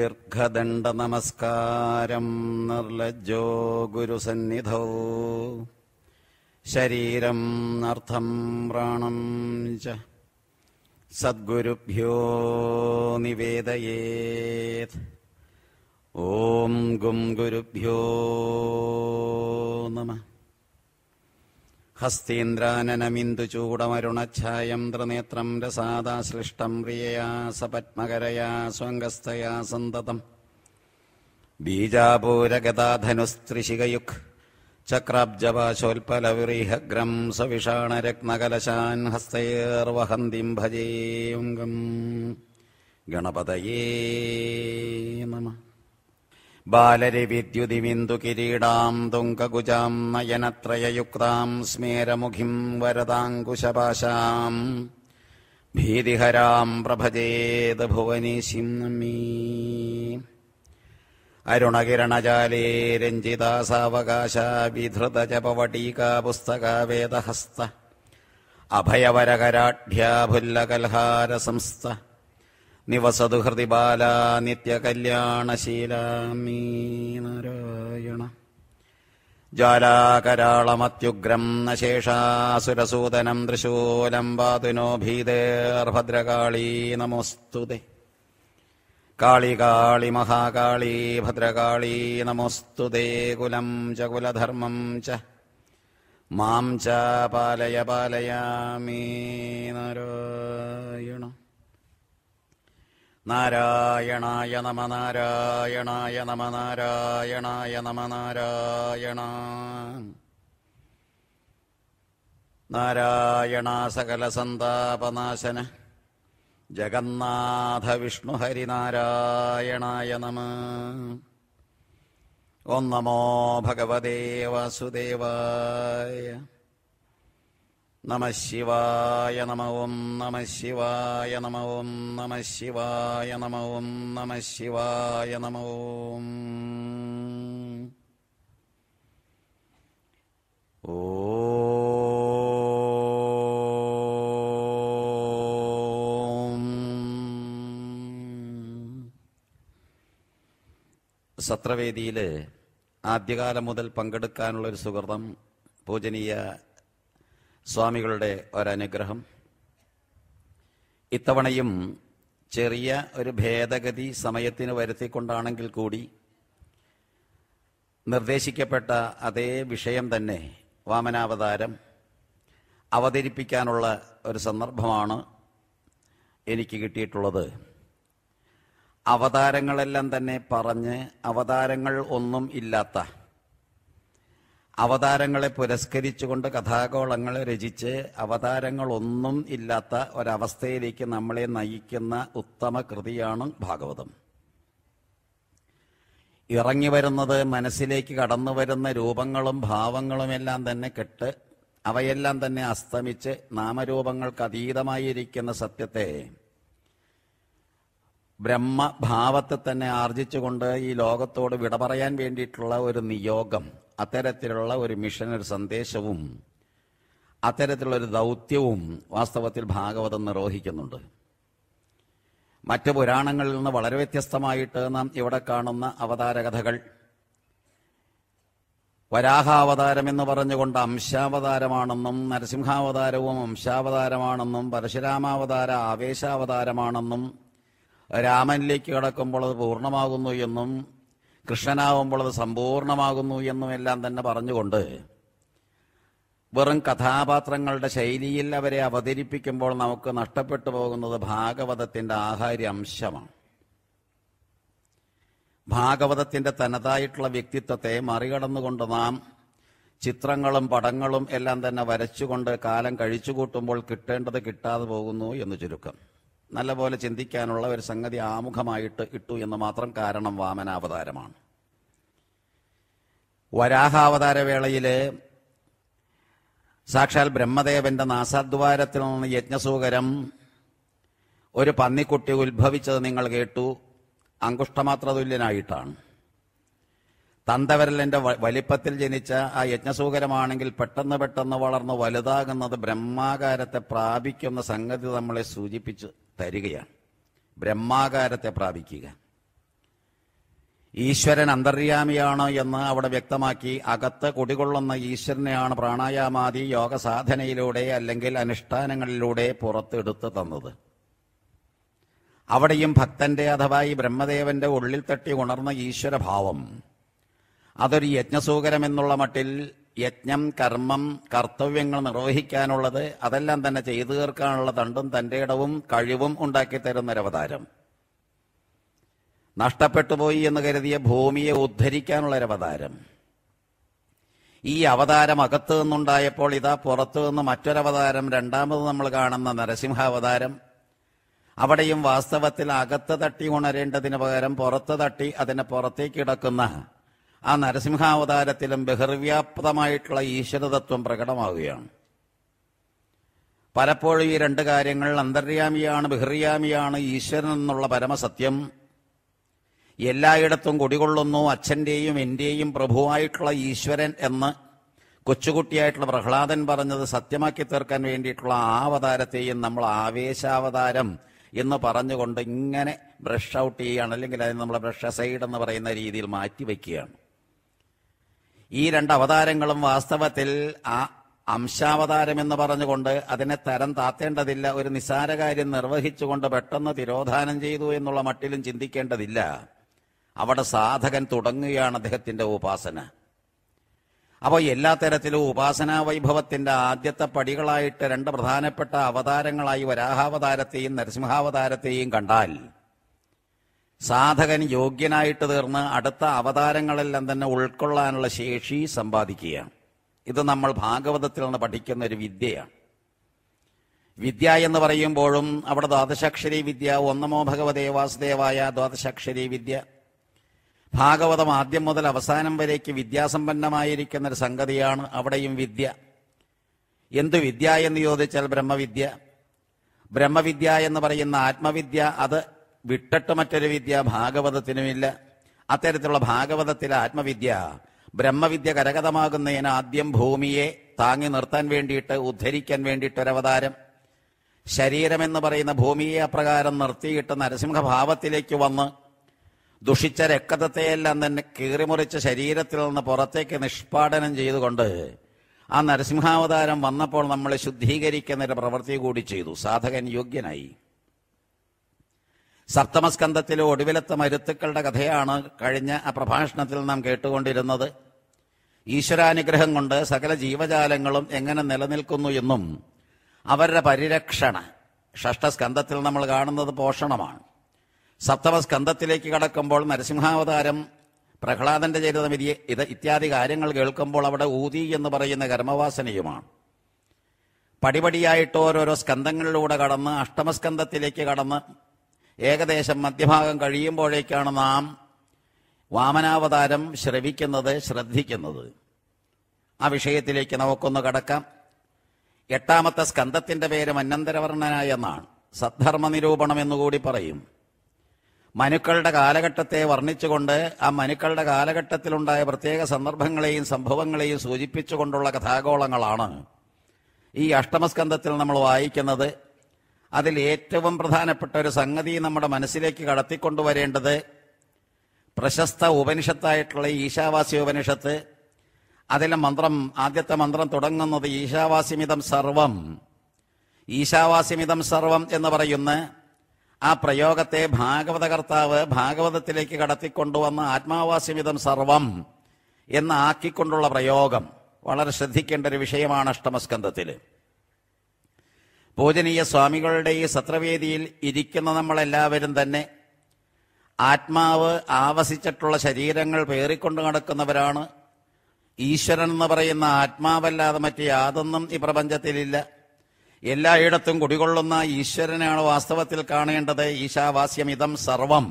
ദീർഘദണ്ഡ നമസ്കാരം നിർലജ്ജോ ഗുരുസന്നിധോ ശരീരം അർത്ഥം പ്രാണം ച സദ്ഗുരുഭ്യോ നിവേദയേത് ഓം ഗും ഗുരുഭ്യോ നമ ഹസ്തീന്ദ്രാനനമിന്ദുചൂടമരുണഛായം ത്രിനേത്രം രസാദാശ്ലിഷ്ടം പ്രിയയാ സപത്മകരയാ സ്വങ്കസ്തയാ സന്തതം ബീജാപൂരഗതാധനുസ്ത്രിശികയുക് ചക്രാബ്ജപാശോൽപ്പലവിറിഹഗ്രം സവിഷാണരത്നകലശാൻ ഹസ്തൈർവഹന്തിം ഭജേയുംഗം ഗണപതയേ നമ ബാലരവിദ്യുതിവിന്ദു കിരീടാം തുങ്കകുജാം നയനത്രയയുക്താം സ്മേരമുഖിം വരദാങ്കുശപാശാം ഭീതിഹരാം പ്രഭജേത് ഭുവനീശിം നമ്മീ അരുണകിരണജാലേ രഞ്ജിതാസാവകാശ വിധൃതജപവടീകാ പുസ്തകാവേദഹസ്ത സംസ്ഥ നിവസതു ഹൃദിബാല നിത്യകല്യാണശീലാമീ നാരായണ ജ്വാലാകരാളമത്യുഗ്രം നശേഷാസുരസൂദനം തൃശൂലം പാതുനോ ഭീതേർഭദ്രകാളീ നമോസ്തുതേ കാളി കാളി മഹാകാളി ഭദ്രകാളി നമോസ്തുതേ കുലം ച കുലധർമ്മം ച മാം ച പാലയ പാലയാമീ നാരായണ നാരായണായ നമ നാരായണായ നമ നാരായണായ നമ നാരായണ നാരായണ സകല സന്താപനാശന ജഗന്നാഥ വിഷ്ണു ഹരിനാരായണായ നമ ഓം നമോ ഭഗവതേ വാസുദേവായ നമ ശിവായ നമ ഓം നമ ശിവായ നമ ഓം നമ ശിവായ നമ ഓം നമ ശിവായ നമ ഓം ഓ സത്രവേദിയിൽ ആദ്യകാലം മുതൽ പങ്കെടുക്കാനുള്ള ഒരു സുഹൃതം പൂജനീയ സ്വാമികളുടെ ഒരനുഗ്രഹം ഇത്തവണയും ചെറിയ ഒരു ഭേദഗതി സമയത്തിന് വരുത്തിക്കൊണ്ടാണെങ്കിൽ കൂടി നിർദ്ദേശിക്കപ്പെട്ട അതേ വിഷയം തന്നെ വാമനാവതാരം അവതരിപ്പിക്കാനുള്ള ഒരു സന്ദർഭമാണ് എനിക്ക് കിട്ടിയിട്ടുള്ളത് അവതാരങ്ങളെല്ലാം തന്നെ പറഞ്ഞ് അവതാരങ്ങൾ ഒന്നും ഇല്ലാത്ത അവതാരങ്ങളെ പുരസ്കരിച്ചുകൊണ്ട് കഥാഗോളങ്ങളെ രചിച്ച് അവതാരങ്ങളൊന്നും ഇല്ലാത്ത ഒരവസ്ഥയിലേക്ക് നമ്മളെ നയിക്കുന്ന ഉത്തമ കൃതിയാണ് ഭാഗവതം ഇറങ്ങി വരുന്നത് മനസ്സിലേക്ക് കടന്നു വരുന്ന രൂപങ്ങളും ഭാവങ്ങളുമെല്ലാം തന്നെ കെട്ട് അവയെല്ലാം തന്നെ അസ്തമിച്ച് നാമരൂപങ്ങൾക്ക് അതീതമായിരിക്കുന്ന സത്യത്തെ ബ്രഹ്മഭാവത്തെ തന്നെ ആർജിച്ചുകൊണ്ട് ഈ ലോകത്തോട് വിട പറയാൻ വേണ്ടിയിട്ടുള്ള ഒരു നിയോഗം അത്തരത്തിലുള്ള ഒരു മിഷനറി സന്ദേശവും അത്തരത്തിലുള്ള ഒരു ദൗത്യവും വാസ്തവത്തിൽ ഭാഗവതം നിർവഹിക്കുന്നുണ്ട് മറ്റ് പുരാണങ്ങളിൽ നിന്ന് വളരെ വ്യത്യസ്തമായിട്ട് നാം ഇവിടെ കാണുന്ന അവതാരകഥകൾ വരാഹാവതാരം എന്ന് പറഞ്ഞുകൊണ്ട് അംശാവതാരമാണെന്നും നരസിംഹാവതാരവും അംശാവതാരമാണെന്നും പരശുരാമാവതാര ആവേശാവതാരമാണെന്നും രാമനിലേക്ക് കിടക്കുമ്പോൾ അത് പൂർണ്ണമാകുന്നു എന്നും കൃഷ്ണനാവുമ്പോൾ അത് സമ്പൂർണമാകുന്നു എന്നും എല്ലാം തന്നെ പറഞ്ഞുകൊണ്ട് വെറും കഥാപാത്രങ്ങളുടെ ശൈലിയിൽ അവരെ അവതരിപ്പിക്കുമ്പോൾ നമുക്ക് നഷ്ടപ്പെട്ടു പോകുന്നത് ഭാഗവതത്തിന്റെ ആഹാര്യ അംശമാണ് ഭാഗവതത്തിന്റെ തനതായിട്ടുള്ള വ്യക്തിത്വത്തെ മറികടന്നുകൊണ്ട് നാം ചിത്രങ്ങളും പടങ്ങളും എല്ലാം തന്നെ വരച്ചുകൊണ്ട് കാലം കഴിച്ചുകൂട്ടുമ്പോൾ കിട്ടേണ്ടത് കിട്ടാതെ പോകുന്നു എന്ന് ചുരുക്കം നല്ലപോലെ ചിന്തിക്കാനുള്ള ഒരു സംഗതി ആമുഖമായിട്ട് ഇട്ടു എന്ന് മാത്രം കാരണം വാമനാവതാരമാണ് വരാഹാവതാര വേളയില് സാക്ഷാൽ ബ്രഹ്മദേവന്റെ നാസാദ്വാരത്തിൽ നിന്ന് യജ്ഞസൂകരം ഒരു പന്നിക്കുട്ടി ഉത്ഭവിച്ചത് നിങ്ങൾ കേട്ടു അങ്കുഷ്ടമാത്രതുല്യനായിട്ടാണ് തന്തവരലിന്റെ വലിപ്പത്തിൽ ജനിച്ച ആ യജ്ഞസൂകരമാണെങ്കിൽ പെട്ടെന്ന് പെട്ടെന്ന് വളർന്ന് വലുതാകുന്നത് ബ്രഹ്മാകാരത്തെ പ്രാപിക്കുന്ന സംഗതി നമ്മളെ സൂചിപ്പിച്ചു തരികയാണ് ബ്രഹ്മാകാരത്തെ പ്രാപിക്കുക ഈശ്വരൻ അന്തര്യാമിയാണ് എന്ന് അവിടെ വ്യക്തമാക്കി അകത്ത് കുടികൊള്ളുന്ന ഈശ്വരനെയാണ് പ്രാണായാമാതി യോഗ സാധനയിലൂടെ അല്ലെങ്കിൽ അനുഷ്ഠാനങ്ങളിലൂടെ പുറത്തെടുത്ത് തന്നത് അവിടെയും ഭക്തന്റെ അഥവാ ഈ ബ്രഹ്മദേവന്റെ ഉള്ളിൽ തട്ടി ഉണർന്ന ഈശ്വരഭാവം അതൊരു യജ്ഞസൂകരമെന്നുള്ള മട്ടിൽ യജ്ഞം കർമ്മം കർത്തവ്യങ്ങൾ നിർവഹിക്കാനുള്ളത് അതെല്ലാം തന്നെ ചെയ്തു തീർക്കാനുള്ള തണ്ടും തന്റെ ഇടവും കഴിവും ഉണ്ടാക്കി തരുന്ന നഷ്ടപ്പെട്ടുപോയി എന്ന് കരുതിയ ഭൂമിയെ ഉദ്ധരിക്കാനുള്ള അവതാരം ഈ അവതാരം അകത്തു നിന്നുണ്ടായപ്പോൾ ഇതാ പുറത്തു നിന്ന് മറ്റൊരവതാരം രണ്ടാമത് നമ്മൾ കാണുന്ന നരസിംഹാവതാരം അവിടെയും വാസ്തവത്തിൽ അകത്ത് തട്ടി ഉണരേണ്ടതിന് പകരം പുറത്ത് തട്ടി അതിനെ പുറത്തേക്ക് കിടക്കുന്ന ആ നരസിംഹാവതാരത്തിലും ബഹിർവ്യാപ്തമായിട്ടുള്ള ഈശ്വരതത്വം പ്രകടമാവുകയാണ് പലപ്പോഴും ഈ രണ്ട് കാര്യങ്ങൾ അന്തര്യാമിയാണ് ബഹിർയാമിയാണ് ഈശ്വരൻ എന്നുള്ള പരമസത്യം എല്ലായിടത്തും കുടികൊള്ളുന്നു അച്ഛൻ്റെയും എൻ്റെയും പ്രഭുവായിട്ടുള്ള ഈശ്വരൻ എന്ന് കൊച്ചുകുട്ടിയായിട്ടുള്ള പ്രഹ്ലാദൻ പറഞ്ഞത് സത്യമാക്കി തീർക്കാൻ വേണ്ടിയിട്ടുള്ള ആ അവതാരത്തെയും നമ്മൾ ആവേശാവതാരം എന്ന് പറഞ്ഞുകൊണ്ട് ഇങ്ങനെ ബ്രഷ് ഔട്ട് ചെയ്യുകയാണ് അല്ലെങ്കിൽ അതിന് നമ്മൾ ബ്രഷ് സൈഡ് എന്ന് പറയുന്ന രീതിയിൽ മാറ്റി വയ്ക്കുകയാണ് ഈ രണ്ട് അവതാരങ്ങളും വാസ്തവത്തിൽ ആ അംശാവതാരം എന്ന് പറഞ്ഞുകൊണ്ട് അതിനെ തരം താത്തേണ്ടതില്ല ഒരു നിസാര കാര്യം നിർവഹിച്ചുകൊണ്ട് പെട്ടെന്ന് തിരോധാനം ചെയ്തു എന്നുള്ള മട്ടിലും ചിന്തിക്കേണ്ടതില്ല അവിടെ സാധകൻ തുടങ്ങുകയാണ് അദ്ദേഹത്തിന്റെ ഉപാസന അപ്പോൾ എല്ലാ തരത്തിലും ഉപാസനാ വൈഭവത്തിന്റെ ആദ്യത്തെ പടികളായിട്ട് രണ്ട് പ്രധാനപ്പെട്ട അവതാരങ്ങളായി വരാഹാവതാരത്തെയും നരസിംഹാവതാരത്തെയും കണ്ടാൽ സാധകൻ യോഗ്യനായിട്ട് തീർന്ന് അടുത്ത അവതാരങ്ങളെല്ലാം തന്നെ ഉൾക്കൊള്ളാനുള്ള ശേഷി സമ്പാദിക്കുകയാണ് ഇത് നമ്മൾ ഭാഗവതത്തിൽ നിന്ന് പഠിക്കുന്ന ഒരു വിദ്യയാണ് വിദ്യ എന്ന് പറയുമ്പോഴും അവിടെ ദ്വാദശാക്ഷരി വിദ്യ ഒന്നമോ ഭഗവതേ വാസുദേവായ ദ്വാദശാക്ഷരി വിദ്യ ഭാഗവതം ആദ്യം മുതൽ അവസാനം വരേക്ക് വിദ്യാസമ്പന്നമായിരിക്കുന്ന ഒരു സംഗതിയാണ് അവിടെയും വിദ്യ എന്തു വിദ്യ എന്ന് ചോദിച്ചാൽ ബ്രഹ്മവിദ്യ ബ്രഹ്മവിദ്യ എന്ന് പറയുന്ന ആത്മവിദ്യ അത് വിട്ടിട്ട് മറ്റൊരു വിദ്യ ഭാഗവതത്തിനുമില്ല അത്തരത്തിലുള്ള ഭാഗവതത്തിലെ ആത്മവിദ്യ ബ്രഹ്മവിദ്യ കരകതമാകുന്നതിന് ആദ്യം ഭൂമിയെ താങ്ങി നിർത്താൻ വേണ്ടിയിട്ട് ഉദ്ധരിക്കാൻ വേണ്ടിയിട്ടൊരവതാരം ഒരവതാരം ശരീരമെന്ന് പറയുന്ന ഭൂമിയെ അപ്രകാരം നിർത്തിയിട്ട് നരസിംഹഭാവത്തിലേക്ക് വന്ന് ദുഷിച്ച രക്തത്തെയെല്ലാം തന്നെ കീറിമുറിച്ച് ശരീരത്തിൽ നിന്ന് പുറത്തേക്ക് നിഷ്പാടനം ചെയ്തുകൊണ്ട് ആ നരസിംഹാവതാരം വന്നപ്പോൾ നമ്മളെ ശുദ്ധീകരിക്കുന്ന ഒരു പ്രവൃത്തി കൂടി ചെയ്തു സാധകൻ യോഗ്യനായി സപ്തമസ്കന്ധത്തിലെ ഒടുവിലത്തെ മരുത്തുക്കളുടെ കഥയാണ് കഴിഞ്ഞ ആ പ്രഭാഷണത്തിൽ നാം കേട്ടുകൊണ്ടിരുന്നത് ഈശ്വരാനുഗ്രഹം കൊണ്ട് സകല ജീവജാലങ്ങളും എങ്ങനെ നിലനിൽക്കുന്നു എന്നും അവരുടെ പരിരക്ഷണ ഷഷ്ടസ്കന്ധത്തിൽ നമ്മൾ കാണുന്നത് പോഷണമാണ് സപ്തമസ്കന്ധത്തിലേക്ക് കടക്കുമ്പോൾ നരസിംഹാവതാരം പ്രഹ്ലാദന്റെ ചരിതം ഇത് ഇത്യാദി കാര്യങ്ങൾ കേൾക്കുമ്പോൾ അവിടെ ഊതി എന്ന് പറയുന്ന കർമ്മവാസനയുമാണ് പടിപടിയായിട്ട് ഓരോരോ സ്കന്ധങ്ങളിലൂടെ കടന്ന് അഷ്ടമസ്കന്ധത്തിലേക്ക് കടന്ന് ഏകദേശം മധ്യഭാഗം കഴിയുമ്പോഴേക്കാണ് നാം വാമനാവതാരം ശ്രവിക്കുന്നത് ശ്രദ്ധിക്കുന്നത് ആ വിഷയത്തിലേക്ക് നമുക്കൊന്ന് കടക്കാം എട്ടാമത്തെ സ്കന്ധത്തിൻ്റെ പേര് മന്നന്തരവർണ്ണനായ എന്നാണ് സദ്ധർമ്മനിരൂപണം എന്നുകൂടി പറയും മനുക്കളുടെ കാലഘട്ടത്തെ വർണ്ണിച്ചുകൊണ്ട് ആ മനുക്കളുടെ കാലഘട്ടത്തിലുണ്ടായ പ്രത്യേക സന്ദർഭങ്ങളെയും സംഭവങ്ങളെയും സൂചിപ്പിച്ചുകൊണ്ടുള്ള കഥാഗോളങ്ങളാണ് ഈ അഷ്ടമസ്കന്ധത്തിൽ നമ്മൾ വായിക്കുന്നത് അതിൽ ഏറ്റവും പ്രധാനപ്പെട്ട ഒരു സംഗതി നമ്മുടെ മനസ്സിലേക്ക് കടത്തിക്കൊണ്ടുവരേണ്ടത് പ്രശസ്ത ഉപനിഷത്തായിട്ടുള്ള ഈശാവാസി ഉപനിഷത്ത് അതിലെ മന്ത്രം ആദ്യത്തെ മന്ത്രം തുടങ്ങുന്നത് ഈശാവാസിമിതം സർവം ഈശാവാസിമിതം സർവം എന്ന് പറയുന്ന ആ പ്രയോഗത്തെ ഭാഗവത കർത്താവ് ഭാഗവതത്തിലേക്ക് കടത്തിക്കൊണ്ടുവന്ന ആത്മാവാസിമിതം സർവം എന്ന് ആക്കിക്കൊണ്ടുള്ള പ്രയോഗം വളരെ ശ്രദ്ധിക്കേണ്ട ഒരു വിഷയമാണ് അഷ്ടമസ്കന്ധത്തിൽ പൂജനീയ സ്വാമികളുടെ ഈ സത്രവേദിയിൽ ഇരിക്കുന്ന നമ്മളെല്ലാവരും തന്നെ ആത്മാവ് ആവസിച്ചിട്ടുള്ള ശരീരങ്ങൾ പേറിക്കൊണ്ട് നടക്കുന്നവരാണ് ഈശ്വരൻ എന്ന് പറയുന്ന ആത്മാവല്ലാതെ മറ്റു യാതൊന്നും ഈ പ്രപഞ്ചത്തിലില്ല എല്ലായിടത്തും കുടികൊള്ളുന്ന ഈശ്വരനാണ് വാസ്തവത്തിൽ കാണേണ്ടത് ഈശാവാസ്യം ഇതം സർവം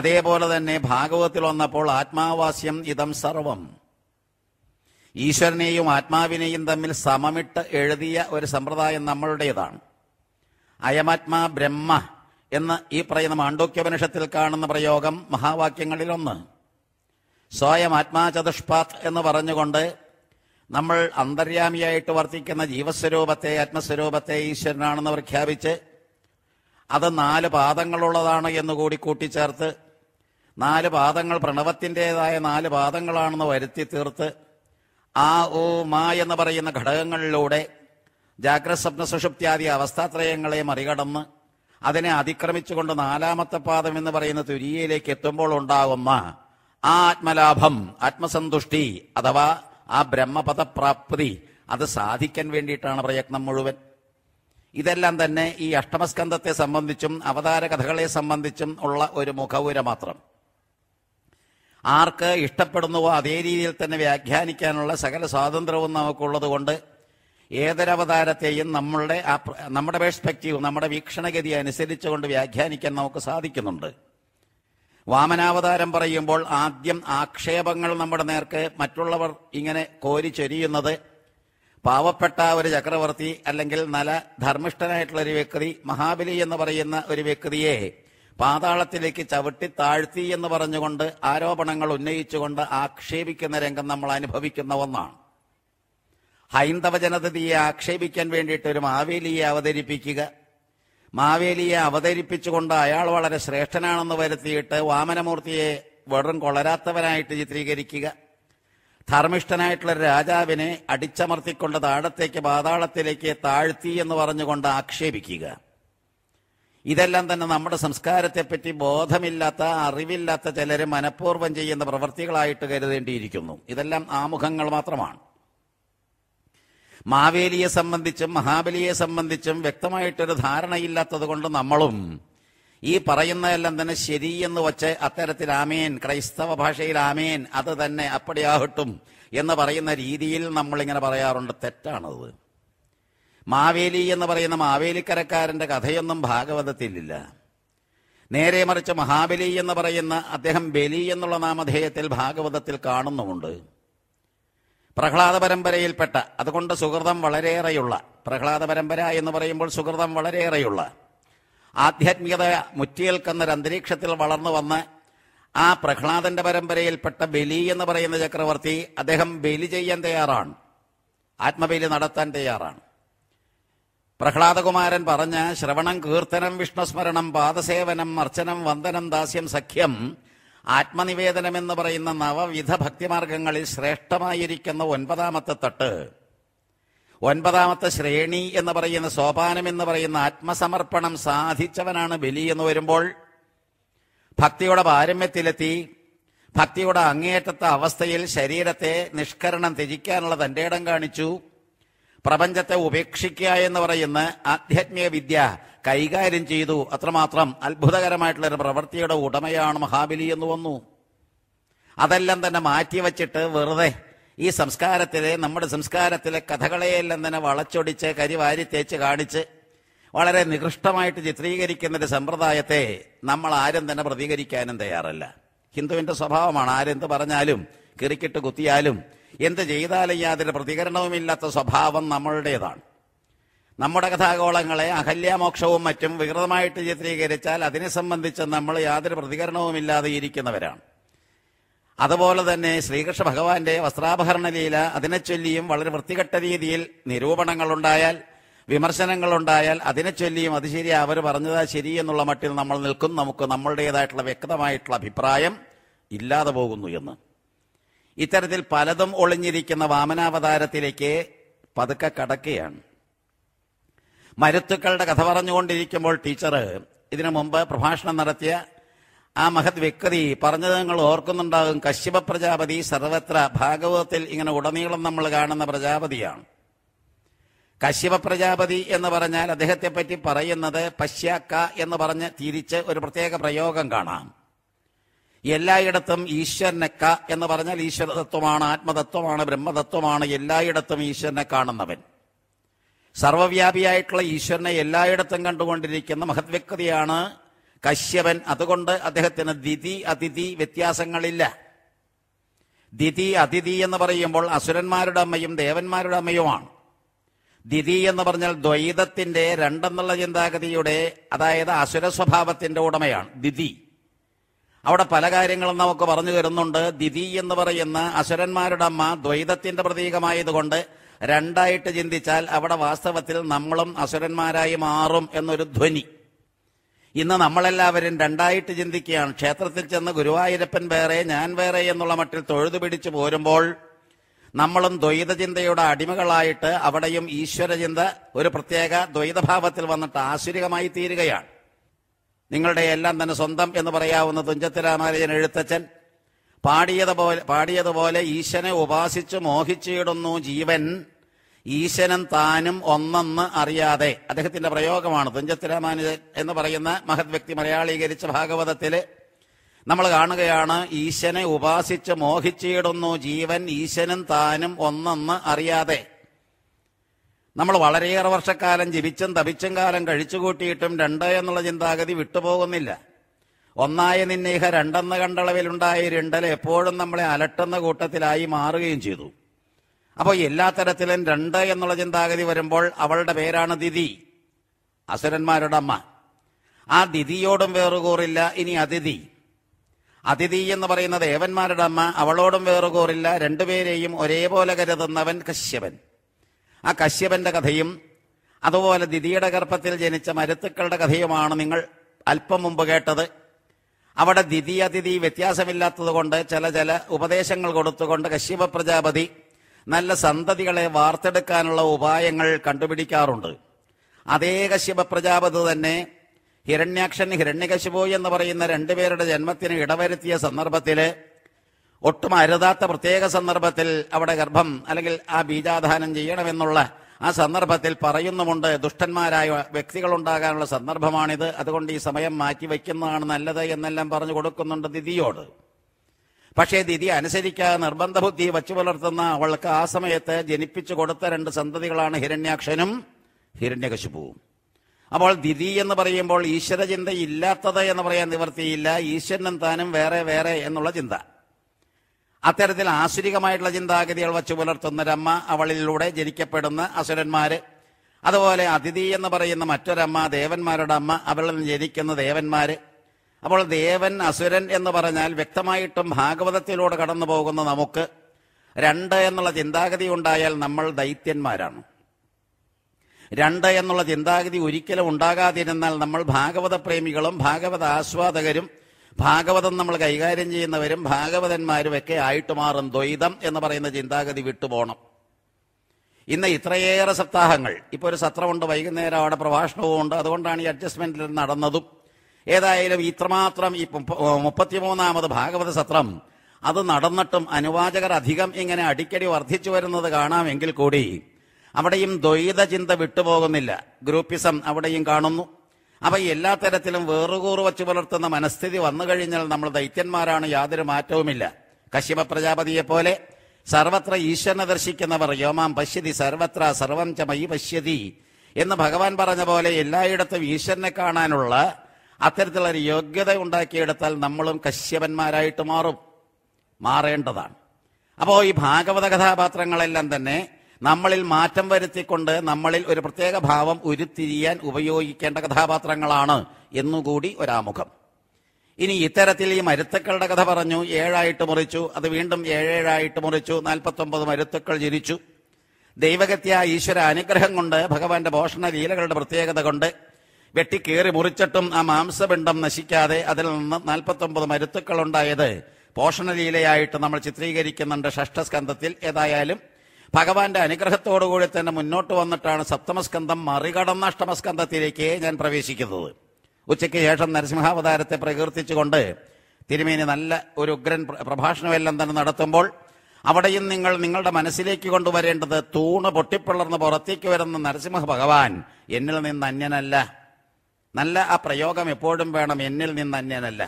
അതേപോലെ തന്നെ ഭാഗവത്തിൽ വന്നപ്പോൾ ആത്മാവാസ്യം ഇതം സർവം ഈശ്വരനെയും ആത്മാവിനെയും തമ്മിൽ സമമിട്ട് എഴുതിയ ഒരു സമ്പ്രദായം നമ്മളുടേതാണ് അയമാത്മാ ബ്രഹ്മ എന്ന് ഈ പറയുന്ന മാണ്ഡോക്യപനിഷത്തിൽ കാണുന്ന പ്രയോഗം മഹാവാക്യങ്ങളിലൊന്ന് സ്വയം ആത്മാ ചതുഷ്പാത് എന്ന് പറഞ്ഞുകൊണ്ട് നമ്മൾ അന്തര്യാമിയായിട്ട് വർത്തിക്കുന്ന ജീവസ്വരൂപത്തെ ആത്മസ്വരൂപത്തെ ഈശ്വരനാണെന്ന് പ്രഖ്യാപിച്ച് അത് നാല് പാദങ്ങളുള്ളതാണ് എന്ന് കൂടി കൂട്ടിച്ചേർത്ത് നാല് പാദങ്ങൾ പ്രണവത്തിൻ്റെതായ നാല് പാദങ്ങളാണെന്ന് വരുത്തി തീർത്ത് ആ ഓ മാ എന്ന് പറയുന്ന ഘടകങ്ങളിലൂടെ ജാഗ്രത സ്വപ്ന സുഷുപ്ത്യാദി അവസ്ഥാത്രയങ്ങളെ മറികടന്ന് അതിനെ അതിക്രമിച്ചുകൊണ്ട് നാലാമത്തെ പാദം എന്ന് പറയുന്ന തുരിയയിലേക്ക് എത്തുമ്പോൾ ഉണ്ടാകുന്ന ആ ആത്മലാഭം ആത്മസന്തുഷ്ടി അഥവാ ആ ബ്രഹ്മപദപ്രാപ്തി അത് സാധിക്കാൻ വേണ്ടിയിട്ടാണ് പ്രയത്നം മുഴുവൻ ഇതെല്ലാം തന്നെ ഈ അഷ്ടമസ്കന്ധത്തെ സംബന്ധിച്ചും അവതാര കഥകളെ സംബന്ധിച്ചും ഉള്ള ഒരു മുഖവുര മാത്രം ആർക്ക് ഇഷ്ടപ്പെടുന്നുവോ അതേ രീതിയിൽ തന്നെ വ്യാഖ്യാനിക്കാനുള്ള സകല സ്വാതന്ത്ര്യവും നമുക്കുള്ളത് കൊണ്ട് ഏതൊരവതാരത്തെയും നമ്മളുടെ ആ നമ്മുടെ പെർസ്പെക്റ്റീവ് നമ്മുടെ വീക്ഷണഗതി അനുസരിച്ചുകൊണ്ട് വ്യാഖ്യാനിക്കാൻ നമുക്ക് സാധിക്കുന്നുണ്ട് വാമനാവതാരം പറയുമ്പോൾ ആദ്യം ആക്ഷേപങ്ങൾ നമ്മുടെ നേർക്ക് മറ്റുള്ളവർ ഇങ്ങനെ ചൊരിയുന്നത് പാവപ്പെട്ട ഒരു ചക്രവർത്തി അല്ലെങ്കിൽ നല്ല ധർമ്മിഷ്ഠനായിട്ടുള്ള ഒരു വ്യക്തി മഹാബലി എന്ന് പറയുന്ന ഒരു വ്യക്തിയെ പാതാളത്തിലേക്ക് ചവിട്ടി താഴ്ത്തി എന്ന് പറഞ്ഞുകൊണ്ട് ആരോപണങ്ങൾ ഉന്നയിച്ചുകൊണ്ട് ആക്ഷേപിക്കുന്ന രംഗം നമ്മൾ അനുഭവിക്കുന്ന ഒന്നാണ് ഹൈന്ദവ ജനതയെ ആക്ഷേപിക്കാൻ വേണ്ടിയിട്ട് ഒരു മാവേലിയെ അവതരിപ്പിക്കുക മാവേലിയെ അവതരിപ്പിച്ചുകൊണ്ട് അയാൾ വളരെ ശ്രേഷ്ഠനാണെന്ന് വരുത്തിയിട്ട് വാമനമൂർത്തിയെ വെറും കൊളരാത്തവനായിട്ട് ചിത്രീകരിക്കുക ധർമ്മിഷ്ഠനായിട്ടുള്ള രാജാവിനെ അടിച്ചമർത്തിക്കൊണ്ട് താഴത്തേക്ക് പാതാളത്തിലേക്ക് താഴ്ത്തി എന്ന് പറഞ്ഞുകൊണ്ട് ആക്ഷേപിക്കുക ഇതെല്ലാം തന്നെ നമ്മുടെ സംസ്കാരത്തെപ്പറ്റി ബോധമില്ലാത്ത അറിവില്ലാത്ത ചിലർ മനഃപൂർവ്വം ചെയ്യുന്ന പ്രവൃത്തികളായിട്ട് കരുതേണ്ടിയിരിക്കുന്നു ഇതെല്ലാം ആമുഖങ്ങൾ മാത്രമാണ് മാവേലിയെ സംബന്ധിച്ചും മഹാബലിയെ സംബന്ധിച്ചും വ്യക്തമായിട്ടൊരു ധാരണയില്ലാത്തത് കൊണ്ട് നമ്മളും ഈ പറയുന്നതെല്ലാം തന്നെ ശരിയെന്ന് വച്ച് അത്തരത്തിൽ ആമേൻ ക്രൈസ്തവ ഭാഷയിൽ ആമേൻ അത് തന്നെ അപ്പടിയാകട്ടും എന്ന് പറയുന്ന രീതിയിൽ നമ്മളിങ്ങനെ പറയാറുണ്ട് തെറ്റാണത് മാവേലി എന്ന് പറയുന്ന മാവേലിക്കരക്കാരൻ്റെ കഥയൊന്നും ഭാഗവതത്തിലില്ല നേരെ മറിച്ച് മഹാബലി എന്ന് പറയുന്ന അദ്ദേഹം ബലി എന്നുള്ള നാമധേയത്തിൽ ഭാഗവതത്തിൽ കാണുന്നുമുണ്ട് പ്രഹ്ലാദ പരമ്പരയിൽപ്പെട്ട അതുകൊണ്ട് സുഹൃതം വളരെയേറെയുള്ള പ്രഹ്ലാദ പരമ്പര എന്ന് പറയുമ്പോൾ സുഹൃതം വളരെയേറെയുള്ള ആധ്യാത്മികത ഒരു അന്തരീക്ഷത്തിൽ വളർന്നു വന്ന് ആ പ്രഹ്ലാദന്റെ പരമ്പരയിൽപ്പെട്ട ബലി എന്ന് പറയുന്ന ചക്രവർത്തി അദ്ദേഹം ബലി ചെയ്യാൻ തയ്യാറാണ് ആത്മബലി നടത്താൻ തയ്യാറാണ് പ്രഹ്ലാദകുമാരൻ പറഞ്ഞ ശ്രവണം കീർത്തനം വിഷ്ണുസ്മരണം പാദസേവനം അർച്ചനം വന്ദനം ദാസ്യം സഖ്യം ആത്മനിവേദനം എന്ന് പറയുന്ന നവവിധ ഭക്തിമാർഗങ്ങളിൽ ശ്രേഷ്ഠമായിരിക്കുന്ന ഒൻപതാമത്തെ തട്ട് ഒൻപതാമത്തെ ശ്രേണി എന്ന് പറയുന്ന സോപാനം എന്ന് പറയുന്ന ആത്മസമർപ്പണം സാധിച്ചവനാണ് ബലി എന്ന് വരുമ്പോൾ ഭക്തിയുടെ പാരമ്യത്തിലെത്തി ഭക്തിയുടെ അങ്ങേയറ്റത്തെ അവസ്ഥയിൽ ശരീരത്തെ നിഷ്കരണം ത്യജിക്കാനുള്ള തൻ്റെ ഇടം കാണിച്ചു പ്രപഞ്ചത്തെ ഉപേക്ഷിക്കുക എന്ന് പറയുന്ന ആധ്യാത്മിക വിദ്യ കൈകാര്യം ചെയ്തു അത്രമാത്രം അത്ഭുതകരമായിട്ടുള്ള ഒരു പ്രവൃത്തിയുടെ ഉടമയാണ് മഹാബലി എന്ന് വന്നു അതെല്ലാം തന്നെ മാറ്റിവെച്ചിട്ട് വെറുതെ ഈ സംസ്കാരത്തിലെ നമ്മുടെ സംസ്കാരത്തിലെ കഥകളെയെല്ലാം തന്നെ വളച്ചൊടിച്ച് കരിവാരി തേച്ച് കാണിച്ച് വളരെ നികൃഷ്ടമായിട്ട് ചിത്രീകരിക്കുന്ന ഒരു സമ്പ്രദായത്തെ നമ്മൾ ആരും തന്നെ പ്രതികരിക്കാനും തയ്യാറല്ല ഹിന്ദുവിന്റെ സ്വഭാവമാണ് ആരെന്ത് പറഞ്ഞാലും കിറിക്കിട്ട് കുത്തിയാലും എന്ത് ചെയ്താലും യാതൊരു പ്രതികരണവുമില്ലാത്ത സ്വഭാവം നമ്മളുടേതാണ് നമ്മുടെ കഥാഗോളങ്ങളെ അഹല്യാമോക്ഷവും മറ്റും വികൃതമായിട്ട് ചിത്രീകരിച്ചാൽ അതിനെ സംബന്ധിച്ച് നമ്മൾ യാതൊരു പ്രതികരണവുമില്ലാതെ ഇരിക്കുന്നവരാണ് അതുപോലെ തന്നെ ശ്രീകൃഷ്ണ ഭഗവാന്റെ വസ്ത്രാഭരണ ലീല അതിനെ ചൊല്ലിയും വളരെ വൃത്തികെട്ട രീതിയിൽ നിരൂപണങ്ങളുണ്ടായാൽ വിമർശനങ്ങളുണ്ടായാൽ അതിനെ ചൊല്ലിയും അത് ശരി അവർ പറഞ്ഞതാ ശരി എന്നുള്ള മട്ടിൽ നമ്മൾ നിൽക്കും നമുക്ക് നമ്മളുടേതായിട്ടുള്ള വ്യക്തമായിട്ടുള്ള അഭിപ്രായം ഇല്ലാതെ പോകുന്നു എന്ന് ഇത്തരത്തിൽ പലതും ഒളിഞ്ഞിരിക്കുന്ന വാമനാവതാരത്തിലേക്ക് പതുക്കെ കടക്കുകയാണ് മരുത്തുക്കളുടെ കഥ പറഞ്ഞുകൊണ്ടിരിക്കുമ്പോൾ ടീച്ചർ ഇതിനു മുമ്പ് പ്രഭാഷണം നടത്തിയ ആ മഹത് വ്യക്തി പറഞ്ഞത് നിങ്ങൾ ഓർക്കുന്നുണ്ടാകും കശ്യപ പ്രജാപതി സർവത്ര ഭാഗവതത്തിൽ ഇങ്ങനെ ഉടനീളം നമ്മൾ കാണുന്ന പ്രജാപതിയാണ് കശ്യപ പ്രജാപതി എന്ന് പറഞ്ഞാൽ അദ്ദേഹത്തെപ്പറ്റി പറയുന്നത് പശ്യാക്ക എന്ന് പറഞ്ഞ് തിരിച്ച് ഒരു പ്രത്യേക പ്രയോഗം കാണാം എല്ലായിടത്തും ഈശ്വരനക്ക എന്ന് പറഞ്ഞാൽ ഈശ്വരതത്വമാണ് ആത്മതത്വമാണ് ബ്രഹ്മതത്വമാണ് എല്ലായിടത്തും ഈശ്വരനെ കാണുന്നവൻ സർവവ്യാപിയായിട്ടുള്ള ഈശ്വരനെ എല്ലായിടത്തും കണ്ടുകൊണ്ടിരിക്കുന്ന മഹത്വ്യക്തിയാണ് കശ്യപൻ അതുകൊണ്ട് അദ്ദേഹത്തിന് ദിതി അതിഥി വ്യത്യാസങ്ങളില്ല ദിതി അതിഥി എന്ന് പറയുമ്പോൾ അസുരന്മാരുടെ അമ്മയും ദേവന്മാരുടെ അമ്മയുമാണ് ദിതി എന്ന് പറഞ്ഞാൽ ദ്വൈതത്തിന്റെ രണ്ടെന്നുള്ള ചിന്താഗതിയുടെ അതായത് അസുര സ്വഭാവത്തിന്റെ ഉടമയാണ് ദിതി അവിടെ പല കാര്യങ്ങളും നമുക്ക് പറഞ്ഞു തരുന്നുണ്ട് ദിതി എന്ന് പറയുന്ന അസുരന്മാരുടെ അമ്മ ദ്വൈതത്തിന്റെ പ്രതീകമായതുകൊണ്ട് രണ്ടായിട്ട് ചിന്തിച്ചാൽ അവിടെ വാസ്തവത്തിൽ നമ്മളും അസുരന്മാരായി മാറും എന്നൊരു ധ്വനി ഇന്ന് നമ്മളെല്ലാവരും രണ്ടായിട്ട് ചിന്തിക്കുകയാണ് ക്ഷേത്രത്തിൽ ചെന്ന് ഗുരുവായൂരപ്പൻ വേറെ ഞാൻ വേറെ എന്നുള്ള മട്ടിൽ തൊഴുതു പിടിച്ചു പോരുമ്പോൾ നമ്മളും ദ്വൈതചിന്തയുടെ അടിമകളായിട്ട് അവിടെയും ഈശ്വരചിന്ത ഒരു പ്രത്യേക ദ്വൈതഭാവത്തിൽ വന്നിട്ട് ആശ്വരികമായി തീരുകയാണ് നിങ്ങളുടെ എല്ലാം തന്നെ സ്വന്തം എന്ന് പറയാവുന്ന തുഞ്ചത്തിരാമാലയൻ എഴുത്തച്ഛൻ പാടിയതുപോലെ പാടിയതുപോലെ ഈശനെ ഉപാസിച്ച് മോഹിച്ചിടുന്നു ജീവൻ ഈശനും താനും ഒന്നെന്ന് അറിയാതെ അദ്ദേഹത്തിന്റെ പ്രയോഗമാണ് തുഞ്ചത്തിരാമാനുജൻ എന്ന് പറയുന്ന മഹത് വ്യക്തി മലയാളീകരിച്ച ഭാഗവതത്തില് നമ്മൾ കാണുകയാണ് ഈശനെ ഉപാസിച്ച് മോഹിച്ചിടുന്നു ജീവൻ ഈശനും താനും ഒന്നെന്ന് അറിയാതെ നമ്മൾ വളരെയേറെ വർഷക്കാലം ജപിച്ചും തപിച്ചും കാലം കഴിച്ചുകൂട്ടിയിട്ടും രണ്ട് എന്നുള്ള ചിന്താഗതി വിട്ടുപോകുന്നില്ല ഒന്നായ നിന്നേഹ രണ്ടെന്ന കണ്ടളവിലുണ്ടായ രണ്ടൽ എപ്പോഴും നമ്മളെ അലട്ടുന്ന കൂട്ടത്തിലായി മാറുകയും ചെയ്തു അപ്പോൾ എല്ലാ തരത്തിലും രണ്ട് എന്നുള്ള ചിന്താഗതി വരുമ്പോൾ അവളുടെ പേരാണ് ദിതി അസുരന്മാരുടെ അമ്മ ആ ദിതിയോടും വേറുകൂറില്ല ഇനി അതിഥി അതിഥി എന്ന് പറയുന്ന ദേവന്മാരുടെ അമ്മ അവളോടും വേറുകൂറില്ല രണ്ടുപേരെയും ഒരേപോലെ കരുതുന്നവൻ കശ്യപൻ ആ കശ്യപന്റെ കഥയും അതുപോലെ ദിതിയുടെ ഗർഭത്തിൽ ജനിച്ച മരുത്തുക്കളുടെ കഥയുമാണ് നിങ്ങൾ അല്പം മുമ്പ് കേട്ടത് അവിടെ ദിതി അതിഥി വ്യത്യാസമില്ലാത്തതുകൊണ്ട് ചില ചില ഉപദേശങ്ങൾ കൊടുത്തുകൊണ്ട് കശ്യപ പ്രജാപതി നല്ല സന്തതികളെ വാർത്തെടുക്കാനുള്ള ഉപായങ്ങൾ കണ്ടുപിടിക്കാറുണ്ട് അതേ കശ്യപ പ്രജാപതി തന്നെ ഹിരണ്യാക്ഷൻ ഹിരണ്യകശിപു എന്ന് പറയുന്ന രണ്ടുപേരുടെ ജന്മത്തിന് ഇടവരുത്തിയ സന്ദർഭത്തിൽ ഒട്ടും അരുതാത്ത പ്രത്യേക സന്ദർഭത്തിൽ അവിടെ ഗർഭം അല്ലെങ്കിൽ ആ ബീജാധാനം ചെയ്യണമെന്നുള്ള ആ സന്ദർഭത്തിൽ പറയുന്നുമുണ്ട് ദുഷ്ടന്മാരായ വ്യക്തികൾ ഉണ്ടാകാനുള്ള സന്ദർഭമാണിത് അതുകൊണ്ട് ഈ സമയം മാറ്റി വയ്ക്കുന്നതാണ് നല്ലത് എന്നെല്ലാം പറഞ്ഞു കൊടുക്കുന്നുണ്ട് ദിതിയോട് പക്ഷേ ദിതി അനുസരിക്കാതെ നിർബന്ധബുദ്ധി വച്ചു പുലർത്തുന്ന അവൾക്ക് ആ സമയത്ത് ജനിപ്പിച്ചു കൊടുത്ത രണ്ട് സന്തതികളാണ് ഹിരണ്യാക്ഷനും ഹിരണ്യകശുപുവും അപ്പോൾ ദിതി എന്ന് പറയുമ്പോൾ ഈശ്വരചിന്ത ഇല്ലാത്തത് എന്ന് പറയാൻ നിവർത്തിയില്ല ഈശ്വരനും താനും വേറെ വേറെ എന്നുള്ള ചിന്ത അത്തരത്തിൽ ആസുരികമായിട്ടുള്ള ചിന്താഗതികൾ പുലർത്തുന്ന രമ്മ അവളിലൂടെ ജനിക്കപ്പെടുന്ന അസുരന്മാര് അതുപോലെ അതിഥി എന്ന് പറയുന്ന മറ്റൊരമ്മ ദേവന്മാരുടെ അമ്മ അവളിൽ നിന്ന് ജനിക്കുന്ന ദേവന്മാര് അപ്പോൾ ദേവൻ അസുരൻ എന്ന് പറഞ്ഞാൽ വ്യക്തമായിട്ടും ഭാഗവതത്തിലൂടെ കടന്നു പോകുന്ന നമുക്ക് രണ്ട് എന്നുള്ള ചിന്താഗതി ഉണ്ടായാൽ നമ്മൾ ദൈത്യന്മാരാണ് രണ്ട് എന്നുള്ള ചിന്താഗതി ഒരിക്കലും ഉണ്ടാകാതിരുന്നാൽ നമ്മൾ ഭാഗവത പ്രേമികളും ഭാഗവത ആസ്വാദകരും ഭാഗവതം നമ്മൾ കൈകാര്യം ചെയ്യുന്നവരും ഭാഗവതന്മാരുമൊക്കെ ആയിട്ട് മാറും ദ്വൈതം എന്ന് പറയുന്ന ചിന്താഗതി വിട്ടുപോകണം ഇന്ന് ഇത്രയേറെ സപ്താഹങ്ങൾ ഇപ്പോൾ ഒരു സത്രമുണ്ട് വൈകുന്നേരം അവിടെ പ്രഭാഷണവും ഉണ്ട് അതുകൊണ്ടാണ് ഈ അഡ്ജസ്റ്റ്മെൻറ്റിൽ നടന്നതും ഏതായാലും ഇത്രമാത്രം ഈ മുപ്പത്തിമൂന്നാമത് ഭാഗവത സത്രം അത് നടന്നിട്ടും അനുവാചകർ അധികം ഇങ്ങനെ അടിക്കടി വർദ്ധിച്ചു വരുന്നത് കാണാമെങ്കിൽ കൂടി അവിടെയും ദ്വൈത ചിന്ത വിട്ടുപോകുന്നില്ല ഗ്രൂപ്പിസം അവിടെയും കാണുന്നു അപ്പൊ എല്ലാ തരത്തിലും വേറുകൂറ് വച്ചു പുലർത്തുന്ന മനസ്ഥിതി വന്നു കഴിഞ്ഞാൽ നമ്മൾ ദൈത്യന്മാരാണ് യാതൊരു മാറ്റവുമില്ല കശ്യപ പ്രജാപതിയെ പോലെ സർവത്ര ഈശ്വരനെ ദർശിക്കുന്നവർ യോമാം പശ്യതി സർവത്ര സർവം ച മൈ പശ്യതി എന്ന് ഭഗവാൻ പറഞ്ഞ പോലെ എല്ലായിടത്തും ഈശ്വരനെ കാണാനുള്ള അത്തരത്തിലുള്ള യോഗ്യത ഉണ്ടാക്കിയെടുത്താൽ നമ്മളും കശ്യപന്മാരായിട്ട് മാറും മാറേണ്ടതാണ് അപ്പോൾ ഈ ഭാഗവത കഥാപാത്രങ്ങളെല്ലാം തന്നെ നമ്മളിൽ മാറ്റം വരുത്തിക്കൊണ്ട് നമ്മളിൽ ഒരു പ്രത്യേക ഭാവം ഉരുത്തിരിയാൻ ഉപയോഗിക്കേണ്ട കഥാപാത്രങ്ങളാണ് എന്നുകൂടി ഒരാമുഖം ഇനി ഇത്തരത്തിൽ ഈ മരുത്തുക്കളുടെ കഥ പറഞ്ഞു ഏഴായിട്ട് മുറിച്ചു അത് വീണ്ടും ഏഴേഴായിട്ട് മുറിച്ചു നാൽപ്പത്തൊമ്പത് മരുത്തുക്കൾ ജനിച്ചു ദൈവകത്യ ഈശ്വര അനുഗ്രഹം കൊണ്ട് ഭഗവാന്റെ പോഷണ ലീലകളുടെ പ്രത്യേകത കൊണ്ട് വെട്ടിക്കേറി മുറിച്ചിട്ടും ആ മാംസപിണ്ഡം നശിക്കാതെ അതിൽ നിന്ന് നാൽപ്പത്തൊമ്പത് മരുത്തുക്കൾ ഉണ്ടായത് പോഷണലീലയായിട്ട് നമ്മൾ ചിത്രീകരിക്കുന്നുണ്ട് ഷഷ്ഠസ്കന്ധത്തിൽ ഏതായാലും ഭഗവാന്റെ അനുഗ്രഹത്തോടുകൂടി തന്നെ മുന്നോട്ട് വന്നിട്ടാണ് സപ്തമസ്കന്ധം മറികടന്ന അഷ്ടമസ്കന്ധത്തിലേക്ക് ഞാൻ പ്രവേശിക്കുന്നത് ഉച്ചയ്ക്ക് ശേഷം നരസിംഹാവതാരത്തെ പ്രകീർത്തിച്ചുകൊണ്ട് തിരുമേനി നല്ല ഒരു ഉഗ്രൻ പ്രഭാഷണമെല്ലാം തന്നെ നടത്തുമ്പോൾ അവിടെയും നിങ്ങൾ നിങ്ങളുടെ മനസ്സിലേക്ക് കൊണ്ടുവരേണ്ടത് തൂണ് പൊട്ടിപ്പിളർന്ന് പുറത്തേക്ക് വരുന്ന നരസിംഹ ഭഗവാൻ എന്നിൽ നിന്ന് അന്യനല്ല നല്ല ആ പ്രയോഗം എപ്പോഴും വേണം എന്നിൽ നിന്ന് അന്യനല്ല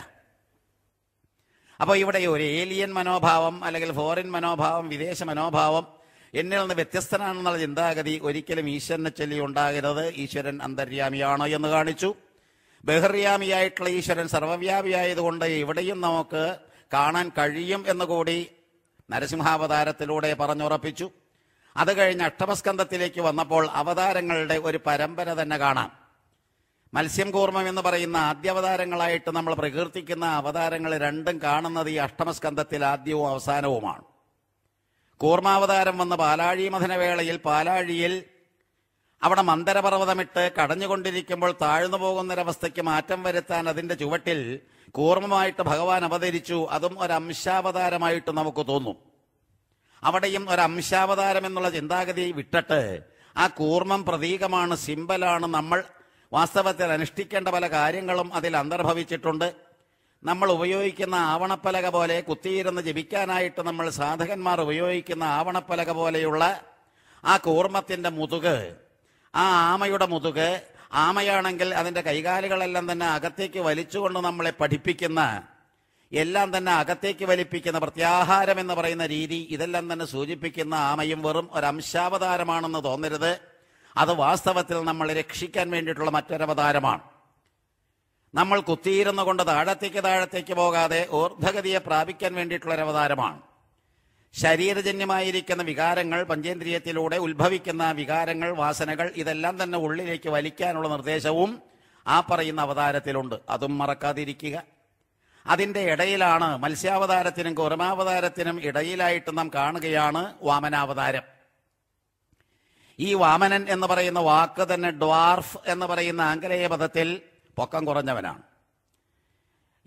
അപ്പോൾ ഇവിടെ ഒരു ഏലിയൻ മനോഭാവം അല്ലെങ്കിൽ ഫോറിൻ മനോഭാവം വിദേശ മനോഭാവം എന്നിൽ നിന്ന് വ്യത്യസ്തനാണെന്നുള്ള ചിന്താഗതി ഒരിക്കലും ഈശ്വരനെ ചൊല്ലി ഉണ്ടാകരുത് ഈശ്വരൻ അന്തര്യാമിയാണ് എന്ന് കാണിച്ചു ബഹിർയാമിയായിട്ടുള്ള ഈശ്വരൻ സർവവ്യാപിയായതുകൊണ്ട് എവിടെയും നമുക്ക് കാണാൻ കഴിയും എന്ന് കൂടി നരസിംഹാവതാരത്തിലൂടെ പറഞ്ഞുറപ്പിച്ചു അത് കഴിഞ്ഞ് അഷ്ടമസ്കന്ധത്തിലേക്ക് വന്നപ്പോൾ അവതാരങ്ങളുടെ ഒരു പരമ്പര തന്നെ കാണാം മത്സ്യം കൂർമ്മം എന്ന് പറയുന്ന ആദ്യ അവതാരങ്ങളായിട്ട് നമ്മൾ പ്രകീർത്തിക്കുന്ന അവതാരങ്ങൾ രണ്ടും കാണുന്നത് ഈ അഷ്ടമസ്കന്ധത്തിൽ ആദ്യവും അവസാനവുമാണ് കൂർമാവതാരം വന്ന പാലാഴി മഥനവേളയിൽ പാലാഴിയിൽ അവിടെ മന്ദരപർവ്വതമിട്ട് കടഞ്ഞുകൊണ്ടിരിക്കുമ്പോൾ താഴ്ന്നു പോകുന്നൊരവസ്ഥയ്ക്ക് മാറ്റം വരുത്താൻ അതിന്റെ ചുവട്ടിൽ കൂർമ്മമായിട്ട് ഭഗവാൻ അവതരിച്ചു അതും ഒരു അംശാവതാരമായിട്ട് നമുക്ക് തോന്നും അവിടെയും ഒരു അംശാവതാരം എന്നുള്ള ചിന്താഗതി വിട്ടിട്ട് ആ കൂർമ്മം പ്രതീകമാണ് സിമ്പലാണ് നമ്മൾ വാസ്തവത്തിൽ അനുഷ്ഠിക്കേണ്ട പല കാര്യങ്ങളും അതിൽ അന്തർഭവിച്ചിട്ടുണ്ട് നമ്മൾ ഉപയോഗിക്കുന്ന ആവണപ്പലക പോലെ കുത്തിയിരുന്ന് ജപിക്കാനായിട്ട് നമ്മൾ സാധകന്മാർ ഉപയോഗിക്കുന്ന ആവണപ്പലക പോലെയുള്ള ആ കൂർമ്മത്തിൻ്റെ മുതുക് ആ ആമയുടെ മുതുക് ആമയാണെങ്കിൽ അതിൻ്റെ കൈകാലുകളെല്ലാം തന്നെ അകത്തേക്ക് വലിച്ചുകൊണ്ട് നമ്മളെ പഠിപ്പിക്കുന്ന എല്ലാം തന്നെ അകത്തേക്ക് വലിപ്പിക്കുന്ന പ്രത്യാഹാരം എന്ന് പറയുന്ന രീതി ഇതെല്ലാം തന്നെ സൂചിപ്പിക്കുന്ന ആമയും വെറും ഒരംശാവതാരമാണെന്ന് തോന്നരുത് അത് വാസ്തവത്തിൽ നമ്മൾ രക്ഷിക്കാൻ വേണ്ടിയിട്ടുള്ള മറ്റൊരവതാരമാണ് നമ്മൾ കുത്തിയിരുന്നു കൊണ്ട് താഴത്തേക്ക് താഴത്തേക്ക് പോകാതെ ഊർധഗതിയെ പ്രാപിക്കാൻ വേണ്ടിയിട്ടുള്ള അവതാരമാണ് ശരീരജന്യമായിരിക്കുന്ന വികാരങ്ങൾ പഞ്ചേന്ദ്രിയത്തിലൂടെ ഉത്ഭവിക്കുന്ന വികാരങ്ങൾ വാസനകൾ ഇതെല്ലാം തന്നെ ഉള്ളിലേക്ക് വലിക്കാനുള്ള നിർദ്ദേശവും ആ പറയുന്ന അവതാരത്തിലുണ്ട് അതും മറക്കാതിരിക്കുക അതിൻ്റെ ഇടയിലാണ് മത്സ്യാവതാരത്തിനും കുരമാവതാരത്തിനും ഇടയിലായിട്ട് നാം കാണുകയാണ് വാമനാവതാരം ഈ വാമനൻ എന്ന് പറയുന്ന വാക്ക് തന്നെ ഡ്വാർഫ് എന്ന് പറയുന്ന ആംഗലേയ പദത്തിൽ പൊക്കം കുറഞ്ഞവനാണ്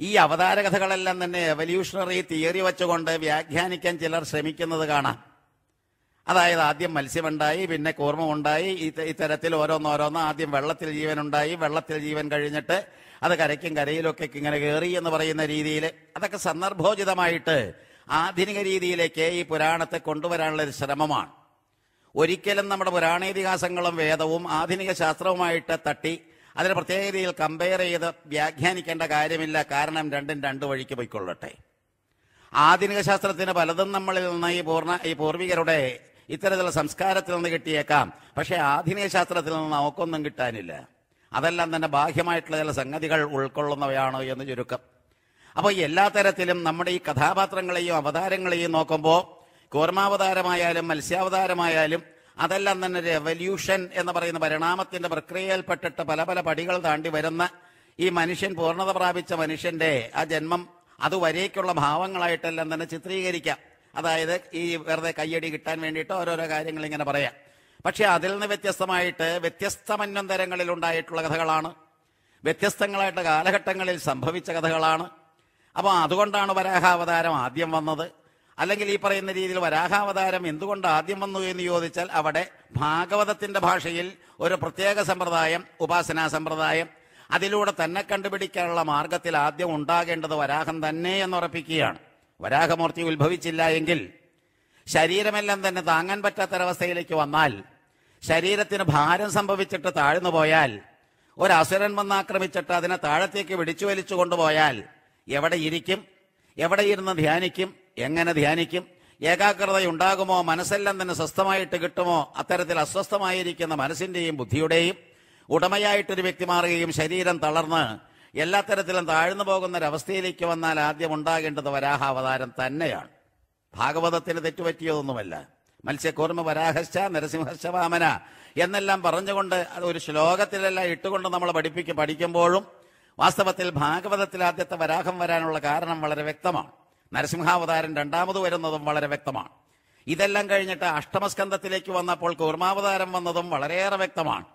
ഈ അവതാര കഥകളെല്ലാം തന്നെ എവല്യൂഷണറി തിയറി വെച്ചുകൊണ്ട് വ്യാഖ്യാനിക്കാൻ ചിലർ ശ്രമിക്കുന്നത് കാണാം അതായത് ആദ്യം മത്സ്യമുണ്ടായി പിന്നെ കൂർമ്മമുണ്ടായി ഇത്തരത്തിൽ ഓരോന്നോരോന്ന് ആദ്യം വെള്ളത്തിൽ ജീവനുണ്ടായി വെള്ളത്തിൽ ജീവൻ കഴിഞ്ഞിട്ട് അത് കരയ്ക്കും കരയിലൊക്കെ ഇങ്ങനെ കയറി എന്ന് പറയുന്ന രീതിയിൽ അതൊക്കെ സന്ദർഭോചിതമായിട്ട് ആധുനിക രീതിയിലേക്ക് ഈ പുരാണത്തെ കൊണ്ടുവരാനുള്ള ഒരു ശ്രമമാണ് ഒരിക്കലും നമ്മുടെ പുരാണേതിഹാസങ്ങളും വേദവും ആധുനിക ശാസ്ത്രവുമായിട്ട് തട്ടി അതിനെ പ്രത്യേക രീതിയിൽ കമ്പയർ ചെയ്ത് വ്യാഖ്യാനിക്കേണ്ട കാര്യമില്ല കാരണം രണ്ടും രണ്ട് വഴിക്ക് പോയിക്കൊള്ളട്ടെ ആധുനിക ശാസ്ത്രത്തിന് പലതും നമ്മളിൽ നിന്ന് ഈ പൂർണ്ണ ഈ പൂർവികരുടെ ഇത്തരത്തിലുള്ള സംസ്കാരത്തിൽ നിന്ന് കിട്ടിയേക്കാം പക്ഷേ ആധുനിക ശാസ്ത്രത്തിൽ നിന്ന് നമുക്കൊന്നും കിട്ടാനില്ല അതെല്ലാം തന്നെ ബാഹ്യമായിട്ടുള്ള ചില സംഗതികൾ ഉൾക്കൊള്ളുന്നവയാണോ എന്ന് ചുരുക്കം അപ്പോൾ എല്ലാ തരത്തിലും നമ്മുടെ ഈ കഥാപാത്രങ്ങളെയും അവതാരങ്ങളെയും നോക്കുമ്പോൾ കൂർമാവതാരമായാലും മത്സ്യാവതാരമായാലും അതെല്ലാം തന്നെ റെവല്യൂഷൻ എന്ന് പറയുന്ന പരിണാമത്തിന്റെ പ്രക്രിയയിൽപ്പെട്ടിട്ട് പല പല പടികൾ താണ്ടി വരുന്ന ഈ മനുഷ്യൻ പൂർണ്ണത പ്രാപിച്ച മനുഷ്യന്റെ ആ ജന്മം അതുവരേക്കുള്ള ഭാവങ്ങളായിട്ടെല്ലാം തന്നെ ചിത്രീകരിക്കാം അതായത് ഈ വെറുതെ കയ്യടി കിട്ടാൻ വേണ്ടിയിട്ട് ഓരോരോ കാര്യങ്ങൾ ഇങ്ങനെ പറയാം പക്ഷെ അതിൽ നിന്ന് വ്യത്യസ്തമായിട്ട് വ്യത്യസ്ത മന്വന്തരങ്ങളിൽ ഉണ്ടായിട്ടുള്ള കഥകളാണ് വ്യത്യസ്തങ്ങളായിട്ട് കാലഘട്ടങ്ങളിൽ സംഭവിച്ച കഥകളാണ് അപ്പോൾ അതുകൊണ്ടാണ് വരാഹാവതാരം ആദ്യം വന്നത് അല്ലെങ്കിൽ ഈ പറയുന്ന രീതിയിൽ വരാഹാവതാരം എന്തുകൊണ്ട് ആദ്യം വന്നു എന്ന് ചോദിച്ചാൽ അവിടെ ഭാഗവതത്തിന്റെ ഭാഷയിൽ ഒരു പ്രത്യേക സമ്പ്രദായം ഉപാസനാ സമ്പ്രദായം അതിലൂടെ തന്നെ കണ്ടുപിടിക്കാനുള്ള മാർഗത്തിൽ ആദ്യം ഉണ്ടാകേണ്ടത് വരാഹം തന്നെ എന്ന് ഉറപ്പിക്കുകയാണ് വരാഹമൂർത്തി ഉത്ഭവിച്ചില്ല എങ്കിൽ ശരീരമെല്ലാം തന്നെ താങ്ങാൻ പറ്റാത്തൊരവസ്ഥയിലേക്ക് വന്നാൽ ശരീരത്തിന് ഭാരം സംഭവിച്ചിട്ട് താഴ്ന്നു പോയാൽ ഒരു അസുരൻ വന്നാക്രമിച്ചിട്ട് അതിനെ താഴത്തേക്ക് വിടിച്ചു വലിച്ചു കൊണ്ടുപോയാൽ എവിടെ ഇരിക്കും എവിടെ ഇരുന്ന് ധ്യാനിക്കും എങ്ങനെ ധ്യാനിക്കും ഏകാഗ്രത ഉണ്ടാകുമോ മനസ്സെല്ലാം തന്നെ സ്വസ്ഥമായിട്ട് കിട്ടുമോ അത്തരത്തിൽ അസ്വസ്ഥമായിരിക്കുന്ന മനസ്സിന്റെയും ബുദ്ധിയുടെയും ഉടമയായിട്ടൊരു വ്യക്തി മാറുകയും ശരീരം തളർന്ന് എല്ലാ തരത്തിലും താഴ്ന്നു പോകുന്ന ഒരവസ്ഥയിലേക്ക് വന്നാൽ ആദ്യം ഉണ്ടാകേണ്ടത് വരാഹാവതാരം തന്നെയാണ് ഭാഗവതത്തിന് തെറ്റുപറ്റിയതൊന്നുമല്ല മത്സ്യക്കൂർമ്മ വരാഹശ്ച നരസിംഹശ്ച വാമന എന്നെല്ലാം പറഞ്ഞുകൊണ്ട് ഒരു ശ്ലോകത്തിലെല്ലാം ഇട്ടുകൊണ്ട് നമ്മൾ പഠിപ്പിക്കും പഠിക്കുമ്പോഴും വാസ്തവത്തിൽ ഭാഗവതത്തിൽ ആദ്യത്തെ വരാഹം വരാനുള്ള കാരണം വളരെ വ്യക്തമാണ് നരസിംഹാവതാരൻ രണ്ടാമത് വരുന്നതും വളരെ വ്യക്തമാണ് ഇതെല്ലാം കഴിഞ്ഞിട്ട് അഷ്ടമസ്കന്ധത്തിലേക്ക് വന്നപ്പോൾ കൂർമാവതാരം വന്നതും വളരെയേറെ വ്യക്തമാണ്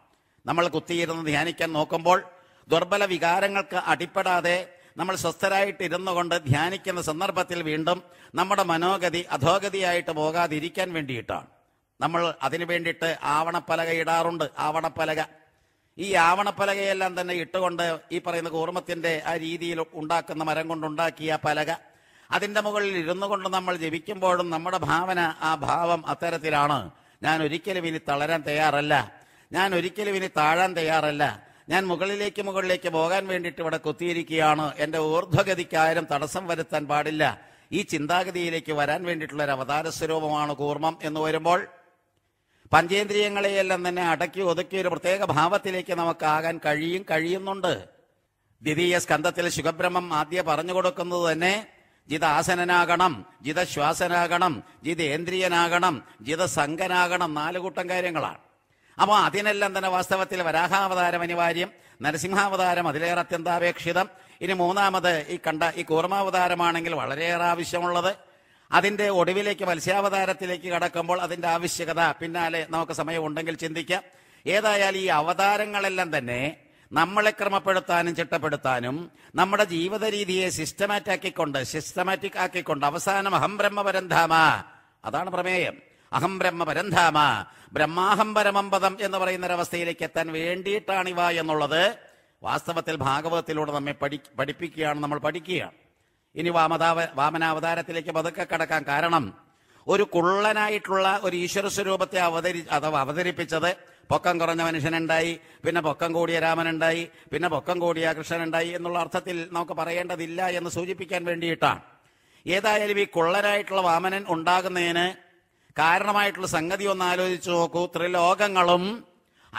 നമ്മൾ കുത്തിയിരുന്ന് ധ്യാനിക്കാൻ നോക്കുമ്പോൾ ദുർബല വികാരങ്ങൾക്ക് അടിപ്പെടാതെ നമ്മൾ സ്വസ്ഥരായിട്ടിരുന്നു കൊണ്ട് ധ്യാനിക്കുന്ന സന്ദർഭത്തിൽ വീണ്ടും നമ്മുടെ മനോഗതി അധോഗതിയായിട്ട് പോകാതിരിക്കാൻ വേണ്ടിയിട്ടാണ് നമ്മൾ അതിനു വേണ്ടിയിട്ട് ആവണപ്പലക ഇടാറുണ്ട് ആവണപ്പലക ഈ ആവണപ്പലകയെല്ലാം തന്നെ ഇട്ടുകൊണ്ട് ഈ പറയുന്ന കൂർമ്മത്തിൻ്റെ ആ രീതിയിൽ ഉണ്ടാക്കുന്ന മരം കൊണ്ടുണ്ടാക്കിയ പലക അതിൻ്റെ മുകളിൽ ഇരുന്നു കൊണ്ട് നമ്മൾ ജപിക്കുമ്പോഴും നമ്മുടെ ഭാവന ആ ഭാവം അത്തരത്തിലാണ് ഞാൻ ഒരിക്കലും ഇനി തളരാൻ തയ്യാറല്ല ഞാൻ ഒരിക്കലും ഇനി താഴാൻ തയ്യാറല്ല ഞാൻ മുകളിലേക്ക് മുകളിലേക്ക് പോകാൻ വേണ്ടിയിട്ട് ഇവിടെ കുത്തിയിരിക്കുകയാണ് എൻ്റെ ഊർധ്വഗതിക്കാരും തടസ്സം വരുത്താൻ പാടില്ല ഈ ചിന്താഗതിയിലേക്ക് വരാൻ വേണ്ടിയിട്ടുള്ള ഒരു അവതാര സ്വരൂപമാണ് കൂർമ്മം എന്ന് വരുമ്പോൾ പഞ്ചേന്ദ്രിയങ്ങളെയെല്ലാം തന്നെ അടക്കി ഒതുക്കി ഒരു പ്രത്യേക ഭാവത്തിലേക്ക് നമുക്കാകാൻ കഴിയും കഴിയുന്നുണ്ട് ദ്വിതീയ സ്കന്ധത്തിൽ ശുഖബ്രഹ്മം ആദ്യ പറഞ്ഞു കൊടുക്കുന്നത് തന്നെ ജിതാസനാകണം ജിതശ്വാസനാകണം ജിതേന്ദ്രിയനാകണം ജിതസംഘനാകണം നാല് കൂട്ടം കാര്യങ്ങളാണ് അപ്പോൾ അതിനെല്ലാം തന്നെ വാസ്തവത്തിൽ വരാഹാവതാരം അനിവാര്യം നരസിംഹാവതാരം അതിലേറെ അത്യന്താപേക്ഷിതം ഇനി മൂന്നാമത് ഈ കണ്ട ഈ കൂർമാവതാരമാണെങ്കിൽ വളരെയേറെ ആവശ്യമുള്ളത് അതിൻ്റെ ഒടുവിലേക്ക് മത്സ്യാവതാരത്തിലേക്ക് കടക്കുമ്പോൾ അതിൻ്റെ ആവശ്യകത പിന്നാലെ നമുക്ക് സമയമുണ്ടെങ്കിൽ ചിന്തിക്കാം ഏതായാലും ഈ അവതാരങ്ങളെല്ലാം തന്നെ നമ്മളെ ക്രമപ്പെടുത്താനും ചിട്ടപ്പെടുത്താനും നമ്മുടെ ജീവിത രീതിയെ സിസ്റ്റമാറ്റിക് ആക്കിക്കൊണ്ട് സിസ്റ്റമാറ്റിക് ആക്കിക്കൊണ്ട് അവസാനം അഹം ബ്രഹ്മ അതാണ് പ്രമേയം അഹം ബ്രഹ്മ പരന്ധാമ ബ്രഹ്മാഹം പദം എന്ന് പറയുന്ന ഒരവസ്ഥയിലേക്ക് എത്താൻ ഇവ എന്നുള്ളത് വാസ്തവത്തിൽ ഭാഗവതത്തിലൂടെ നമ്മെ പഠി പഠിപ്പിക്കുകയാണ് നമ്മൾ പഠിക്കുക ഇനി വാമതാവ വാമനാവതാരത്തിലേക്ക് പതുക്കെ കടക്കാൻ കാരണം ഒരു കുള്ളനായിട്ടുള്ള ഒരു ഈശ്വര സ്വരൂപത്തെ അവതരി അഥവാ അവതരിപ്പിച്ചത് പൊക്കം കുറഞ്ഞ മനുഷ്യനുണ്ടായി പിന്നെ പൊക്കം കൂടിയ രാമനുണ്ടായി പിന്നെ പൊക്കം കൂടിയ കൃഷ്ണനുണ്ടായി എന്നുള്ള അർത്ഥത്തിൽ നമുക്ക് പറയേണ്ടതില്ല എന്ന് സൂചിപ്പിക്കാൻ വേണ്ടിയിട്ടാണ് ഏതായാലും ഈ കൊള്ളരായിട്ടുള്ള വാമനൻ ഉണ്ടാകുന്നതിന് കാരണമായിട്ടുള്ള സംഗതി ഒന്ന് ആലോചിച്ചു നോക്കൂ ത്രിലോകങ്ങളും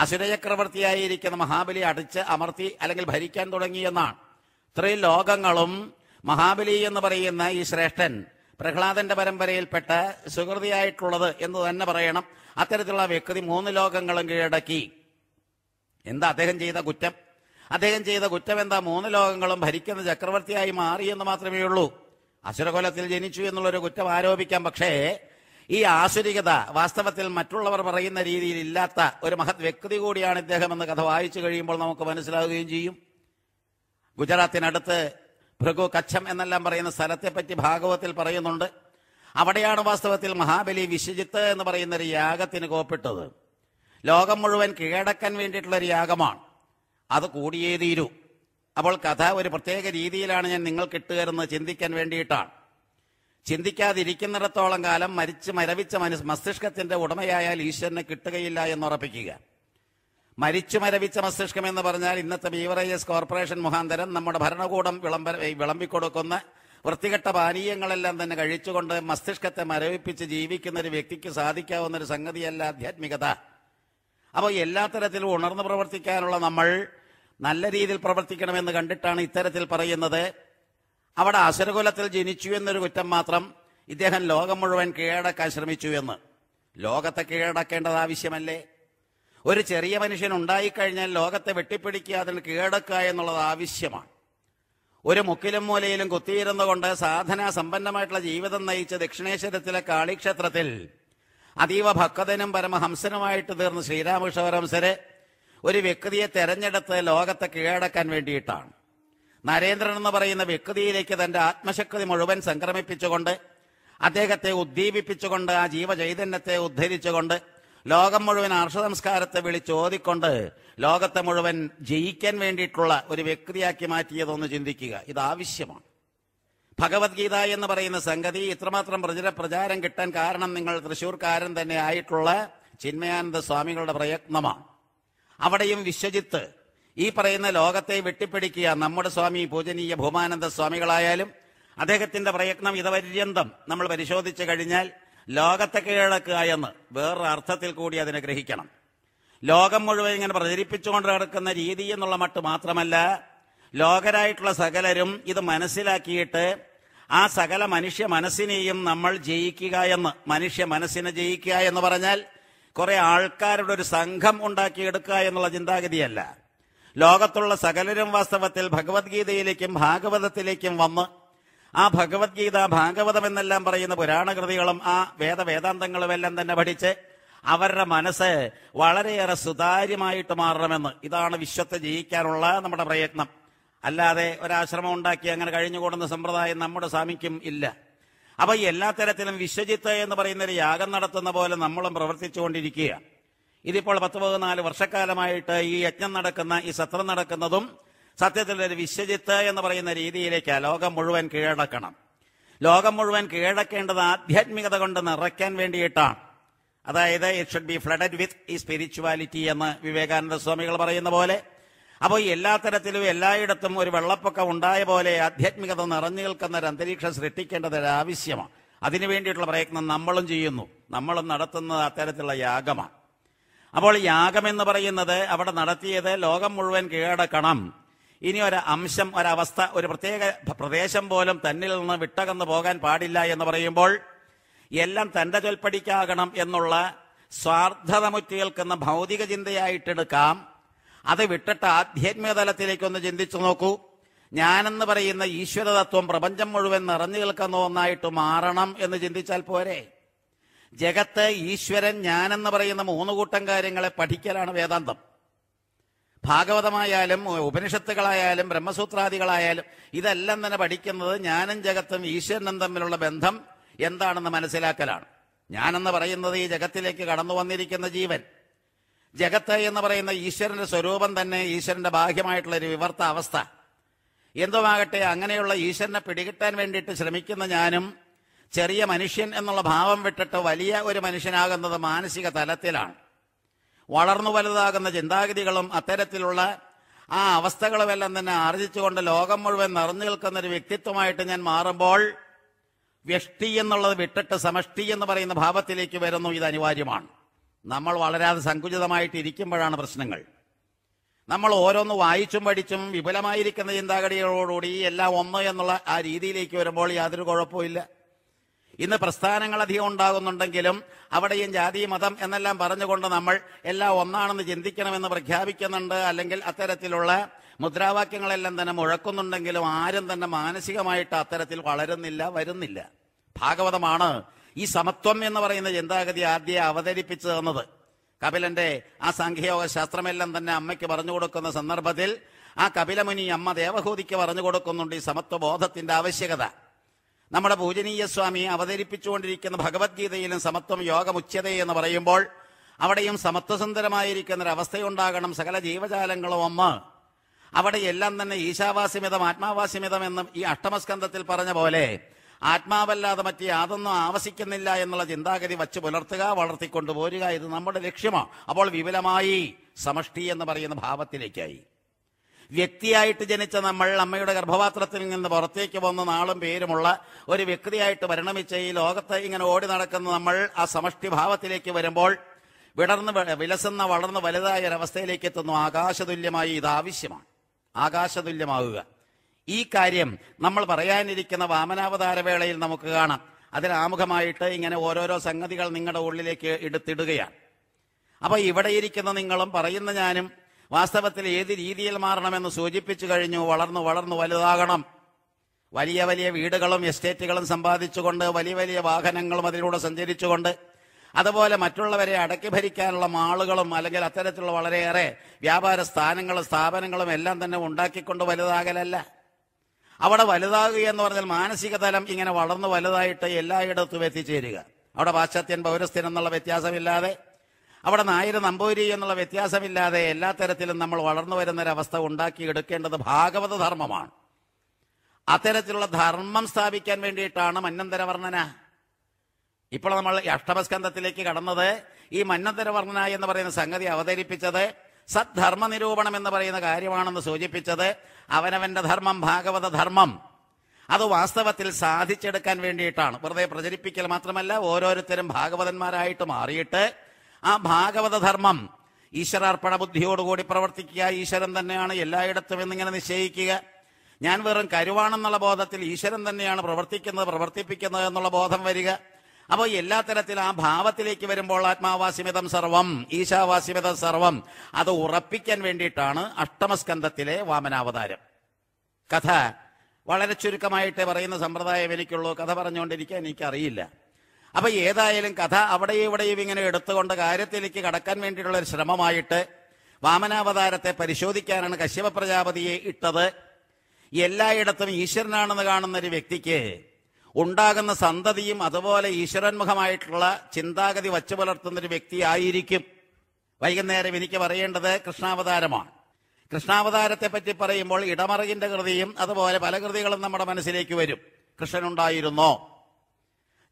അസുരചക്രവർത്തിയായിരിക്കുന്ന മഹാബലി അടിച്ച് അമർത്തി അല്ലെങ്കിൽ ഭരിക്കാൻ തുടങ്ങിയെന്നാണ് ത്രിലോകങ്ങളും മഹാബലി എന്ന് പറയുന്ന ഈ ശ്രേഷ്ഠൻ പ്രഹ്ലാദന്റെ പരമ്പരയിൽപ്പെട്ട സുഹൃതിയായിട്ടുള്ളത് എന്ന് തന്നെ പറയണം അത്തരത്തിലുള്ള വ്യക്തി മൂന്ന് ലോകങ്ങളും കീഴടക്കി എന്താ അദ്ദേഹം ചെയ്ത കുറ്റം അദ്ദേഹം ചെയ്ത കുറ്റം എന്താ മൂന്ന് ലോകങ്ങളും ഭരിക്കുന്ന ചക്രവർത്തിയായി മാറി എന്ന് മാത്രമേ ഉള്ളൂ അസുരകുലത്തിൽ ജനിച്ചു എന്നുള്ളൊരു കുറ്റം ആരോപിക്കാം പക്ഷേ ഈ ആസുരികത വാസ്തവത്തിൽ മറ്റുള്ളവർ പറയുന്ന രീതിയിൽ ഇല്ലാത്ത ഒരു മഹത് വ്യക്തി കൂടിയാണ് ഇദ്ദേഹം എന്ന് കഥ വായിച്ചു കഴിയുമ്പോൾ നമുക്ക് മനസ്സിലാവുകയും ചെയ്യും ഗുജറാത്തിനടുത്ത് ഭൃഗു കച്ചം എന്നെല്ലാം പറയുന്ന സ്ഥലത്തെപ്പറ്റി ഭാഗവത്തിൽ പറയുന്നുണ്ട് അവിടെയാണ് വാസ്തവത്തിൽ മഹാബലി വിശ്വജിത്ത് എന്ന് പറയുന്ന ഒരു യാഗത്തിന് കോപ്പിട്ടത് ലോകം മുഴുവൻ കീഴടക്കാൻ വേണ്ടിയിട്ടുള്ള ഒരു യാഗമാണ് അത് കൂടിയേ തീരൂ അപ്പോൾ കഥ ഒരു പ്രത്യേക രീതിയിലാണ് ഞാൻ നിങ്ങൾക്ക് ഇട്ടുകയെന്ന് ചിന്തിക്കാൻ വേണ്ടിയിട്ടാണ് ചിന്തിക്കാതിരിക്കുന്നിടത്തോളം കാലം മരിച്ച് മരവിച്ച മനസ് മസ്തിഷ്കത്തിന്റെ ഉടമയായാൽ ഈശ്വരനെ കിട്ടുകയില്ല എന്ന് ഉറപ്പിക്കുക മരിച്ചു മരവിച്ച മസ്തിഷ്കം എന്ന് പറഞ്ഞാൽ ഇന്നത്തെ ബീവറേജസ് കോർപ്പറേഷൻ മുഖാന്തരം നമ്മുടെ ഭരണകൂടം വിളംബര വിളമ്പിക്കൊടുക്കുന്ന വൃത്തികെട്ട പാനീയങ്ങളെല്ലാം തന്നെ കഴിച്ചുകൊണ്ട് മസ്തിഷ്കത്തെ മരവിപ്പിച്ച് ജീവിക്കുന്ന ഒരു വ്യക്തിക്ക് സാധിക്കാവുന്ന ഒരു സംഗതിയല്ല ആധ്യാത്മികത അപ്പോൾ എല്ലാ തരത്തിലും ഉണർന്നു പ്രവർത്തിക്കാനുള്ള നമ്മൾ നല്ല രീതിയിൽ പ്രവർത്തിക്കണമെന്ന് കണ്ടിട്ടാണ് ഇത്തരത്തിൽ പറയുന്നത് അവിടെ അസുരകുലത്തിൽ ജനിച്ചു എന്നൊരു കുറ്റം മാത്രം ഇദ്ദേഹം ലോകം മുഴുവൻ കീഴടക്കാൻ ശ്രമിച്ചു എന്ന് ലോകത്തെ കീഴടക്കേണ്ടത് ആവശ്യമല്ലേ ഒരു ചെറിയ മനുഷ്യൻ ഉണ്ടായിക്കഴിഞ്ഞാൽ ലോകത്തെ വെട്ടിപ്പിടിക്കുക അതിന് കീഴടക്കുക എന്നുള്ളത് ആവശ്യമാണ് ഒരു മുക്കിലും മൂലയിലും കുത്തിയിരുന്നുകൊണ്ട് സാധന സമ്പന്നമായിട്ടുള്ള ജീവിതം നയിച്ച ദക്ഷിണേശ്വരത്തിലെ കാളിക്ഷേത്രത്തിൽ അതീവ ഭക്തനും പരമഹംസനുമായിട്ട് തീർന്ന ശ്രീരാമകൃഷ്ണ ഒരു വ്യക്തിയെ തെരഞ്ഞെടുത്ത് ലോകത്തെ കീഴടക്കാൻ വേണ്ടിയിട്ടാണ് നരേന്ദ്രൻ എന്ന് പറയുന്ന വ്യക്തിയിലേക്ക് തന്റെ ആത്മശക്തി മുഴുവൻ സംക്രമിപ്പിച്ചുകൊണ്ട് അദ്ദേഹത്തെ ഉദ്ദീപിപ്പിച്ചുകൊണ്ട് ആ ജീവചൈതന്യത്തെ ഉദ്ധരിച്ചുകൊണ്ട് ലോകം മുഴുവൻ ആർഷ സംസ്കാരത്തെ വിളിച്ചോതിക്കൊണ്ട് ലോകത്തെ മുഴുവൻ ജയിക്കാൻ വേണ്ടിയിട്ടുള്ള ഒരു വ്യക്തിയാക്കി മാറ്റിയതൊന്ന് ചിന്തിക്കുക ഇത് ആവശ്യമാണ് ഭഗവത്ഗീത എന്ന് പറയുന്ന സംഗതി ഇത്രമാത്രം പ്രചര പ്രചാരം കിട്ടാൻ കാരണം നിങ്ങൾ തൃശ്ശൂർക്കാരൻ തന്നെ ആയിട്ടുള്ള ചിന്മയാനന്ദ സ്വാമികളുടെ പ്രയത്നമാണ് അവിടെയും വിശ്വജിത്ത് ഈ പറയുന്ന ലോകത്തെ വെട്ടിപ്പിടിക്കുക നമ്മുടെ സ്വാമി പൂജനീയ ഭൂമാനന്ദ സ്വാമികളായാലും അദ്ദേഹത്തിന്റെ പ്രയത്നം ഇതപര്യന്തം നമ്മൾ പരിശോധിച്ചു കഴിഞ്ഞാൽ ലോകത്തെ കീഴടക്കുക എന്ന് വേറൊരു അർത്ഥത്തിൽ കൂടി അതിനെ ഗ്രഹിക്കണം ലോകം മുഴുവൻ ഇങ്ങനെ പ്രചരിപ്പിച്ചുകൊണ്ട് നടക്കുന്ന രീതി എന്നുള്ള മട്ട് മാത്രമല്ല ലോകരായിട്ടുള്ള സകലരും ഇത് മനസ്സിലാക്കിയിട്ട് ആ സകല മനുഷ്യ മനസ്സിനെയും നമ്മൾ ജയിക്കുക എന്ന് മനുഷ്യ മനസ്സിനെ ജയിക്കുക എന്ന് പറഞ്ഞാൽ കുറെ ആൾക്കാരുടെ ഒരു സംഘം ഉണ്ടാക്കിയെടുക്കുക എന്നുള്ള ചിന്താഗതിയല്ല ലോകത്തുള്ള സകലരും വാസ്തവത്തിൽ ഭഗവത്ഗീതയിലേക്കും ഭാഗവതത്തിലേക്കും വന്ന് ആ ഭഗവത്ഗീത ഭാഗവതം എന്നെല്ലാം പറയുന്ന പുരാണകൃതികളും ആ വേദ വേദവേദാന്തങ്ങളുമെല്ലാം തന്നെ പഠിച്ച് അവരുടെ മനസ്സ് വളരെയേറെ സുതാര്യമായിട്ട് മാറണമെന്ന് ഇതാണ് വിശ്വത്തെ ജയിക്കാനുള്ള നമ്മുടെ പ്രയത്നം അല്ലാതെ ഒരാശ്രമം ഉണ്ടാക്കി അങ്ങനെ കഴിഞ്ഞുകൂടുന്ന സമ്പ്രദായം നമ്മുടെ സ്വാമിക്കും ഇല്ല അപ്പൊ എല്ലാ തരത്തിലും വിശ്വജിത്ത് എന്ന് പറയുന്ന ഒരു യാഗം നടത്തുന്ന പോലെ നമ്മളും പ്രവർത്തിച്ചുകൊണ്ടിരിക്കുക ഇതിപ്പോൾ പത്ത് പതിനാല് വർഷക്കാലമായിട്ട് ഈ യജ്ഞം നടക്കുന്ന ഈ സത്രം നടക്കുന്നതും സത്യത്തിൽ ഒരു വിശ്വജിത്ത് എന്ന് പറയുന്ന രീതിയിലേക്ക് ലോകം മുഴുവൻ കീഴടക്കണം ലോകം മുഴുവൻ കീഴടക്കേണ്ടത് ആധ്യാത്മികത കൊണ്ട് നിറയ്ക്കാൻ വേണ്ടിയിട്ടാണ് അതായത് it should be flooded with ഈ സ്പിരിച്വാലിറ്റി എന്ന് വിവേകാനന്ദ സ്വാമികൾ പറയുന്ന പോലെ അപ്പോൾ എല്ലാ തരത്തിലും എല്ലായിടത്തും ഒരു വെള്ളപ്പൊക്കം ഉണ്ടായ പോലെ ആധ്യാത്മികത നിറഞ്ഞു നിൽക്കുന്ന ഒരു അന്തരീക്ഷം സൃഷ്ടിക്കേണ്ടത് ഒരു ആവശ്യമാണ് അതിനു വേണ്ടിയിട്ടുള്ള പ്രയത്നം നമ്മളും ചെയ്യുന്നു നമ്മളും നടത്തുന്നത് അത്തരത്തിലുള്ള യാഗമാണ് അപ്പോൾ യാഗമെന്ന് പറയുന്നത് അവിടെ നടത്തിയത് ലോകം മുഴുവൻ കീഴടക്കണം ഇനി ഒരു അംശം ഒരവസ്ഥ ഒരു പ്രത്യേക പ്രദേശം പോലും തന്നിൽ നിന്ന് വിട്ടകന്ന് പോകാൻ പാടില്ല എന്ന് പറയുമ്പോൾ എല്ലാം തന്റെ ചൊൽപ്പടിക്കാകണം എന്നുള്ള സ്വാർത്ഥത മുറ്റിയേൽക്കുന്ന ഭൗതിക ചിന്തയായിട്ടെടുക്കാം അത് വിട്ടിട്ട് ആധ്യാത്മിക തലത്തിലേക്കൊന്ന് ചിന്തിച്ചു നോക്കൂ ഞാനെന്ന് പറയുന്ന തത്വം പ്രപഞ്ചം മുഴുവൻ നിറഞ്ഞു നിൽക്കുന്ന ഒന്നായിട്ട് മാറണം എന്ന് ചിന്തിച്ചാൽ പോരെ ജഗത്ത് ഈശ്വരൻ ഞാനെന്ന് പറയുന്ന മൂന്ന് കൂട്ടം കാര്യങ്ങളെ പഠിക്കലാണ് വേദാന്തം ഭാഗവതമായാലും ഉപനിഷത്തുകളായാലും ബ്രഹ്മസൂത്രാദികളായാലും ഇതെല്ലാം തന്നെ പഠിക്കുന്നത് ഞാനും ജഗത്തും ഈശ്വരനും തമ്മിലുള്ള ബന്ധം എന്താണെന്ന് മനസ്സിലാക്കലാണ് ഞാനെന്ന് പറയുന്നത് ഈ ജഗത്തിലേക്ക് കടന്നു വന്നിരിക്കുന്ന ജീവൻ ജഗത്ത് എന്ന് പറയുന്ന ഈശ്വരന്റെ സ്വരൂപം തന്നെ ഈശ്വരന്റെ ബാഹ്യമായിട്ടുള്ള ഒരു വിവർത്ത അവസ്ഥ എന്തുമാകട്ടെ അങ്ങനെയുള്ള ഈശ്വരനെ പിടികിട്ടാൻ വേണ്ടിയിട്ട് ശ്രമിക്കുന്ന ഞാനും ചെറിയ മനുഷ്യൻ എന്നുള്ള ഭാവം വിട്ടിട്ട് വലിയ ഒരു മനുഷ്യനാകുന്നത് മാനസിക തലത്തിലാണ് വളർന്നു വലുതാകുന്ന ചിന്താഗതികളും അത്തരത്തിലുള്ള ആ അവസ്ഥകളുമെല്ലാം തന്നെ ആർജിച്ചുകൊണ്ട് ലോകം മുഴുവൻ നിറഞ്ഞു നിൽക്കുന്ന ഒരു വ്യക്തിത്വമായിട്ട് ഞാൻ മാറുമ്പോൾ വ്യഷ്ടി എന്നുള്ളത് വിട്ടിട്ട് സമഷ്ടി എന്ന് പറയുന്ന ഭാവത്തിലേക്ക് വരുന്നു ഇത് അനിവാര്യമാണ് നമ്മൾ വളരാതെ സങ്കുചിതമായിട്ട് ഇരിക്കുമ്പോഴാണ് പ്രശ്നങ്ങൾ നമ്മൾ ഓരോന്ന് വായിച്ചും പഠിച്ചും വിപുലമായിരിക്കുന്ന ചിന്താഗതികളോടുകൂടി എല്ലാം ഒന്ന് എന്നുള്ള ആ രീതിയിലേക്ക് വരുമ്പോൾ യാതൊരു കുഴപ്പമില്ല ഇന്ന് പ്രസ്ഥാനങ്ങൾ അധികം ഉണ്ടാകുന്നുണ്ടെങ്കിലും അവിടെയും ജാതി മതം എന്നെല്ലാം പറഞ്ഞുകൊണ്ട് നമ്മൾ എല്ലാം ഒന്നാണെന്ന് ചിന്തിക്കണമെന്ന് പ്രഖ്യാപിക്കുന്നുണ്ട് അല്ലെങ്കിൽ അത്തരത്തിലുള്ള മുദ്രാവാക്യങ്ങളെല്ലാം തന്നെ മുഴക്കുന്നുണ്ടെങ്കിലും ആരും തന്നെ മാനസികമായിട്ട് അത്തരത്തിൽ വളരുന്നില്ല വരുന്നില്ല ഭാഗവതമാണ് ഈ സമത്വം എന്ന് പറയുന്ന ചിന്താഗതി ആദ്യം അവതരിപ്പിച്ചു തന്നത് കപിലന്റെ ആ സംഖ്യയോഗ ശാസ്ത്രമെല്ലാം തന്നെ അമ്മയ്ക്ക് പറഞ്ഞു കൊടുക്കുന്ന സന്ദർഭത്തിൽ ആ കപിലമുനി അമ്മ ദേവഹൂതിക്ക് പറഞ്ഞു കൊടുക്കുന്നുണ്ട് ഈ സമത്വബോധത്തിന്റെ ആവശ്യകത നമ്മുടെ പൂജനീയ സ്വാമി അവതരിപ്പിച്ചുകൊണ്ടിരിക്കുന്ന ഭഗവത്ഗീതയിലും സമത്വം യോഗമുച്യത എന്ന് പറയുമ്പോൾ അവിടെയും സമത്വസുന്ദരമായിരിക്കുന്ന ഒരു സകല ജീവജാലങ്ങളും അമ്മ അവിടെ എല്ലാം തന്നെ ഈശാവാസ്യമിതം ആത്മാവാസ്യമിതം എന്നും ഈ അഷ്ടമസ്കന്ധത്തിൽ പറഞ്ഞ പോലെ ആത്മാവല്ലാതെ മറ്റേ യാതൊന്നും ആവശിക്കുന്നില്ല എന്നുള്ള ചിന്താഗതി വച്ച് പുലർത്തുക പോരുക ഇത് നമ്മുടെ ലക്ഷ്യമാണ് അപ്പോൾ വിപുലമായി സമഷ്ടി എന്ന് പറയുന്ന ഭാവത്തിലേക്കായി വ്യക്തിയായിട്ട് ജനിച്ച നമ്മൾ അമ്മയുടെ ഗർഭപാത്രത്തിൽ നിന്ന് പുറത്തേക്ക് വന്ന നാളും പേരുമുള്ള ഒരു വ്യക്തിയായിട്ട് പരിണമിച്ച ഈ ലോകത്ത് ഇങ്ങനെ ഓടി നടക്കുന്ന നമ്മൾ ആ സമഷ്ടി ഭാവത്തിലേക്ക് വരുമ്പോൾ വിടർന്ന് വിലസുന്ന വളർന്ന് വലുതായ ഒരവസ്ഥയിലേക്ക് എത്തുന്നു ആകാശതുല്യമായി ഇത് ആവശ്യമാണ് ആകാശതുല്യമാവുക ഈ കാര്യം നമ്മൾ പറയാനിരിക്കുന്ന വാമനാവതാരവേളയിൽ വേളയിൽ നമുക്ക് കാണാം ആമുഖമായിട്ട് ഇങ്ങനെ ഓരോരോ സംഗതികൾ നിങ്ങളുടെ ഉള്ളിലേക്ക് എടുത്തിടുകയാണ് അപ്പോൾ ഇവിടെ ഇരിക്കുന്ന നിങ്ങളും പറയുന്ന ഞാനും വാസ്തവത്തിൽ ഏത് രീതിയിൽ മാറണമെന്ന് സൂചിപ്പിച്ചു കഴിഞ്ഞു വളർന്നു വളർന്നു വലുതാകണം വലിയ വലിയ വീടുകളും എസ്റ്റേറ്റുകളും സമ്പാദിച്ചുകൊണ്ട് വലിയ വലിയ വാഹനങ്ങളും അതിലൂടെ സഞ്ചരിച്ചുകൊണ്ട് അതുപോലെ മറ്റുള്ളവരെ അടക്കി ഭരിക്കാനുള്ള മാളുകളും അല്ലെങ്കിൽ അത്തരത്തിലുള്ള വളരെയേറെ വ്യാപാര സ്ഥാനങ്ങളും സ്ഥാപനങ്ങളും എല്ലാം തന്നെ ഉണ്ടാക്കിക്കൊണ്ട് വലുതാകലല്ല അവിടെ വലുതാകുക എന്ന് പറഞ്ഞാൽ മാനസിക തലം ഇങ്ങനെ വളർന്നു വലുതായിട്ട് എല്ലായിടത്തും എത്തിച്ചേരുക അവിടെ പാശ്ചാത്യൻ പൗരസ്ഥിരം എന്നുള്ള വ്യത്യാസമില്ലാതെ അവിടെ നായർ നമ്പൂരി എന്നുള്ള വ്യത്യാസമില്ലാതെ എല്ലാ തരത്തിലും നമ്മൾ വളർന്നു വരുന്നൊരവസ്ഥ ഉണ്ടാക്കിയെടുക്കേണ്ടത് ഭാഗവത ധർമ്മമാണ് അത്തരത്തിലുള്ള ധർമ്മം സ്ഥാപിക്കാൻ വേണ്ടിയിട്ടാണ് മന്നന്തരവർണ്ണന ഇപ്പോൾ നമ്മൾ ഈ അഷ്ടമസ്കന്ധത്തിലേക്ക് കടന്നത് ഈ മന്നത്തര വർണ്ണന എന്ന് പറയുന്ന സംഗതി അവതരിപ്പിച്ചത് സദ്ധർമ്മ നിരൂപണം എന്ന് പറയുന്ന കാര്യമാണെന്ന് സൂചിപ്പിച്ചത് അവനവന്റെ ധർമ്മം ഭാഗവത ധർമ്മം അത് വാസ്തവത്തിൽ സാധിച്ചെടുക്കാൻ വേണ്ടിയിട്ടാണ് വെറുതെ പ്രചരിപ്പിക്കൽ മാത്രമല്ല ഓരോരുത്തരും ഭാഗവതന്മാരായിട്ട് മാറിയിട്ട് ആ ഭാഗവത ധർമ്മം ഈശ്വരാർപ്പണ ബുദ്ധിയോടുകൂടി പ്രവർത്തിക്കുക ഈശ്വരൻ തന്നെയാണ് എല്ലായിടത്തും എന്നിങ്ങനെ നിശ്ചയിക്കുക ഞാൻ വെറും കരുവാണെന്നുള്ള ബോധത്തിൽ ഈശ്വരൻ തന്നെയാണ് പ്രവർത്തിക്കുന്നത് പ്രവർത്തിപ്പിക്കുന്നത് എന്നുള്ള ബോധം വരിക അപ്പോൾ എല്ലാ തരത്തിൽ ആ ഭാവത്തിലേക്ക് വരുമ്പോൾ ആത്മാവാസിമിതം സർവം ഈശാവാസിമിതം സർവം അത് ഉറപ്പിക്കാൻ വേണ്ടിയിട്ടാണ് അഷ്ടമസ്കന്ധത്തിലെ വാമനാവതാരം കഥ വളരെ ചുരുക്കമായിട്ട് പറയുന്ന സമ്പ്രദായം എനിക്കുള്ളൂ കഥ പറഞ്ഞുകൊണ്ടിരിക്കാൻ എനിക്കറിയില്ല അപ്പൊ ഏതായാലും കഥ അവിടെയും ഇവിടെയും ഇങ്ങനെ എടുത്തുകൊണ്ട് കാര്യത്തിലേക്ക് കടക്കാൻ വേണ്ടിയിട്ടുള്ള ഒരു ശ്രമമായിട്ട് വാമനാവതാരത്തെ പരിശോധിക്കാനാണ് കശ്യപ പ്രജാപതിയെ ഇട്ടത് എല്ലായിടത്തും ഈശ്വരനാണെന്ന് കാണുന്ന ഒരു വ്യക്തിക്ക് ഉണ്ടാകുന്ന സന്തതിയും അതുപോലെ ഈശ്വരന്മുഖമായിട്ടുള്ള ചിന്താഗതി വച്ചു പുലർത്തുന്ന ഒരു വ്യക്തിയായിരിക്കും വൈകുന്നേരം എനിക്ക് പറയേണ്ടത് കൃഷ്ണാവതാരമാണ് കൃഷ്ണാവതാരത്തെ പറ്റി പറയുമ്പോൾ ഇടമറിയിന്റെ കൃതിയും അതുപോലെ പല കൃതികളും നമ്മുടെ മനസ്സിലേക്ക് വരും കൃഷ്ണനുണ്ടായിരുന്നോ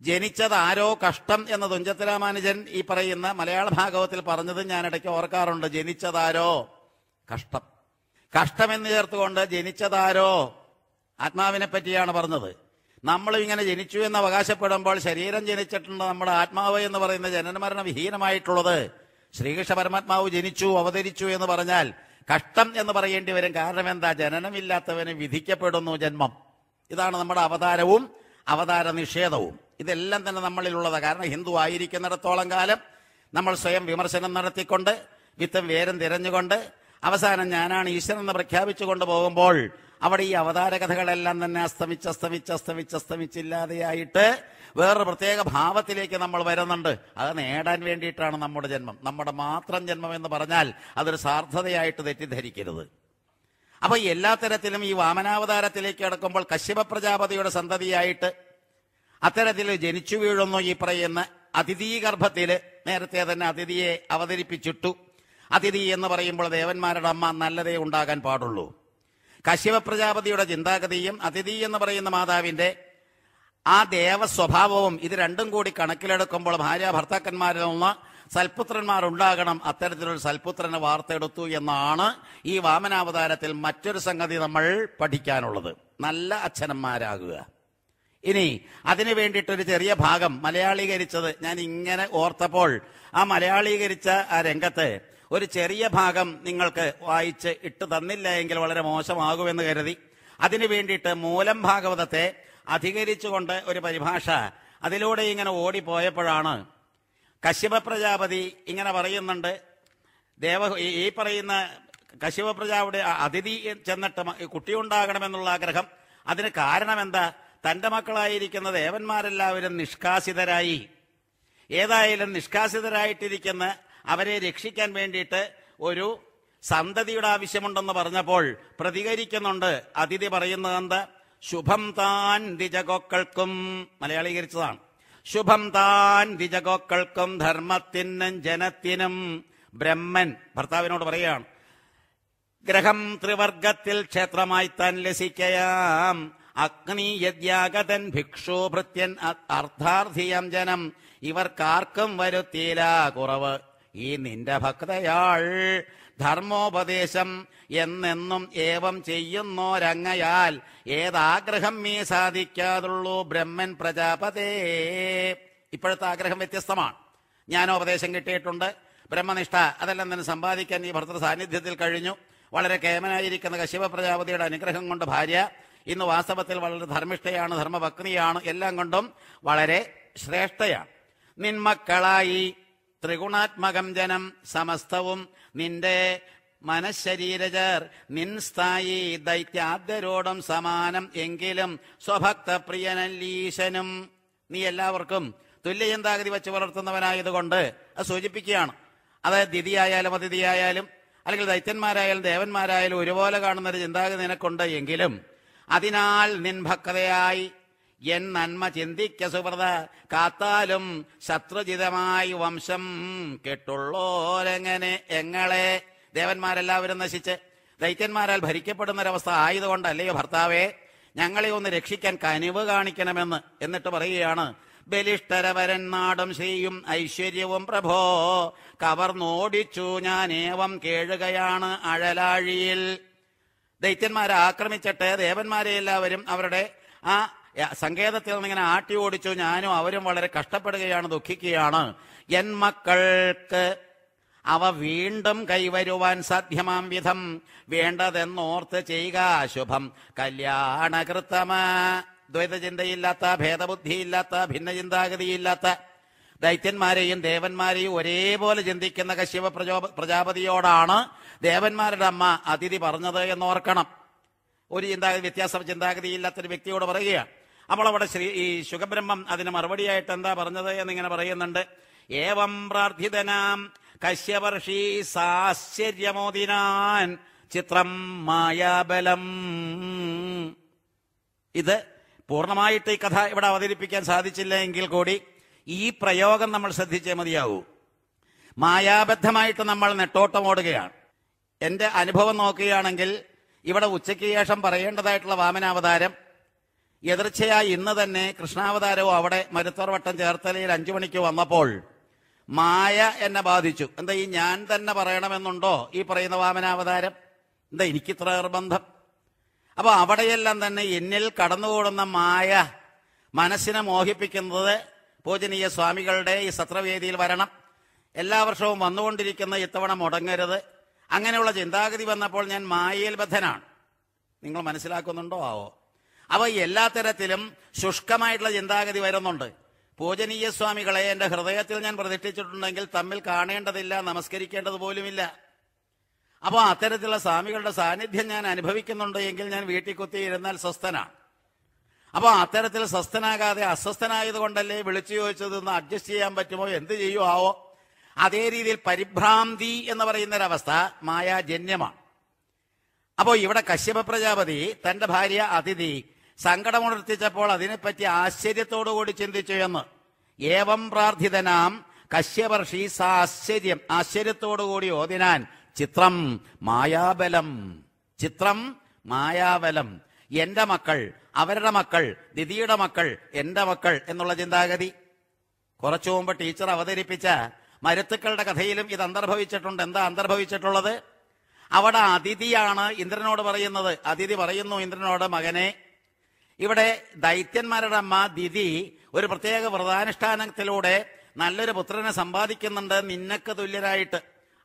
ജനിച്ചത് ആരോ കഷ്ടം എന്ന തുഞ്ചത്തിരാമാനുജൻ ഈ പറയുന്ന മലയാള ഭാഗവത്തിൽ പറഞ്ഞത് ഞാൻ ഇടയ്ക്ക് ഓർക്കാറുണ്ട് ജനിച്ചതാരോ കഷ്ടം കഷ്ടമെന്ന് ചേർത്തുകൊണ്ട് ജനിച്ചതാരോ ആത്മാവിനെ പറ്റിയാണ് പറഞ്ഞത് നമ്മളിങ്ങനെ ഇങ്ങനെ ജനിച്ചു എന്ന് അവകാശപ്പെടുമ്പോൾ ശരീരം ജനിച്ചിട്ടുണ്ട് നമ്മുടെ ആത്മാവ് എന്ന് പറയുന്ന ജനനമരണ വിഹീനമായിട്ടുള്ളത് ശ്രീകൃഷ്ണ പരമാത്മാവ് ജനിച്ചു അവതരിച്ചു എന്ന് പറഞ്ഞാൽ കഷ്ടം എന്ന് പറയേണ്ടി വരും കാരണം എന്താ ജനനമില്ലാത്തവന് വിധിക്കപ്പെടുന്നു ജന്മം ഇതാണ് നമ്മുടെ അവതാരവും അവതാര നിഷേധവും ഇതെല്ലാം തന്നെ നമ്മളിലുള്ളത് കാരണം ഹിന്ദു ആയിരിക്കുന്നിടത്തോളം കാലം നമ്മൾ സ്വയം വിമർശനം നടത്തിക്കൊണ്ട് വിത്തം വേരം തിരഞ്ഞുകൊണ്ട് അവസാനം ഞാനാണ് ഈശ്വരൻ എന്ന് പ്രഖ്യാപിച്ചു കൊണ്ടുപോകുമ്പോൾ അവിടെ ഈ അവതാര കഥകളെല്ലാം തന്നെ അസ്തമിച്ച് അസ്തമിച്ച് അസ്തമിച്ച് അസ്തമിച്ചില്ലാതെയായിട്ട് വേറൊരു പ്രത്യേക ഭാവത്തിലേക്ക് നമ്മൾ വരുന്നുണ്ട് അത് നേടാൻ വേണ്ടിയിട്ടാണ് നമ്മുടെ ജന്മം നമ്മുടെ മാത്രം ജന്മം എന്ന് പറഞ്ഞാൽ അതൊരു സാർത്ഥതയായിട്ട് തെറ്റിദ്ധരിക്കരുത് അപ്പൊ എല്ലാ തരത്തിലും ഈ വാമനാവതാരത്തിലേക്ക് കടക്കുമ്പോൾ കശ്യപ പ്രജാപതിയുടെ സന്തതിയായിട്ട് അത്തരത്തിൽ ജനിച്ചു വീഴുന്നു ഈ പറയുന്ന അതിഥി ഗർഭത്തിൽ നേരത്തെ തന്നെ അതിഥിയെ അവതരിപ്പിച്ചിട്ടു അതിഥി എന്ന് പറയുമ്പോൾ ദേവന്മാരുടെ അമ്മ നല്ലതേ ഉണ്ടാകാൻ പാടുള്ളൂ കശ്യപ പ്രജാപതിയുടെ ചിന്താഗതിയും അതിഥി എന്ന് പറയുന്ന മാതാവിന്റെ ആ ദേവ സ്വഭാവവും ഇത് രണ്ടും കൂടി കണക്കിലെടുക്കുമ്പോൾ ഭാര്യ ഭർത്താക്കന്മാരിൽ നിന്ന് ഉണ്ടാകണം അത്തരത്തിലൊരു സൽപുത്രനെ വാർത്തെടുത്തു എന്നാണ് ഈ വാമനാവതാരത്തിൽ മറ്റൊരു സംഗതി നമ്മൾ പഠിക്കാനുള്ളത് നല്ല അച്ഛനന്മാരാകുക ഇനി അതിനു വേണ്ടിയിട്ടൊരു ചെറിയ ഭാഗം മലയാളീകരിച്ചത് ഞാൻ ഇങ്ങനെ ഓർത്തപ്പോൾ ആ മലയാളീകരിച്ച ആ രംഗത്ത് ഒരു ചെറിയ ഭാഗം നിങ്ങൾക്ക് വായിച്ച് ഇട്ട് തന്നില്ല എങ്കിൽ വളരെ മോശമാകുമെന്ന് കരുതി അതിനു വേണ്ടിയിട്ട് മൂലം ഭാഗവതത്തെ അധികരിച്ചുകൊണ്ട് ഒരു പരിഭാഷ അതിലൂടെ ഇങ്ങനെ ഓടിപ്പോയപ്പോഴാണ് കശ്യപ പ്രജാപതി ഇങ്ങനെ പറയുന്നുണ്ട് ദേവ ഈ പറയുന്ന കശ്യപ പ്രജാപതി അതിഥി ചെന്നിട്ട് കുട്ടിയുണ്ടാകണമെന്നുള്ള ആഗ്രഹം അതിന് കാരണം എന്താ തന്റെ മക്കളായിരിക്കുന്ന ദേവന്മാരെല്ലാവരും നിഷ്കാസിതരായി ഏതായാലും നിഷ്കാസിതരായിട്ടിരിക്കുന്ന അവരെ രക്ഷിക്കാൻ വേണ്ടിയിട്ട് ഒരു സന്തതിയുടെ ആവശ്യമുണ്ടെന്ന് പറഞ്ഞപ്പോൾ പ്രതികരിക്കുന്നുണ്ട് അതിഥി പറയുന്നത് എന്താ ശുഭം താൻ ദിജഗോക്കൾക്കും മലയാളീകരിച്ചതാണ് ശുഭം താൻ ദിജഗോക്കൾക്കും ധർമ്മത്തിനും ജനത്തിനും ബ്രഹ്മൻ ഭർത്താവിനോട് പറയുകയാണ് ഗ്രഹം ത്രിവർഗത്തിൽ ക്ഷേത്രമായി താൻ ലസിക്കയാം അഗ്നി യദ്യാഗതൻ ഭിക്ഷു അർത്ഥാർത്ഥിയം ജനം ഇവർക്കാർക്കും വരുത്തിയില്ല കുറവ് ഈ നിന്റെ ഭക്തയാൾ ധർമ്മോപദേശം എന്നെന്നും ഏവം ചെയ്യുന്നോരങ്ങയാൽ ഏതാഗ്രഹം നീ സാധിക്കാതുള്ളൂ ബ്രഹ്മൻ പ്രജാപതേ ഇപ്പോഴത്തെ ആഗ്രഹം വ്യത്യസ്തമാണ് ഉപദേശം കിട്ടിയിട്ടുണ്ട് ബ്രഹ്മനിഷ്ഠ അതെല്ലാം തന്നെ സമ്പാദിക്കാൻ ഈ ഭർത്തൃ സാന്നിധ്യത്തിൽ കഴിഞ്ഞു വളരെ കേമനായിരിക്കുന്ന കശ്യപ പ്രജാപതിയുടെ അനുഗ്രഹം കൊണ്ട് ഭാര്യ ഇന്ന് വാസ്തവത്തിൽ വളരെ ധർമ്മിഷ്ഠയാണ് ധർമ്മഭക്തിയാണ് എല്ലാം കൊണ്ടും വളരെ ശ്രേഷ്ഠയാണ് നിന്മക്കളായി ത്രിഗുണാത്മകം ജനം സമസ്തവും നിന്റെ മനഃശരീരജർ നിൻസ്ഥായി ദൈത്യാദ്യരോടും സമാനം എങ്കിലും സ്വഭക്തപ്രിയനല്ലീശനും നീ എല്ലാവർക്കും തുല്യ വെച്ച് വളർത്തുന്നവനായതുകൊണ്ട് അത് സൂചിപ്പിക്കുകയാണ് അതായത് ദിതിയായാലും അതിഥിയായാലും അല്ലെങ്കിൽ ദൈത്യന്മാരായാലും ദേവന്മാരായാലും ഒരുപോലെ കാണുന്ന ചിന്താഗതി നിനക്കുണ്ട് എങ്കിലും അതിനാൽ നിൻ എൻ നന്മ ചിന്തിക്ക സുഹൃത കാത്താലും ശത്രുചിതമായി വംശം കെട്ടുള്ളോരെങ്ങനെ എങ്ങളെ ദേവന്മാരെല്ലാവരും നശിച്ച് ദൈത്യന്മാരാൽ ഭരിക്കപ്പെടുന്നൊരവസ്ഥ ആയതുകൊണ്ടല്ലയോ ഭർത്താവേ ഞങ്ങളെ ഒന്ന് രക്ഷിക്കാൻ കനിവ് കാണിക്കണമെന്ന് എന്നിട്ട് പറയുകയാണ് ബലിഷ്ഠരവരൻ നാടും ശ്രീയും ഐശ്വര്യവും പ്രഭോ കവർന്നോടിച്ചു ഞാൻ ഏവം കേഴുകയാണ് അഴലാഴിയിൽ ദൈത്യന്മാരെ ആക്രമിച്ചിട്ട് ദേവന്മാരെ എല്ലാവരും അവരുടെ ആ സങ്കേതത്തിൽ ഇങ്ങനെ ആട്ടി ഓടിച്ചു ഞാനും അവരും വളരെ കഷ്ടപ്പെടുകയാണ് ദുഃഖിക്കുകയാണ് എൻ മക്കൾക്ക് അവ വീണ്ടും കൈവരുവാൻ സാധ്യമാം വിധം വേണ്ടതെന്നോർത്ത് ചെയ്യുക ശുഭം കല്യാണകൃത്തമ ദ്വൈതചിന്തയില്ലാത്ത ഭേദബുദ്ധിയില്ലാത്ത ഭിന്നചിന്താഗതിയില്ലാത്ത ദൈത്യന്മാരെയും ദേവന്മാരെയും ഒരേപോലെ ചിന്തിക്കുന്ന കശ്യപ പ്രജോ പ്രജാപതിയോടാണ് ദേവന്മാരുടെ അമ്മ അതിഥി പറഞ്ഞത് എന്നോർക്കണം ഒരു ചിന്താഗതി വ്യത്യാസം ചിന്താഗതിയില്ലാത്തൊരു വ്യക്തിയോട് പറയുകയാണ് അപ്പോൾ അവിടെ ശ്രീ ഈ ശുഖബ്രഹ്മം അതിന് മറുപടിയായിട്ട് എന്താ പറഞ്ഞത് എന്നിങ്ങനെ പറയുന്നുണ്ട് ഏവം പ്രാർത്ഥിതനാം കശ്യവർഷി സാശ്ചര്യമോദിനാൻ ചിത്രം മായാബലം ഇത് പൂർണ്ണമായിട്ട് ഈ കഥ ഇവിടെ അവതരിപ്പിക്കാൻ സാധിച്ചില്ല എങ്കിൽ കൂടി ഈ പ്രയോഗം നമ്മൾ ശ്രദ്ധിച്ചേ മതിയാവൂ മായാബദ്ധമായിട്ട് നമ്മൾ നെട്ടോട്ടം ഓടുകയാണ് എൻ്റെ അനുഭവം നോക്കുകയാണെങ്കിൽ ഇവിടെ ഉച്ചയ്ക്ക് ശേഷം പറയേണ്ടതായിട്ടുള്ള വാമനാവതാരം എതിർച്ചയായി ഇന്ന് തന്നെ കൃഷ്ണാവതാരവും അവിടെ മരുത്തർവട്ടം ചേർത്തലയിൽ അഞ്ചു മണിക്ക് വന്നപ്പോൾ മായ എന്നെ ബാധിച്ചു എന്താ ഈ ഞാൻ തന്നെ പറയണമെന്നുണ്ടോ ഈ പറയുന്ന വാമനാവതാരം എന്താ എനിക്കിത്ര നിർബന്ധം അപ്പൊ അവിടെയെല്ലാം തന്നെ എന്നിൽ കടന്നുകൂടുന്ന മായ മനസ്സിനെ മോഹിപ്പിക്കുന്നത് പൂജനീയ സ്വാമികളുടെ ഈ സത്രവേദിയിൽ വരണം എല്ലാ വർഷവും വന്നുകൊണ്ടിരിക്കുന്ന ഇത്തവണ മുടങ്ങരുത് അങ്ങനെയുള്ള ചിന്താഗതി വന്നപ്പോൾ ഞാൻ മായയിൽ ബദ്ധനാണ് നിങ്ങൾ മനസ്സിലാക്കുന്നുണ്ടോ ആവോ അവ എല്ലാ തരത്തിലും ശുഷ്കമായിട്ടുള്ള ചിന്താഗതി വരുന്നുണ്ട് പൂജനീയ സ്വാമികളെ എൻ്റെ ഹൃദയത്തിൽ ഞാൻ പ്രതിഷ്ഠിച്ചിട്ടുണ്ടെങ്കിൽ തമ്മിൽ കാണേണ്ടതില്ല നമസ്കരിക്കേണ്ടത് പോലുമില്ല അപ്പോൾ അത്തരത്തിലുള്ള സ്വാമികളുടെ സാന്നിധ്യം ഞാൻ അനുഭവിക്കുന്നുണ്ട് എങ്കിൽ ഞാൻ വീട്ടിൽ കുത്തി ഇരുന്നാൽ സ്വസ്ഥനാണ് അപ്പോൾ അത്തരത്തിൽ സ്വസ്ഥനാകാതെ അസ്വസ്ഥനായതുകൊണ്ടല്ലേ വിളിച്ചു ചോദിച്ചത് ഒന്ന് അഡ്ജസ്റ്റ് ചെയ്യാൻ പറ്റുമോ എന്ത് ചെയ്യുമോ ആവോ അതേ രീതിയിൽ പരിഭ്രാന്തി എന്ന് പറയുന്നൊരവസ്ഥ മായാജന്യമാണ് അപ്പോൾ ഇവിടെ കശ്യപ പ്രജാപതി തന്റെ ഭാര്യ അതിഥി സങ്കടമുണർത്തിച്ചപ്പോൾ അതിനെപ്പറ്റി ആശ്ചര്യത്തോടുകൂടി ചിന്തിച്ചു എന്ന് ഏവം പ്രാർത്ഥിതനാം കശ്യപർഷി സാശ്ചര്യം ആശ്ചര്യത്തോടുകൂടി ഓതിനാൻ ചിത്രം മായാബലം ചിത്രം മായാബലം എന്റെ മക്കൾ അവരുടെ മക്കൾ ദിദിയുടെ മക്കൾ എന്റെ മക്കൾ എന്നുള്ള ചിന്താഗതി കുറച്ചു മുമ്പ് ടീച്ചർ അവതരിപ്പിച്ച മരുത്തുക്കളുടെ കഥയിലും ഇത് അന്തർഭവിച്ചിട്ടുണ്ട് എന്താ അന്തർഭവിച്ചിട്ടുള്ളത് അവിടെ അതിഥിയാണ് ഇന്ദ്രനോട് പറയുന്നത് അതിഥി പറയുന്നു ഇന്ദ്രനോട് മകനെ ഇവിടെ ദൈത്യന്മാരുടെ അമ്മ ദിതി ഒരു പ്രത്യേക വ്രതാനുഷ്ഠാനത്തിലൂടെ നല്ലൊരു പുത്രനെ സമ്പാദിക്കുന്നുണ്ട് നിന്നക്ക് തുല്യനായിട്ട്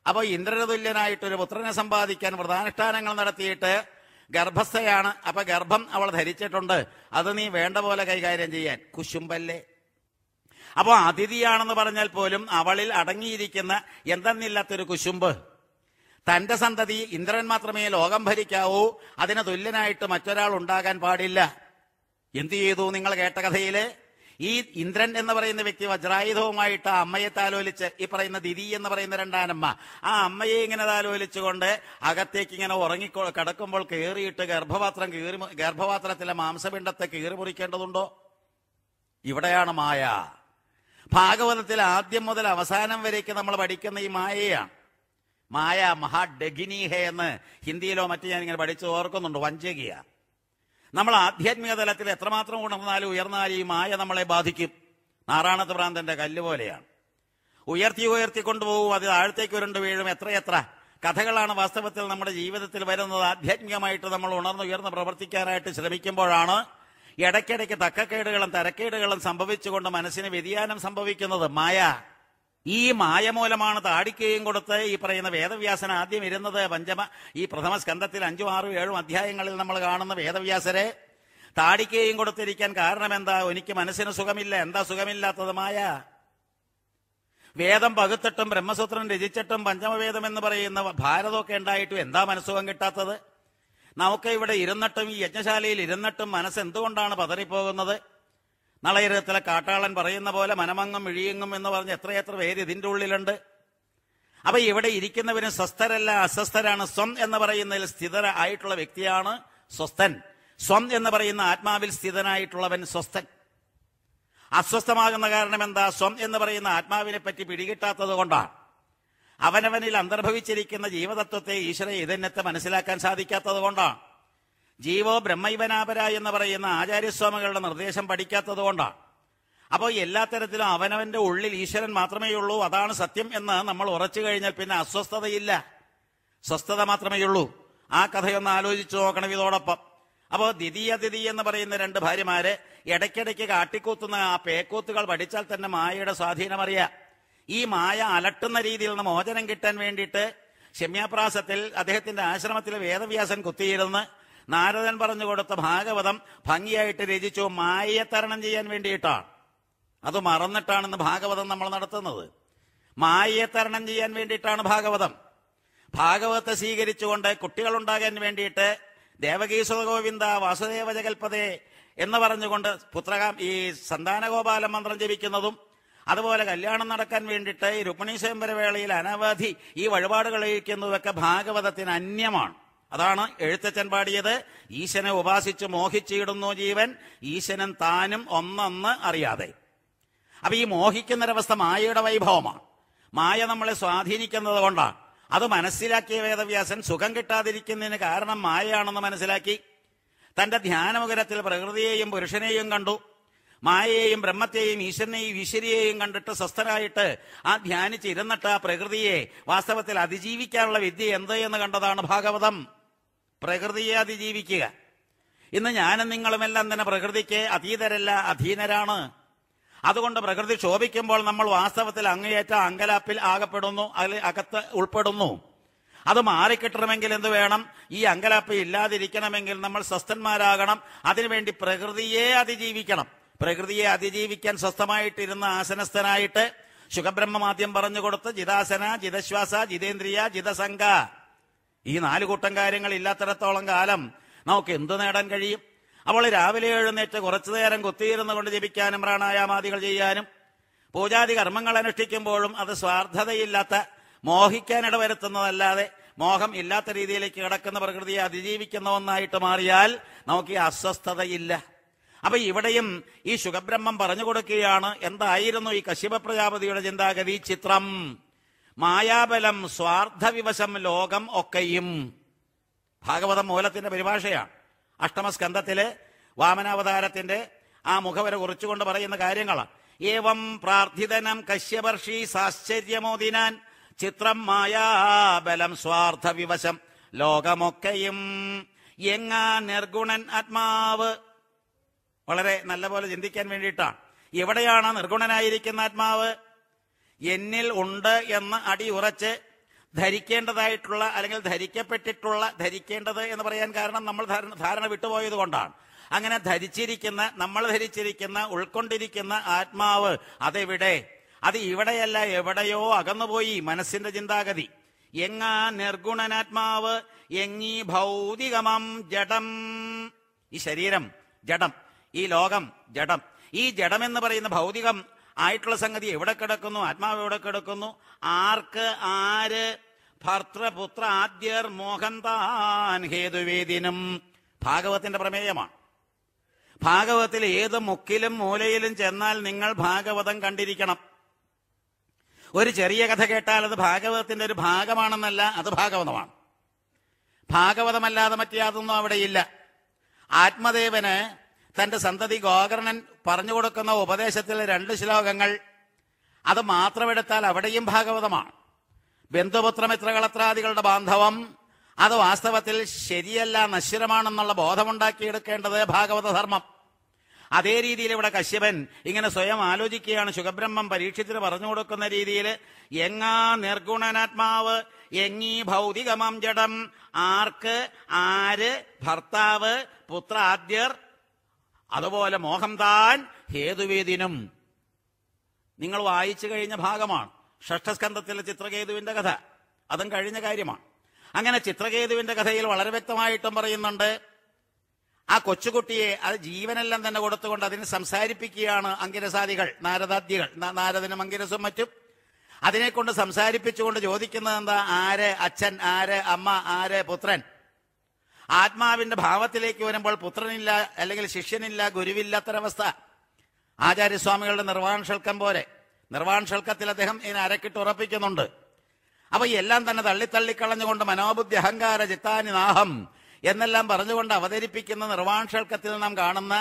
അപ്പോൾ ഇന്ദ്രന് തുല്യനായിട്ട് ഒരു പുത്രനെ സമ്പാദിക്കാൻ വ്രതാനുഷ്ഠാനങ്ങൾ നടത്തിയിട്ട് ഗർഭസ്ഥയാണ് അപ്പൊ ഗർഭം അവൾ ധരിച്ചിട്ടുണ്ട് അത് നീ വേണ്ട പോലെ കൈകാര്യം ചെയ്യാൻ കുശുമ്പല്ലേ അപ്പോൾ അതിഥിയാണെന്ന് പറഞ്ഞാൽ പോലും അവളിൽ അടങ്ങിയിരിക്കുന്ന എന്തെന്നില്ലാത്തൊരു കുശുമ്പ് തന്റെ സന്തതി ഇന്ദ്രൻ മാത്രമേ ലോകം ഭരിക്കാവൂ അതിന് തുല്യനായിട്ട് മറ്റൊരാൾ ഉണ്ടാകാൻ പാടില്ല എന്തു ചെയ്തു നിങ്ങൾ കേട്ട കഥയില് ഈ ഇന്ദ്രൻ എന്ന് പറയുന്ന വ്യക്തി വജ്രായുധവുമായിട്ട് ആ അമ്മയെ താലോലിച്ച് ഈ പറയുന്ന ദിദി എന്ന് പറയുന്ന രണ്ടാനമ്മ ആ അമ്മയെ ഇങ്ങനെ താലോലിച്ചുകൊണ്ട് അകത്തേക്ക് ഇങ്ങനെ ഉറങ്ങി കിടക്കുമ്പോൾ കയറിയിട്ട് ഗർഭപാത്രം കീറി ഗർഭപാത്രത്തിലെ മാംസപിണ്ടത്തെ കീറി മുറിക്കേണ്ടതുണ്ടോ ഇവിടെയാണ് മായ ഭാഗവതത്തിൽ ആദ്യം മുതൽ അവസാനം വരേക്ക് നമ്മൾ പഠിക്കുന്ന ഈ മായയാണ് മായ മഹാ ഡഗിനീഹ എന്ന് ഹിന്ദിയിലോ മറ്റു ഞാനിങ്ങനെ പഠിച്ചു ഓർക്കുന്നുണ്ട് വഞ്ചകിയാണ് നമ്മൾ ആധ്യാത്മിക തലത്തിൽ എത്രമാത്രം ഉണർന്നാലും ഉയർന്നാലും ഈ മായ നമ്മളെ ബാധിക്കും നാറാണത്ത് ഭ്രാന്തന്റെ കല്ല് പോലെയാണ് ഉയർത്തി ഉയർത്തി കൊണ്ടുപോകും അത് താഴത്തേക്ക് ഉരുണ്ട് വീഴും എത്രയെത്ര കഥകളാണ് വാസ്തവത്തിൽ നമ്മുടെ ജീവിതത്തിൽ വരുന്നത് ആധ്യാത്മികമായിട്ട് നമ്മൾ ഉണർന്നുയർന്ന് പ്രവർത്തിക്കാനായിട്ട് ശ്രമിക്കുമ്പോഴാണ് ഇടയ്ക്കിടയ്ക്ക് തക്കക്കേടുകളും തരക്കേടുകളും സംഭവിച്ചുകൊണ്ട് മനസ്സിന് വ്യതിയാനം സംഭവിക്കുന്നത് മായ ഈ മായ മൂലമാണ് താടിക്കുകയും കൊടുത്ത് ഈ പറയുന്ന വേദവ്യാസൻ ആദ്യം ഇരുന്നത് പഞ്ചമ ഈ പ്രഥമ സ്കന്ധത്തിൽ അഞ്ചും ആറും ഏഴും അധ്യായങ്ങളിൽ നമ്മൾ കാണുന്ന വേദവ്യാസരെ താടിക്കുകയും കൊടുത്തിരിക്കാൻ കാരണം എന്താ എനിക്ക് മനസ്സിന് സുഖമില്ല എന്താ സുഖമില്ലാത്തതുമായ വേദം പകുത്തിട്ടും ബ്രഹ്മസൂത്രം രചിച്ചിട്ടും പഞ്ചമവേദം എന്ന് പറയുന്ന ഭാരതമൊക്കെ ഉണ്ടായിട്ടും എന്താ മനസ്സുഖം കിട്ടാത്തത് നമുക്ക് ഇവിടെ ഇരുന്നിട്ടും ഈ യജ്ഞശാലയിൽ ഇരുന്നിട്ടും മനസ്സ് എന്തുകൊണ്ടാണ് പതറിപ്പോകുന്നത് നളയരത്തിലെ കാട്ടാളൻ പറയുന്ന പോലെ മനമങ്ങും ഇഴിയങ്ങും എന്ന് പറഞ്ഞ് എത്രയെത്ര പേര് ഇതിൻ്റെ ഉള്ളിലുണ്ട് അപ്പൊ ഇവിടെ ഇരിക്കുന്നവരും സ്വസ്ഥരല്ല അസ്വസ്ഥരാണ് സ്വം എന്ന് പറയുന്നതിൽ സ്ഥിതര ആയിട്ടുള്ള വ്യക്തിയാണ് സ്വസ്ഥൻ സ്വം എന്ന് പറയുന്ന ആത്മാവിൽ സ്ഥിതനായിട്ടുള്ളവൻ സ്വസ്ഥൻ അസ്വസ്ഥമാകുന്ന കാരണം എന്താ സ്വം എന്ന് പറയുന്ന ആത്മാവിനെ പറ്റി പിടികിട്ടാത്തത് കൊണ്ടാണ് അവനവനിൽ അന്തർഭവിച്ചിരിക്കുന്ന ജീവതത്വത്തെ ഈശ്വരയെ ഇതന്നത്തെ മനസ്സിലാക്കാൻ സാധിക്കാത്തത് കൊണ്ടാണ് ജീവോ ബ്രഹ്മൈവനാപര എന്ന് പറയുന്ന ആചാര്യസ്വാമികളുടെ നിർദ്ദേശം പഠിക്കാത്തതുകൊണ്ടാണ് അപ്പോൾ എല്ലാ തരത്തിലും അവനവന്റെ ഉള്ളിൽ ഈശ്വരൻ മാത്രമേ ഉള്ളൂ അതാണ് സത്യം എന്ന് നമ്മൾ ഉറച്ചു കഴിഞ്ഞാൽ പിന്നെ അസ്വസ്ഥതയില്ല സ്വസ്ഥത മാത്രമേ ഉള്ളൂ ആ കഥയൊന്ന് ആലോചിച്ചു നോക്കണം ഇതോടൊപ്പം അപ്പോൾ ദിതിയ ദിതി എന്ന് പറയുന്ന രണ്ട് ഭാര്യമാരെ ഇടയ്ക്കിടയ്ക്ക് കാട്ടിക്കൂത്തുന്ന ആ പേക്കൂത്തുകൾ പഠിച്ചാൽ തന്നെ മായയുടെ സ്വാധീനമറിയാം ഈ മായ അലട്ടുന്ന രീതിയിൽ നിന്ന് മോചനം കിട്ടാൻ വേണ്ടിയിട്ട് ക്ഷമ്യാപ്രാസത്തിൽ അദ്ദേഹത്തിന്റെ ആശ്രമത്തിൽ വേദവ്യാസൻ കുത്തിയിരുന്ന് നാരദൻ പറഞ്ഞു കൊടുത്ത ഭാഗവതം ഭംഗിയായിട്ട് രചിച്ചു മായയെ തരണം ചെയ്യാൻ വേണ്ടിയിട്ടാണ് അത് മറന്നിട്ടാണെന്ന് ഭാഗവതം നമ്മൾ നടത്തുന്നത് മായയെ തരണം ചെയ്യാൻ വേണ്ടിയിട്ടാണ് ഭാഗവതം ഭാഗവതത്തെ സ്വീകരിച്ചുകൊണ്ട് കുട്ടികളുണ്ടാകാൻ വേണ്ടിയിട്ട് ഗോവിന്ദ വാസുദേവ ജഗൽപദേ എന്ന് പറഞ്ഞുകൊണ്ട് പുത്രകാം ഈ സന്താനഗോപാല മന്ത്രം ജപിക്കുന്നതും അതുപോലെ കല്യാണം നടക്കാൻ വേണ്ടിയിട്ട് ഈ രുക്മിണീശ്വരംബര വേളയിൽ അനവധി ഈ വഴിപാടുകൾ കഴിക്കുന്നതൊക്കെ ഭാഗവതത്തിന് അന്യമാണ് അതാണ് എഴുത്തച്ഛൻ പാടിയത് ഈശനെ ഉപാസിച്ച് മോഹിച്ചിടുന്നു ജീവൻ ഈശനൻ താനും ഒന്നെന്ന് അറിയാതെ അപ്പൊ ഈ മോഹിക്കുന്നൊരവസ്ഥ മായയുടെ വൈഭവമാണ് മായ നമ്മളെ സ്വാധീനിക്കുന്നത് കൊണ്ടാണ് അത് മനസ്സിലാക്കിയ വേദവ്യാസൻ സുഖം കിട്ടാതിരിക്കുന്നതിന് കാരണം മായയാണെന്ന് മനസ്സിലാക്കി തന്റെ ധ്യാനമുഖരത്തിൽ പ്രകൃതിയെയും പുരുഷനെയും കണ്ടു മായയെയും ബ്രഹ്മത്തെയും ഈശ്വരനെയും ഈശ്വരിയെയും കണ്ടിട്ട് സ്വസ്ഥനായിട്ട് ആ ധ്യാനിച്ചിരുന്നിട്ട് ആ പ്രകൃതിയെ വാസ്തവത്തിൽ അതിജീവിക്കാനുള്ള വിദ്യ എന്ത് എന്ന് കണ്ടതാണ് ഭാഗവതം പ്രകൃതിയെ അതിജീവിക്കുക ഇന്ന് ഞാനും നിങ്ങളുമെല്ലാം തന്നെ പ്രകൃതിക്ക് അതീതരല്ല അധീനരാണ് അതുകൊണ്ട് പ്രകൃതി ക്ഷോഭിക്കുമ്പോൾ നമ്മൾ വാസ്തവത്തിൽ അങ്ങേയറ്റ അങ്കലാപ്പിൽ ആകപ്പെടുന്നു അതിൽ അകത്ത് ഉൾപ്പെടുന്നു അത് മാറിക്കിട്ടണമെങ്കിൽ എന്ത് വേണം ഈ അങ്കലാപ്പ് ഇല്ലാതിരിക്കണമെങ്കിൽ നമ്മൾ സ്വസ്ഥന്മാരാകണം അതിനുവേണ്ടി പ്രകൃതിയെ അതിജീവിക്കണം പ്രകൃതിയെ അതിജീവിക്കാൻ സ്വസ്ഥമായിട്ടിരുന്ന ആസനസ്ഥനായിട്ട് ശുഖബ്രഹ്മമാദ്യം പറഞ്ഞു കൊടുത്ത് ജിതാസന ജിതശ്വാസ ജിതേന്ദ്രിയ ജിതസംഘ ഈ നാല് കൂട്ടം കാര്യങ്ങൾ ഇല്ലാത്തിടത്തോളം കാലം നമുക്ക് എന്തു നേടാൻ കഴിയും അവൾ രാവിലെ എഴുന്നേറ്റ് കുറച്ചു നേരം കുത്തിയിരുന്ന് കൊണ്ട് ജപിക്കാനും പ്രാണായാമാദികൾ ചെയ്യാനും പൂജാതി കർമ്മങ്ങൾ അനുഷ്ഠിക്കുമ്പോഴും അത് സ്വാർത്ഥതയില്ലാത്ത മോഹിക്കാനിട വരുത്തുന്നതല്ലാതെ മോഹം ഇല്ലാത്ത രീതിയിലേക്ക് കിടക്കുന്ന പ്രകൃതിയെ അതിജീവിക്കുന്ന ഒന്നായിട്ട് മാറിയാൽ നമുക്ക് ഈ അസ്വസ്ഥതയില്ല അപ്പൊ ഇവിടെയും ഈ ശുഖബ്രഹ്മം പറഞ്ഞു കൊടുക്കുകയാണ് എന്തായിരുന്നു ഈ കശ്യപ പ്രജാപതിയുടെ ചിന്താഗതി ചിത്രം മായാബലം സ്വാർത്ഥവിവശം ലോകം ഒക്കെയും ഭാഗവതം മൂലത്തിന്റെ പരിഭാഷയാണ് അഷ്ടമസ്കന്ധത്തിലെ വാമനാവതാരത്തിന്റെ ആ മുഖവര കുറിച്ചുകൊണ്ട് പറയുന്ന കാര്യങ്ങളാണ് ഏവം പ്രാർത്ഥിതനം കശ്യപർഷി സാശ്ചര്യമോദിനാൻ ചിത്രം മായാബലം സ്വാർത്ഥവിവശം ലോകമൊക്കെയും എങ്ങാ നിർഗുണൻ ആത്മാവ് വളരെ നല്ലപോലെ ചിന്തിക്കാൻ വേണ്ടിയിട്ടാണ് എവിടെയാണ് നിർഗുണനായിരിക്കുന്ന ആത്മാവ് എന്നിൽ ഉണ്ട് എന്ന് ഉറച്ച് ധരിക്കേണ്ടതായിട്ടുള്ള അല്ലെങ്കിൽ ധരിക്കപ്പെട്ടിട്ടുള്ള ധരിക്കേണ്ടത് എന്ന് പറയാൻ കാരണം നമ്മൾ ധാരണ വിട്ടുപോയത് കൊണ്ടാണ് അങ്ങനെ ധരിച്ചിരിക്കുന്ന നമ്മൾ ധരിച്ചിരിക്കുന്ന ഉൾക്കൊണ്ടിരിക്കുന്ന ആത്മാവ് അതെവിടെ അത് ഇവിടെയല്ല എവിടെയോ അകന്നുപോയി മനസ്സിന്റെ ചിന്താഗതി എങ്ങാ നിർഗുണനാത്മാവ് എങ്ങീ ഭൗതികമം ജഡം ഈ ശരീരം ജഡം ഈ ലോകം ജഡം ഈ ജഡം എന്ന് പറയുന്ന ഭൗതികം ആയിട്ടുള്ള സംഗതി എവിടെ കിടക്കുന്നു ആത്മാവ് എവിടെ കിടക്കുന്നു ആർക്ക് ആര് ഭർത്തൃപുത്ര ആദ്യർ മോഹൻ താൻ ഹേതുവേദിനും ഭാഗവത്തിന്റെ പ്രമേയമാണ് ഭാഗവത്തിൽ ഏത് മുക്കിലും മൂലയിലും ചെന്നാൽ നിങ്ങൾ ഭാഗവതം കണ്ടിരിക്കണം ഒരു ചെറിയ കഥ കേട്ടാൽ അത് ഭാഗവതത്തിന്റെ ഒരു ഭാഗമാണെന്നല്ല അത് ഭാഗവതമാണ് ഭാഗവതമല്ലാതെ മറ്റു യാതൊന്നും അവിടെയില്ല ആത്മദേവന് തന്റെ സന്തതി ഗോകർണൻ പറഞ്ഞു കൊടുക്കുന്ന ഉപദേശത്തിലെ രണ്ട് ശ്ലോകങ്ങൾ അത് മാത്രമെടുത്താൽ അവിടെയും ഭാഗവതമാണ് ബന്ധുപുത്രമിത്രകളത്രാദികളുടെ ബാന്ധവം അത് വാസ്തവത്തിൽ ശരിയല്ല നശ്വരമാണെന്നുള്ള ബോധമുണ്ടാക്കിയെടുക്കേണ്ടത് ഭാഗവതധർമ്മം അതേ രീതിയിൽ ഇവിടെ കശ്യപൻ ഇങ്ങനെ സ്വയം ആലോചിക്കുകയാണ് ശുഖബ്രഹ്മം പരീക്ഷത്തിന് പറഞ്ഞു കൊടുക്കുന്ന രീതിയിൽ എങ്ങാ നിർഗുണനാത്മാവ് എങ്ങീ ഭൗതികമം ജഡം ആർക്ക് ആര് ഭർത്താവ് പുത്രാദ്യർ അതുപോലെ മോഹം താൻ ഹേതുവേദിനും നിങ്ങൾ വായിച്ചു കഴിഞ്ഞ ഭാഗമാണ് ഷഷ്ഠസ്കന്ധത്തിലെ ചിത്രകേതുവിന്റെ കഥ അതും കഴിഞ്ഞ കാര്യമാണ് അങ്ങനെ ചിത്രകേതുവിന്റെ കഥയിൽ വളരെ വ്യക്തമായിട്ടും പറയുന്നുണ്ട് ആ കൊച്ചുകുട്ടിയെ അത് ജീവനെല്ലാം തന്നെ കൊടുത്തുകൊണ്ട് അതിനെ സംസാരിപ്പിക്കുകയാണ് അങ്കിരസാദികൾ നാരദാദ്യകൾ നാരദനും അങ്കിരസും മറ്റും അതിനെക്കൊണ്ട് സംസാരിപ്പിച്ചുകൊണ്ട് ചോദിക്കുന്നത് എന്താ ആര് അച്ഛൻ ആര് അമ്മ ആര് പുത്രൻ ആത്മാവിന്റെ ഭാവത്തിലേക്ക് വരുമ്പോൾ പുത്രനില്ല അല്ലെങ്കിൽ ശിഷ്യനില്ല ഗുരുവില്ലാത്തൊരവസ്ഥ ആചാര്യസ്വാമികളുടെ നിർവാണഷൽക്കം പോലെ നിർവാണഷൽക്കത്തിൽ അദ്ദേഹം ഇതിനെ അരക്കിട്ട് ഉറപ്പിക്കുന്നുണ്ട് അപ്പൊ എല്ലാം തന്നെ തള്ളിത്തള്ളിക്കളഞ്ഞുകൊണ്ട് മനോബുദ്ധി അഹങ്കാര ചിത്താനി നാഹം എന്നെല്ലാം പറഞ്ഞുകൊണ്ട് അവതരിപ്പിക്കുന്ന നിർവാണഷൽക്കത്തിൽ നാം കാണുന്ന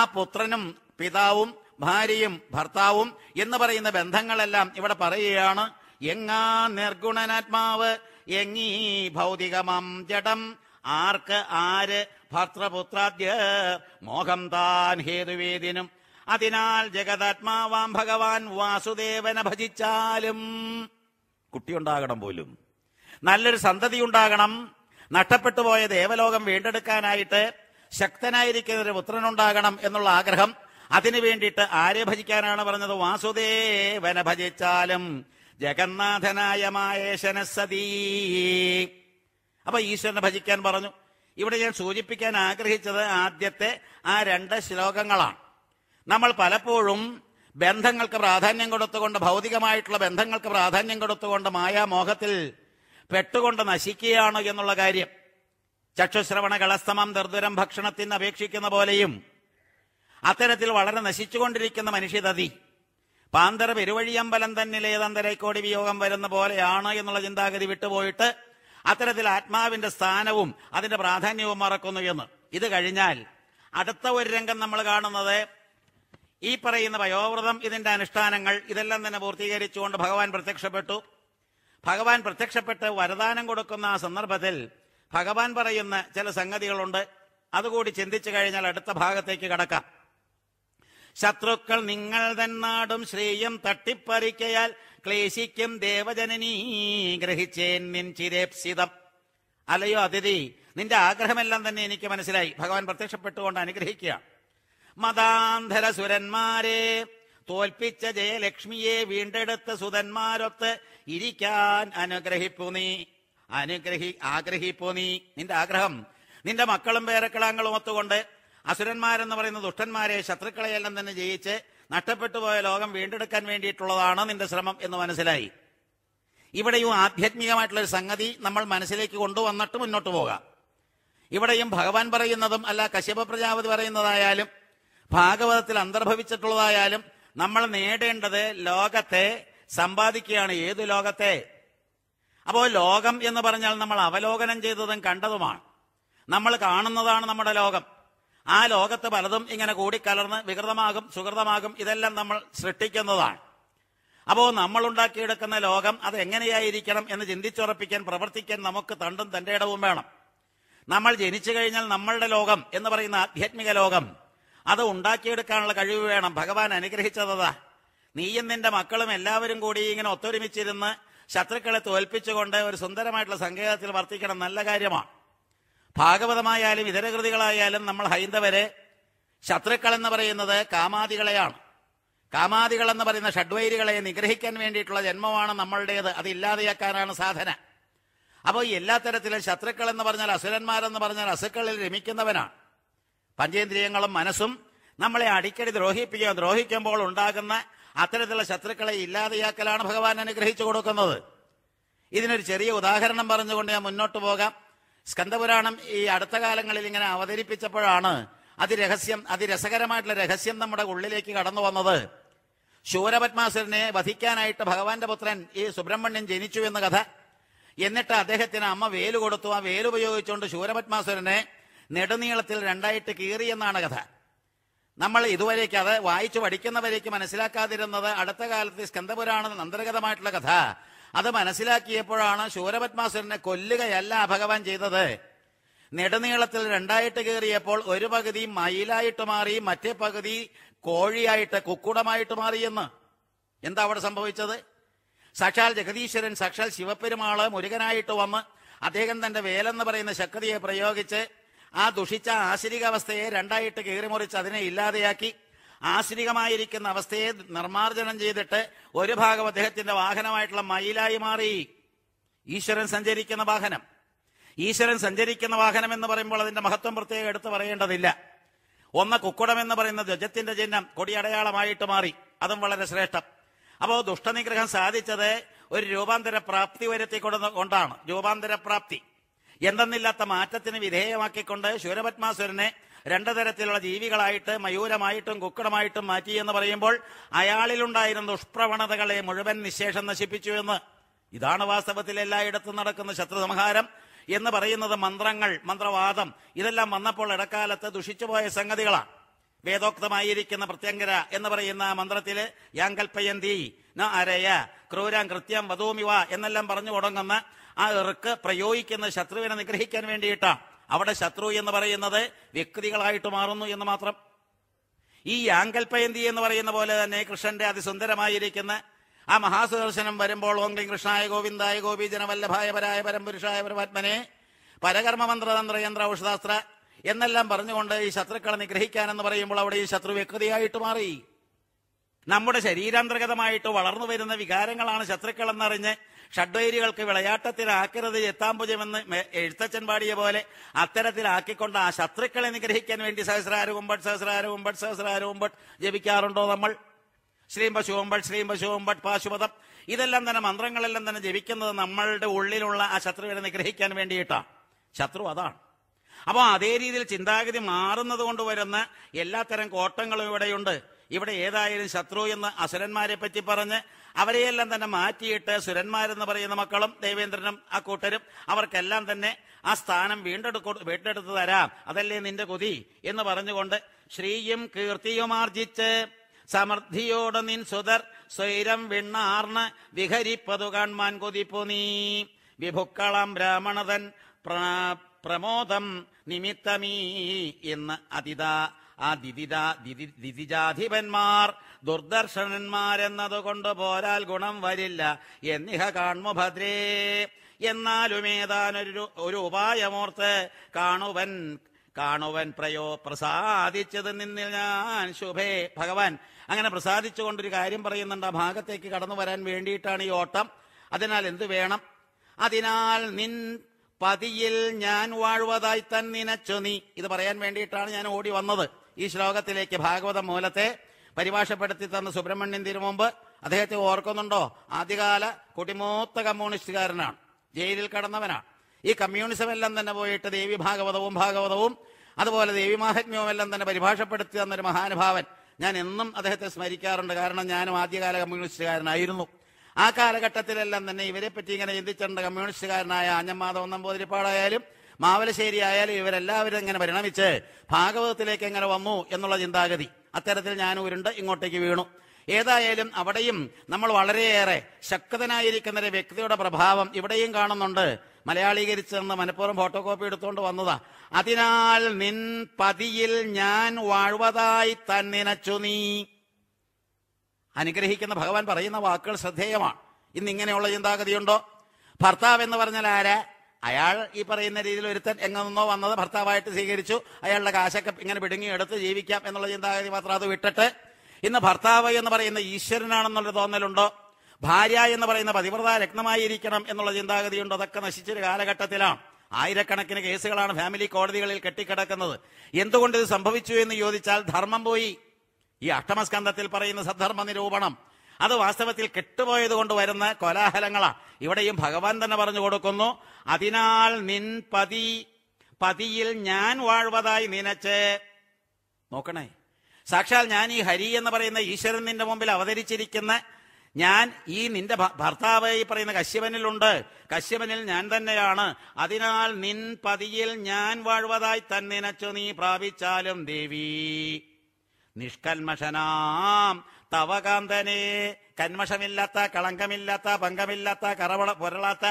ആ പുത്രനും പിതാവും ഭാര്യയും ഭർത്താവും എന്ന് പറയുന്ന ബന്ധങ്ങളെല്ലാം ഇവിടെ പറയുകയാണ് എങ്ങാ നിർഗുണനാത്മാവ് എങ്ങീ ഭൗതികമം ജഡം ആർക്ക് ആര് ഭർത്തൃപുത്രാദ്യ മോഹം താൻ ഹേതുവേദിനും അതിനാൽ ജഗതാത്മാവാം ഭഗവാൻ വാസുദേവനെ ഭജിച്ചാലും കുട്ടിയുണ്ടാകണം പോലും നല്ലൊരു സന്തതി ഉണ്ടാകണം നഷ്ടപ്പെട്ടു പോയ ദേവലോകം വീണ്ടെടുക്കാനായിട്ട് ശക്തനായിരിക്കുന്ന ഒരു പുത്രനുണ്ടാകണം എന്നുള്ള ആഗ്രഹം അതിനു വേണ്ടിയിട്ട് ആരെ ഭജിക്കാനാണ് പറഞ്ഞത് വാസുദേവനെ ഭജിച്ചാലും ജഗന്നാഥനായ മായേശന സതീ അപ്പൊ ഈശ്വരനെ ഭജിക്കാൻ പറഞ്ഞു ഇവിടെ ഞാൻ സൂചിപ്പിക്കാൻ ആഗ്രഹിച്ചത് ആദ്യത്തെ ആ രണ്ട് ശ്ലോകങ്ങളാണ് നമ്മൾ പലപ്പോഴും ബന്ധങ്ങൾക്ക് പ്രാധാന്യം കൊടുത്തുകൊണ്ട് ഭൗതികമായിട്ടുള്ള ബന്ധങ്ങൾക്ക് പ്രാധാന്യം കൊടുത്തുകൊണ്ട് മായാമോഹത്തിൽ പെട്ടുകൊണ്ട് നശിക്കുകയാണ് എന്നുള്ള കാര്യം ചക്ഷുശ്രവണ കളസ്തമം ദർദുരം ഭക്ഷണത്തിന് അപേക്ഷിക്കുന്ന പോലെയും അത്തരത്തിൽ വളരെ നശിച്ചുകൊണ്ടിരിക്കുന്ന മനുഷ്യതതി പാന്തർ പെരുവഴിയമ്പലം തന്നിലേതന്തരൈക്കോടി വിയോഗം വരുന്ന പോലെയാണ് എന്നുള്ള ചിന്താഗതി വിട്ടുപോയിട്ട് അത്തരത്തിൽ ആത്മാവിന്റെ സ്ഥാനവും അതിന്റെ പ്രാധാന്യവും മറക്കുന്നു എന്ന് ഇത് കഴിഞ്ഞാൽ അടുത്ത ഒരു രംഗം നമ്മൾ കാണുന്നത് ഈ പറയുന്ന വയോവ്രതം ഇതിന്റെ അനുഷ്ഠാനങ്ങൾ ഇതെല്ലാം തന്നെ പൂർത്തീകരിച്ചുകൊണ്ട് ഭഗവാൻ പ്രത്യക്ഷപ്പെട്ടു ഭഗവാൻ പ്രത്യക്ഷപ്പെട്ട് വരദാനം കൊടുക്കുന്ന ആ സന്ദർഭത്തിൽ ഭഗവാൻ പറയുന്ന ചില സംഗതികളുണ്ട് അതുകൂടി ചിന്തിച്ചു കഴിഞ്ഞാൽ അടുത്ത ഭാഗത്തേക്ക് കടക്കാം ശത്രുക്കൾ നിങ്ങൾ തന്നാടും ശ്രീയം തട്ടിപ്പറിക്കയാൽ ക്ലേശിക്കും ദേവജനനീ ഗ്രഹിച്ചേൻ നിൻ ചിരേപ്സിതം അല്ലയോ അതിഥി നിന്റെ ആഗ്രഹമെല്ലാം തന്നെ എനിക്ക് മനസ്സിലായി ഭഗവാൻ പ്രത്യക്ഷപ്പെട്ടുകൊണ്ട് അനുഗ്രഹിക്കുക മതാന്ധര സുരന്മാരെ തോൽപ്പിച്ച ജയലക്ഷ്മിയെ വീണ്ടെടുത്ത സുതന്മാരൊത്ത് ഇരിക്കാൻ അനുഗ്രഹിപ്പു നീ അനുഗ്രഹി ആഗ്രഹിപ്പു നീ നിന്റെ ആഗ്രഹം നിന്റെ മക്കളും പേരക്കിളാങ്ങളും ഒത്തുകൊണ്ട് അസുരന്മാരെന്ന് പറയുന്ന ദുഷ്ടന്മാരെ ശത്രുക്കളെയെല്ലാം തന്നെ ജയിച്ച് നഷ്ടപ്പെട്ടു പോയ ലോകം വീണ്ടെടുക്കാൻ വേണ്ടിയിട്ടുള്ളതാണ് നിന്റെ ശ്രമം എന്ന് മനസ്സിലായി ഇവിടെയും ആധ്യാത്മികമായിട്ടുള്ള ഒരു സംഗതി നമ്മൾ മനസ്സിലേക്ക് കൊണ്ടുവന്നിട്ട് മുന്നോട്ട് പോകാം ഇവിടെയും ഭഗവാൻ പറയുന്നതും അല്ല കശ്യപ പ്രജാപതി പറയുന്നതായാലും ഭാഗവതത്തിൽ അന്തർഭവിച്ചിട്ടുള്ളതായാലും നമ്മൾ നേടേണ്ടത് ലോകത്തെ സമ്പാദിക്കുകയാണ് ഏത് ലോകത്തെ അപ്പോൾ ലോകം എന്ന് പറഞ്ഞാൽ നമ്മൾ അവലോകനം ചെയ്തതും കണ്ടതുമാണ് നമ്മൾ കാണുന്നതാണ് നമ്മുടെ ലോകം ആ ലോകത്ത് പലതും ഇങ്ങനെ കൂടിക്കലർന്ന് വികൃതമാകും സുഹൃതമാകും ഇതെല്ലാം നമ്മൾ സൃഷ്ടിക്കുന്നതാണ് അപ്പോൾ നമ്മൾ ഉണ്ടാക്കിയെടുക്കുന്ന ലോകം അത് എങ്ങനെയായിരിക്കണം എന്ന് ചിന്തിച്ചുറപ്പിക്കാൻ പ്രവർത്തിക്കാൻ നമുക്ക് തണ്ടും തന്റെ ഇടവും വേണം നമ്മൾ ജനിച്ചു കഴിഞ്ഞാൽ നമ്മളുടെ ലോകം എന്ന് പറയുന്ന ആധ്യാത്മിക ലോകം അത് ഉണ്ടാക്കിയെടുക്കാനുള്ള കഴിവ് വേണം ഭഗവാൻ അനുഗ്രഹിച്ചതാ നീയും നിന്റെ മക്കളും എല്ലാവരും കൂടി ഇങ്ങനെ ഒത്തൊരുമിച്ചിരുന്ന് ശത്രുക്കളെ തോൽപ്പിച്ചുകൊണ്ട് ഒരു സുന്ദരമായിട്ടുള്ള സങ്കേതത്തിൽ വർത്തിക്കണം നല്ല കാര്യമാണ് ഭാഗവതമായാലും ഇതര കൃതികളായാലും നമ്മൾ ഹൈന്ദവരെ ശത്രുക്കൾ എന്ന് പറയുന്നത് കാമാദികളെയാണ് കാമാദികൾ എന്ന് പറയുന്ന ഷഡ്വൈരികളെ നിഗ്രഹിക്കാൻ വേണ്ടിയിട്ടുള്ള ജന്മമാണ് നമ്മളുടേത് അത് ഇല്ലാതെയാക്കാനാണ് സാധന അപ്പോൾ എല്ലാ തരത്തിലും ശത്രുക്കൾ എന്ന് പറഞ്ഞാൽ അസുരന്മാരെന്ന് പറഞ്ഞാൽ അസുക്കളിൽ രമിക്കുന്നവനാണ് പഞ്ചേന്ദ്രിയങ്ങളും മനസ്സും നമ്മളെ അടിക്കടി ദ്രോഹിപ്പിക്കുക ദ്രോഹിക്കുമ്പോൾ ഉണ്ടാകുന്ന അത്തരത്തിലുള്ള ശത്രുക്കളെ ഇല്ലാതെയാക്കലാണ് ഭഗവാൻ അനുഗ്രഹിച്ചു കൊടുക്കുന്നത് ഇതിനൊരു ചെറിയ ഉദാഹരണം പറഞ്ഞുകൊണ്ട് ഞാൻ മുന്നോട്ട് പോകാം സ്കന്ദപുരാണം ഈ അടുത്ത കാലങ്ങളിൽ ഇങ്ങനെ അവതരിപ്പിച്ചപ്പോഴാണ് അതിരഹസ്യം അതിരസകരമായിട്ടുള്ള രഹസ്യം നമ്മുടെ ഉള്ളിലേക്ക് കടന്നു വന്നത് ശൂരപത്മാസുരനെ വധിക്കാനായിട്ട് ഭഗവാന്റെ പുത്രൻ ഈ സുബ്രഹ്മണ്യൻ ജനിച്ചു എന്ന കഥ എന്നിട്ട് അദ്ദേഹത്തിന് അമ്മ വേല് കൊടുത്തു ആ വേല് ഉപയോഗിച്ചുകൊണ്ട് ശൂരപത്മാസുരനെ നെടുനീളത്തിൽ രണ്ടായിട്ട് കീറി എന്നാണ് കഥ നമ്മൾ ഇതുവരേക്ക് അത് വായിച്ചു പഠിക്കുന്നവരേക്ക് മനസ്സിലാക്കാതിരുന്നത് അടുത്ത കാലത്ത് സ്കന്ദപുരാണ നന്തരഗതമായിട്ടുള്ള കഥ അത് മനസ്സിലാക്കിയപ്പോഴാണ് ശൂരപത്മാസുരനെ കൊല്ലുകയല്ല ഭഗവാൻ ചെയ്തത് നെടുനീളത്തിൽ രണ്ടായിട്ട് കയറിയപ്പോൾ ഒരു പകുതി മയിലായിട്ട് മാറി മറ്റേ പകുതി കോഴിയായിട്ട് കുക്കുടമായിട്ട് മാറിയെന്ന് എന്താ അവിടെ സംഭവിച്ചത് സാക്ഷാൽ ജഗദീശ്വരൻ സാക്ഷാൽ ശിവപെരുമാള് മുരുകനായിട്ട് വന്ന് അദ്ദേഹം തന്റെ വേലെന്ന് പറയുന്ന ശക്തിയെ പ്രയോഗിച്ച് ആ ദുഷിച്ച ആശരികാവസ്ഥയെ രണ്ടായിട്ട് കീറിമുറിച്ച് അതിനെ ഇല്ലാതെയാക്കി ആശ്രികമായിരിക്കുന്ന അവസ്ഥയെ നിർമാർജനം ചെയ്തിട്ട് ഒരു ഭാഗം അദ്ദേഹത്തിന്റെ വാഹനമായിട്ടുള്ള മയിലായി മാറി ഈശ്വരൻ സഞ്ചരിക്കുന്ന വാഹനം ഈശ്വരൻ സഞ്ചരിക്കുന്ന വാഹനം എന്ന് പറയുമ്പോൾ അതിന്റെ മഹത്വം പ്രത്യേകം എടുത്തു പറയേണ്ടതില്ല ഒന്ന് കുക്കുടം എന്ന് പറയുന്ന ധ്വജത്തിന്റെ ചിഹ്നം കൊടിയടയാളമായിട്ട് മാറി അതും വളരെ ശ്രേഷ്ഠം അപ്പോൾ ദുഷ്ടനിഗ്രഹം സാധിച്ചത് ഒരു രൂപാന്തര പ്രാപ്തി വരുത്തി കൊണ്ടാണ് രൂപാന്തര പ്രാപ്തി എന്തെന്നില്ലാത്ത മാറ്റത്തിന് വിധേയമാക്കിക്കൊണ്ട് ശൂരപത്മാസുരനെ രണ്ട് തരത്തിലുള്ള ജീവികളായിട്ട് മയൂരമായിട്ടും കുക്കടമായിട്ടും മാറ്റി എന്ന് പറയുമ്പോൾ അയാളിലുണ്ടായിരുന്ന ദുഷ്പ്രവണതകളെ മുഴുവൻ നിശേഷം നശിപ്പിച്ചു എന്ന് ഇതാണ് വാസ്തവത്തിൽ എല്ലായിടത്തും നടക്കുന്ന ശത്രു എന്ന് പറയുന്നത് മന്ത്രങ്ങൾ മന്ത്രവാദം ഇതെല്ലാം വന്നപ്പോൾ ഇടക്കാലത്ത് ദുഷിച്ചുപോയ സംഗതികളാണ് വേദോക്തമായിരിക്കുന്ന പ്രത്യങ്കര എന്ന് പറയുന്ന മന്ത്രത്തില് യാങ്കൽപ്പയന്തി ന അരയ ക്രൂരം കൃത്യം വധൂമിവ എന്നെല്ലാം പറഞ്ഞു തുടങ്ങുന്ന ആ ഇറുക്ക് പ്രയോഗിക്കുന്ന ശത്രുവിനെ നിഗ്രഹിക്കാൻ വേണ്ടിയിട്ടാണ് അവിടെ ശത്രു എന്ന് പറയുന്നത് വ്യക്തികളായിട്ട് മാറുന്നു എന്ന് മാത്രം ഈ ആങ്കൽപ്പയന്തി എന്ന് പറയുന്ന പോലെ തന്നെ കൃഷ്ണന്റെ അതിസുന്ദരമായിരിക്കുന്ന ആ മഹാസുദർശനം വരുമ്പോൾ ഓം കൃഷ്ണായ ഗോവിന്ദായ ഗോപീജനവല്ലഭായ പരായ പരംപുരുഷായ പരമാത്മനെ പരകർമ്മമന്ത്രതന്ത്ര യന്ത്ര ഔഷധാസ്ത്ര എന്നെല്ലാം പറഞ്ഞുകൊണ്ട് ഈ ശത്രുക്കളെ നിഗ്രഹിക്കാനെന്ന് പറയുമ്പോൾ അവിടെ ഈ ശത്രു വ്യക്തിയായിട്ട് മാറി നമ്മുടെ ശരീരാന്തർഗതമായിട്ട് വളർന്നു വരുന്ന വികാരങ്ങളാണ് ശത്രുക്കളെന്നറിഞ്ഞ് ഷഡ്വൈരികൾക്ക് വിളയാട്ടത്തിലാക്കരുത് എത്താമ്പുജമെന്ന് എഴുത്തച്ഛൻ പാടിയ പോലെ അത്തരത്തിലാക്കിക്കൊണ്ട് ആ ശത്രുക്കളെ നിഗ്രഹിക്കാൻ വേണ്ടി സഹസ്രാര കുമ്പട്ട് സഹസ്രാര കുമ്പട്ട് സഹസ്രാര കുമ്പട്ട് ജപിക്കാറുണ്ടോ നമ്മൾ ശ്രീം കുമ്പട്ട് ശ്രീം കുമ്പട്ട് പാശുപതം ഇതെല്ലാം തന്നെ മന്ത്രങ്ങളെല്ലാം തന്നെ ജപിക്കുന്നത് നമ്മളുടെ ഉള്ളിലുള്ള ആ ശത്രുവിനെ നിഗ്രഹിക്കാൻ വേണ്ടിയിട്ടാണ് ശത്രു അതാണ് അപ്പോൾ അതേ രീതിയിൽ ചിന്താഗതി മാറുന്നത് കൊണ്ട് വരുന്ന എല്ലാത്തരം കോട്ടങ്ങളും ഇവിടെയുണ്ട് ഇവിടെ ഏതായാലും ശത്രു എന്ന് അസുരന്മാരെ പറ്റി പറഞ്ഞ് അവരെയെല്ലാം തന്നെ മാറ്റിയിട്ട് സുരന്മാരെന്ന് പറയുന്ന മക്കളും ദേവേന്ദ്രനും ആ കൂട്ടരും അവർക്കെല്ലാം തന്നെ ആ സ്ഥാനം വീണ്ടെടുക്ക വീണ്ടെടുത്ത് തരാം അതല്ലേ നിന്റെ കൊതി എന്ന് പറഞ്ഞുകൊണ്ട് ശ്രീയും കീർത്തിയുമാർജിച്ച് സമൃദ്ധിയോട് നിൻ സുതർ സ്വൈരം വിണ്ണാർന്ന് വിഹരിപ്പതു കാൺമാൻ കൊതിപ്പു നീ വിഭുക്കളം ബ്രാഹ്മണതൻ പ്രമോദം നിമിത്തമീ എന്ന് അതിത ആ ദിതിജാധിപന്മാർ ദുർദർശനന്മാരെന്നതുകൊണ്ട് പോരാൽ ഗുണം വരില്ല എന്നിഹ ഭദ്രേ എന്നാലും ഏതാനൊരു ഒരു ഉപായമോർത്ത് കാണുവൻ കാണുവൻ പ്രയോ പ്രസാദിച്ചത് നിന്നിൽ ഞാൻ ശുഭേ ഭഗവാൻ അങ്ങനെ പ്രസാദിച്ചുകൊണ്ടൊരു കാര്യം പറയുന്നുണ്ട് ആ ഭാഗത്തേക്ക് കടന്നു വരാൻ വേണ്ടിയിട്ടാണ് ഈ ഓട്ടം അതിനാൽ എന്ത് വേണം അതിനാൽ നിൻ പതിയിൽ ഞാൻ വാഴുവതായി തന്നിനച്ചു നീ ഇത് പറയാൻ വേണ്ടിയിട്ടാണ് ഞാൻ ഓടി വന്നത് ഈ ശ്ലോകത്തിലേക്ക് ഭാഗവത മൂലത്തെ പരിഭാഷപ്പെടുത്തി തന്ന സുബ്രഹ്മണ്യൻ തിരുമുമ്പ് അദ്ദേഹത്തെ ഓർക്കുന്നുണ്ടോ ആദ്യകാല കുടിമൂത്ത കമ്മ്യൂണിസ്റ്റുകാരനാണ് ജയിലിൽ കടന്നവനാണ് ഈ കമ്മ്യൂണിസം എല്ലാം തന്നെ പോയിട്ട് ദേവി ഭാഗവതവും ഭാഗവതവും അതുപോലെ ദേവി മാഹാത്മ്യവും എല്ലാം തന്നെ പരിഭാഷപ്പെടുത്തി തന്നൊരു മഹാനുഭാവൻ ഞാൻ എന്നും അദ്ദേഹത്തെ സ്മരിക്കാറുണ്ട് കാരണം ഞാനും ആദ്യകാല കമ്മ്യൂണിസ്റ്റുകാരനായിരുന്നു ആ കാലഘട്ടത്തിലെല്ലാം തന്നെ ഇവരെ പറ്റി ഇങ്ങനെ ചിന്തിച്ചിട്ടുണ്ട് കമ്മ്യൂണിസ്റ്റുകാരനായ ആഞ്ഞമ്മാധവൻ നമ്പൂതിരിപ്പാടായാലും മാവലശ്ശേരി ആയാലും ഇവരെല്ലാവരും ഇങ്ങനെ പരിണമിച്ച് ഭാഗവതത്തിലേക്ക് എങ്ങനെ വന്നു എന്നുള്ള ചിന്താഗതി അത്തരത്തിൽ ഞാൻ ഉരുണ്ട് ഇങ്ങോട്ടേക്ക് വീണു ഏതായാലും അവിടെയും നമ്മൾ വളരെയേറെ ശക്തനായിരിക്കുന്ന ഒരു വ്യക്തിയുടെ പ്രഭാവം ഇവിടെയും കാണുന്നുണ്ട് മലയാളീകരിച്ചെന്ന് മനഃപൂർവ്വം ഫോട്ടോ കോപ്പി എടുത്തുകൊണ്ട് വന്നതാ അതിനാൽ നിൻ പതിയിൽ ഞാൻ വാഴുവതായി തന്നിനച്ചു നീ അനുഗ്രഹിക്കുന്ന ഭഗവാൻ പറയുന്ന വാക്കുകൾ ശ്രദ്ധേയമാണ് ഇന്ന് ഇങ്ങനെയുള്ള ചിന്താഗതിയുണ്ടോ ഭർത്താവ് എന്ന് പറഞ്ഞാൽ ആരാ അയാൾ ഈ പറയുന്ന രീതിയിൽ ഒരുത്തൻ എങ്ങനെ നിന്നോ വന്നത് ഭർത്താവായിട്ട് സ്വീകരിച്ചു അയാളുടെ കാശൊക്കെ ഇങ്ങനെ പിടുങ്ങിയെടുത്ത് ജീവിക്കാം എന്നുള്ള ചിന്താഗതി മാത്രം അത് വിട്ടിട്ട് ഇന്ന് ഭർത്താവ് എന്ന് പറയുന്ന ഈശ്വരനാണെന്നുള്ള തോന്നലുണ്ടോ ഭാര്യ എന്ന് പറയുന്ന പതിവ്രത രക്തമായിരിക്കണം എന്നുള്ള ചിന്താഗതി ഉണ്ടോ അതൊക്കെ നശിച്ചൊരു കാലഘട്ടത്തിലാണ് ആയിരക്കണക്കിന് കേസുകളാണ് ഫാമിലി കോടതികളിൽ കെട്ടിക്കിടക്കുന്നത് എന്തുകൊണ്ട് ഇത് സംഭവിച്ചു എന്ന് ചോദിച്ചാൽ ധർമ്മം പോയി ഈ അഷ്ടമസ്കന്ധത്തിൽ പറയുന്ന സദ്ധർമ്മ നിരൂപണം അത് വാസ്തവത്തിൽ കെട്ടുപോയത് കൊണ്ട് വരുന്ന കോലാഹലങ്ങളാണ് ഇവിടെയും ഭഗവാൻ തന്നെ പറഞ്ഞു കൊടുക്കുന്നു അതിനാൽ നിൻ പതി പതിയിൽ ഞാൻ വാഴ്വതായി നിനച്ച് നോക്കണേ സാക്ഷാൽ ഞാൻ ഈ ഹരി എന്ന് പറയുന്ന ഈശ്വരൻ നിന്റെ മുമ്പിൽ അവതരിച്ചിരിക്കുന്ന ഞാൻ ഈ നിന്റെ ഭർത്താവ് ഈ പറയുന്ന കശ്യപനിലുണ്ട് കശ്യപനിൽ ഞാൻ തന്നെയാണ് അതിനാൽ നിൻ പതിയിൽ ഞാൻ വാഴ്വതായി തന്നിനച്ചു നീ പ്രാപിച്ചാലും ദേവി നിഷ്കൽമഷനാം തവകാന്തനെ കന്മഷമില്ലാത്ത കളങ്കമില്ലാത്ത പങ്കമില്ലാത്ത കറവള പുരളാത്ത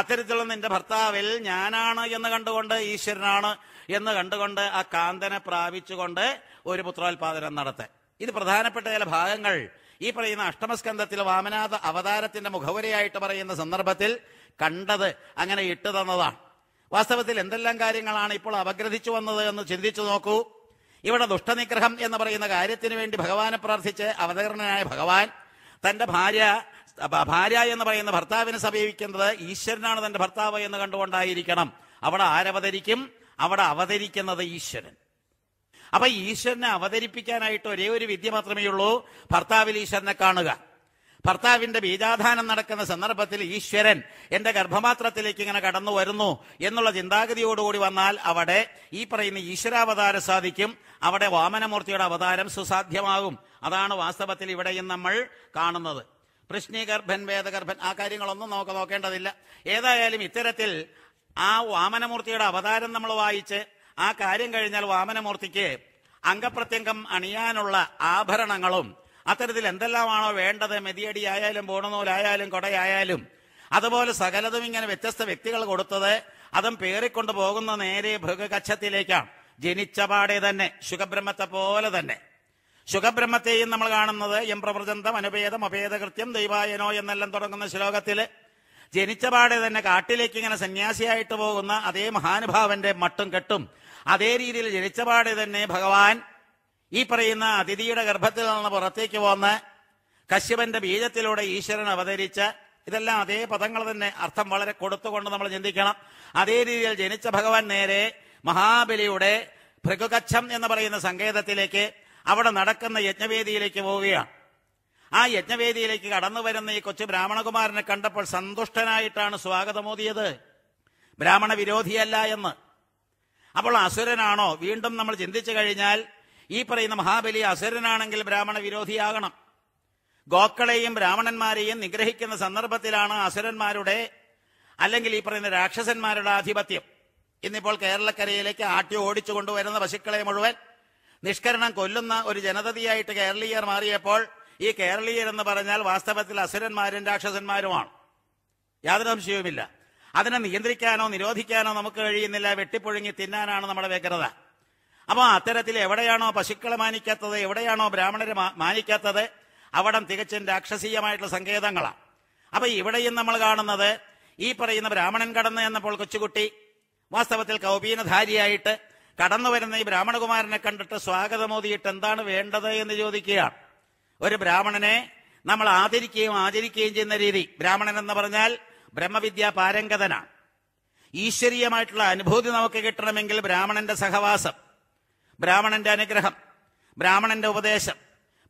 അത്തരത്തിലുള്ള നിന്റെ ഭർത്താവിൽ ഞാനാണ് എന്ന് കണ്ടുകൊണ്ട് ഈശ്വരനാണ് എന്ന് കണ്ടുകൊണ്ട് ആ കാന്തനെ പ്രാപിച്ചുകൊണ്ട് ഒരു പുത്രോത്പാദനം നടത്തെ ഇത് പ്രധാനപ്പെട്ട ചില ഭാഗങ്ങൾ ഈ പറയുന്ന അഷ്ടമസ്കന്ധത്തിൽ വാമനാഥ അവതാരത്തിന്റെ മുഖവരയായിട്ട് പറയുന്ന സന്ദർഭത്തിൽ കണ്ടത് അങ്ങനെ ഇട്ടു തന്നതാണ് വാസ്തവത്തിൽ എന്തെല്ലാം കാര്യങ്ങളാണ് ഇപ്പോൾ അപഗ്രഥിച്ചു വന്നത് എന്ന് ചിന്തിച്ചു നോക്കൂ ഇവിടെ ദുഷ്ടനിഗ്രഹം എന്ന് പറയുന്ന കാര്യത്തിന് വേണ്ടി ഭഗവാനെ പ്രാർത്ഥിച്ച് അവതരണനായ ഭഗവാൻ തന്റെ ഭാര്യ ഭാര്യ എന്ന് പറയുന്ന ഭർത്താവിനെ സമീപിക്കുന്നത് ഈശ്വരനാണ് തന്റെ ഭർത്താവ് എന്ന് കണ്ടുകൊണ്ടായിരിക്കണം അവിടെ ആരവതരിക്കും അവിടെ അവതരിക്കുന്നത് ഈശ്വരൻ അപ്പൊ ഈശ്വരനെ അവതരിപ്പിക്കാനായിട്ട് ഒരേ ഒരു വിദ്യ മാത്രമേ ഉള്ളൂ ഭർത്താവിൽ ഈശ്വരനെ കാണുക ഭർത്താവിന്റെ ബീജാധാനം നടക്കുന്ന സന്ദർഭത്തിൽ ഈശ്വരൻ എന്റെ ഗർഭപാത്രത്തിലേക്ക് ഇങ്ങനെ കടന്നു വരുന്നു എന്നുള്ള ചിന്താഗതിയോടുകൂടി വന്നാൽ അവിടെ ഈ പറയുന്ന ഈശ്വരാവതാരം സാധിക്കും അവിടെ വാമനമൂർത്തിയുടെ അവതാരം സുസാധ്യമാകും അതാണ് വാസ്തവത്തിൽ ഇവിടെയും നമ്മൾ കാണുന്നത് പ്രശ്നീഗർഭൻ വേദഗർഭൻ ആ കാര്യങ്ങളൊന്നും നമുക്ക് നോക്കേണ്ടതില്ല ഏതായാലും ഇത്തരത്തിൽ ആ വാമനമൂർത്തിയുടെ അവതാരം നമ്മൾ വായിച്ച് ആ കാര്യം കഴിഞ്ഞാൽ വാമനമൂർത്തിക്ക് അംഗപ്രത്യംഗം അണിയാനുള്ള ആഭരണങ്ങളും അത്തരത്തിൽ എന്തെല്ലാമാണോ വേണ്ടത് ആയാലും ബോണനൂലായാലും കൊടയായാലും അതുപോലെ സകലതും ഇങ്ങനെ വ്യത്യസ്ത വ്യക്തികൾ കൊടുത്തത് അതും പേറിക്കൊണ്ട് പോകുന്ന നേരെ ഭൃഗകക്ഷത്തിലേക്കാണ് ജനിച്ച പാടെ തന്നെ ശുഖബ്രഹ്മത്തെ പോലെ തന്നെ ശുഖബ്രഹ്മത്തെയും നമ്മൾ കാണുന്നത് എം പ്രവചന്തം അനുഭേദം അഭേദകൃത്യം ദൈവായനോ എന്നെല്ലാം തുടങ്ങുന്ന ശ്ലോകത്തിൽ ജനിച്ച പാടെ തന്നെ കാട്ടിലേക്ക് ഇങ്ങനെ സന്യാസിയായിട്ട് പോകുന്ന അതേ മഹാനുഭാവന്റെ മട്ടും കെട്ടും അതേ രീതിയിൽ ജനിച്ച പാടെ തന്നെ ഭഗവാൻ ഈ പറയുന്ന അതിഥിയുടെ ഗർഭത്തിൽ നിന്ന് പുറത്തേക്ക് പോന്ന് കശ്യപന്റെ ബീജത്തിലൂടെ ഈശ്വരൻ അവതരിച്ച് ഇതെല്ലാം അതേ പദങ്ങൾ തന്നെ അർത്ഥം വളരെ കൊടുത്തുകൊണ്ട് നമ്മൾ ചിന്തിക്കണം അതേ രീതിയിൽ ജനിച്ച ഭഗവാൻ നേരെ മഹാബലിയുടെ ഭൃഗുകച്ഛം എന്ന് പറയുന്ന സങ്കേതത്തിലേക്ക് അവിടെ നടക്കുന്ന യജ്ഞവേദിയിലേക്ക് പോവുകയാണ് ആ യജ്ഞവേദിയിലേക്ക് കടന്നു വരുന്ന ഈ കൊച്ചു ബ്രാഹ്മണകുമാരനെ കണ്ടപ്പോൾ സന്തുഷ്ടനായിട്ടാണ് സ്വാഗതമോതിയത് ബ്രാഹ്മണ വിരോധിയല്ല എന്ന് അപ്പോൾ അസുരനാണോ വീണ്ടും നമ്മൾ ചിന്തിച്ചു കഴിഞ്ഞാൽ ഈ പറയുന്ന മഹാബലി അസുരനാണെങ്കിൽ ബ്രാഹ്മണ വിരോധിയാകണം ഗോക്കളെയും ബ്രാഹ്മണന്മാരെയും നിഗ്രഹിക്കുന്ന സന്ദർഭത്തിലാണ് അസുരന്മാരുടെ അല്ലെങ്കിൽ ഈ പറയുന്ന രാക്ഷസന്മാരുടെ ആധിപത്യം ഇന്നിപ്പോൾ കേരളക്കരയിലേക്ക് ആട്ടി ഓടിച്ചു കൊണ്ടുവരുന്ന പശുക്കളെ മുഴുവൻ നിഷ്കരണം കൊല്ലുന്ന ഒരു ജനതയായിട്ട് കേരളീയർ മാറിയപ്പോൾ ഈ കേരളീയർ എന്ന് പറഞ്ഞാൽ വാസ്തവത്തിൽ അസുരന്മാരും രാക്ഷസന്മാരുമാണ് യാതൊരു സംശയവുമില്ല അതിനെ നിയന്ത്രിക്കാനോ നിരോധിക്കാനോ നമുക്ക് കഴിയുന്നില്ല വെട്ടിപ്പൊഴുങ്ങി തിന്നാനാണ് നമ്മുടെ വ്യഗ്രത അപ്പോൾ അത്തരത്തിൽ എവിടെയാണോ പശുക്കളെ മാനിക്കാത്തത് എവിടെയാണോ ബ്രാഹ്മണരെ മാനിക്കാത്തത് അവിടം തികച്ചും രാക്ഷസീയമായിട്ടുള്ള സങ്കേതങ്ങളാണ് അപ്പൊ ഇവിടെയും നമ്മൾ കാണുന്നത് ഈ പറയുന്ന ബ്രാഹ്മണൻ കടന്ന് എന്നപ്പോൾ കൊച്ചുകുട്ടി വാസ്തവത്തിൽ കൗപീനധാരിയായിട്ട് കടന്നു വരുന്ന ഈ ബ്രാഹ്മണകുമാരനെ കണ്ടിട്ട് സ്വാഗതമോദിയിട്ട് എന്താണ് വേണ്ടത് എന്ന് ചോദിക്കുകയാണ് ഒരു ബ്രാഹ്മണനെ നമ്മൾ ആദരിക്കുകയും ആചരിക്കുകയും ചെയ്യുന്ന രീതി ബ്രാഹ്മണൻ എന്ന് പറഞ്ഞാൽ ബ്രഹ്മവിദ്യ പാരംഗതനാണ് ഈശ്വരീയമായിട്ടുള്ള അനുഭൂതി നമുക്ക് കിട്ടണമെങ്കിൽ ബ്രാഹ്മണന്റെ സഹവാസം ബ്രാഹ്മണന്റെ അനുഗ്രഹം ബ്രാഹ്മണന്റെ ഉപദേശം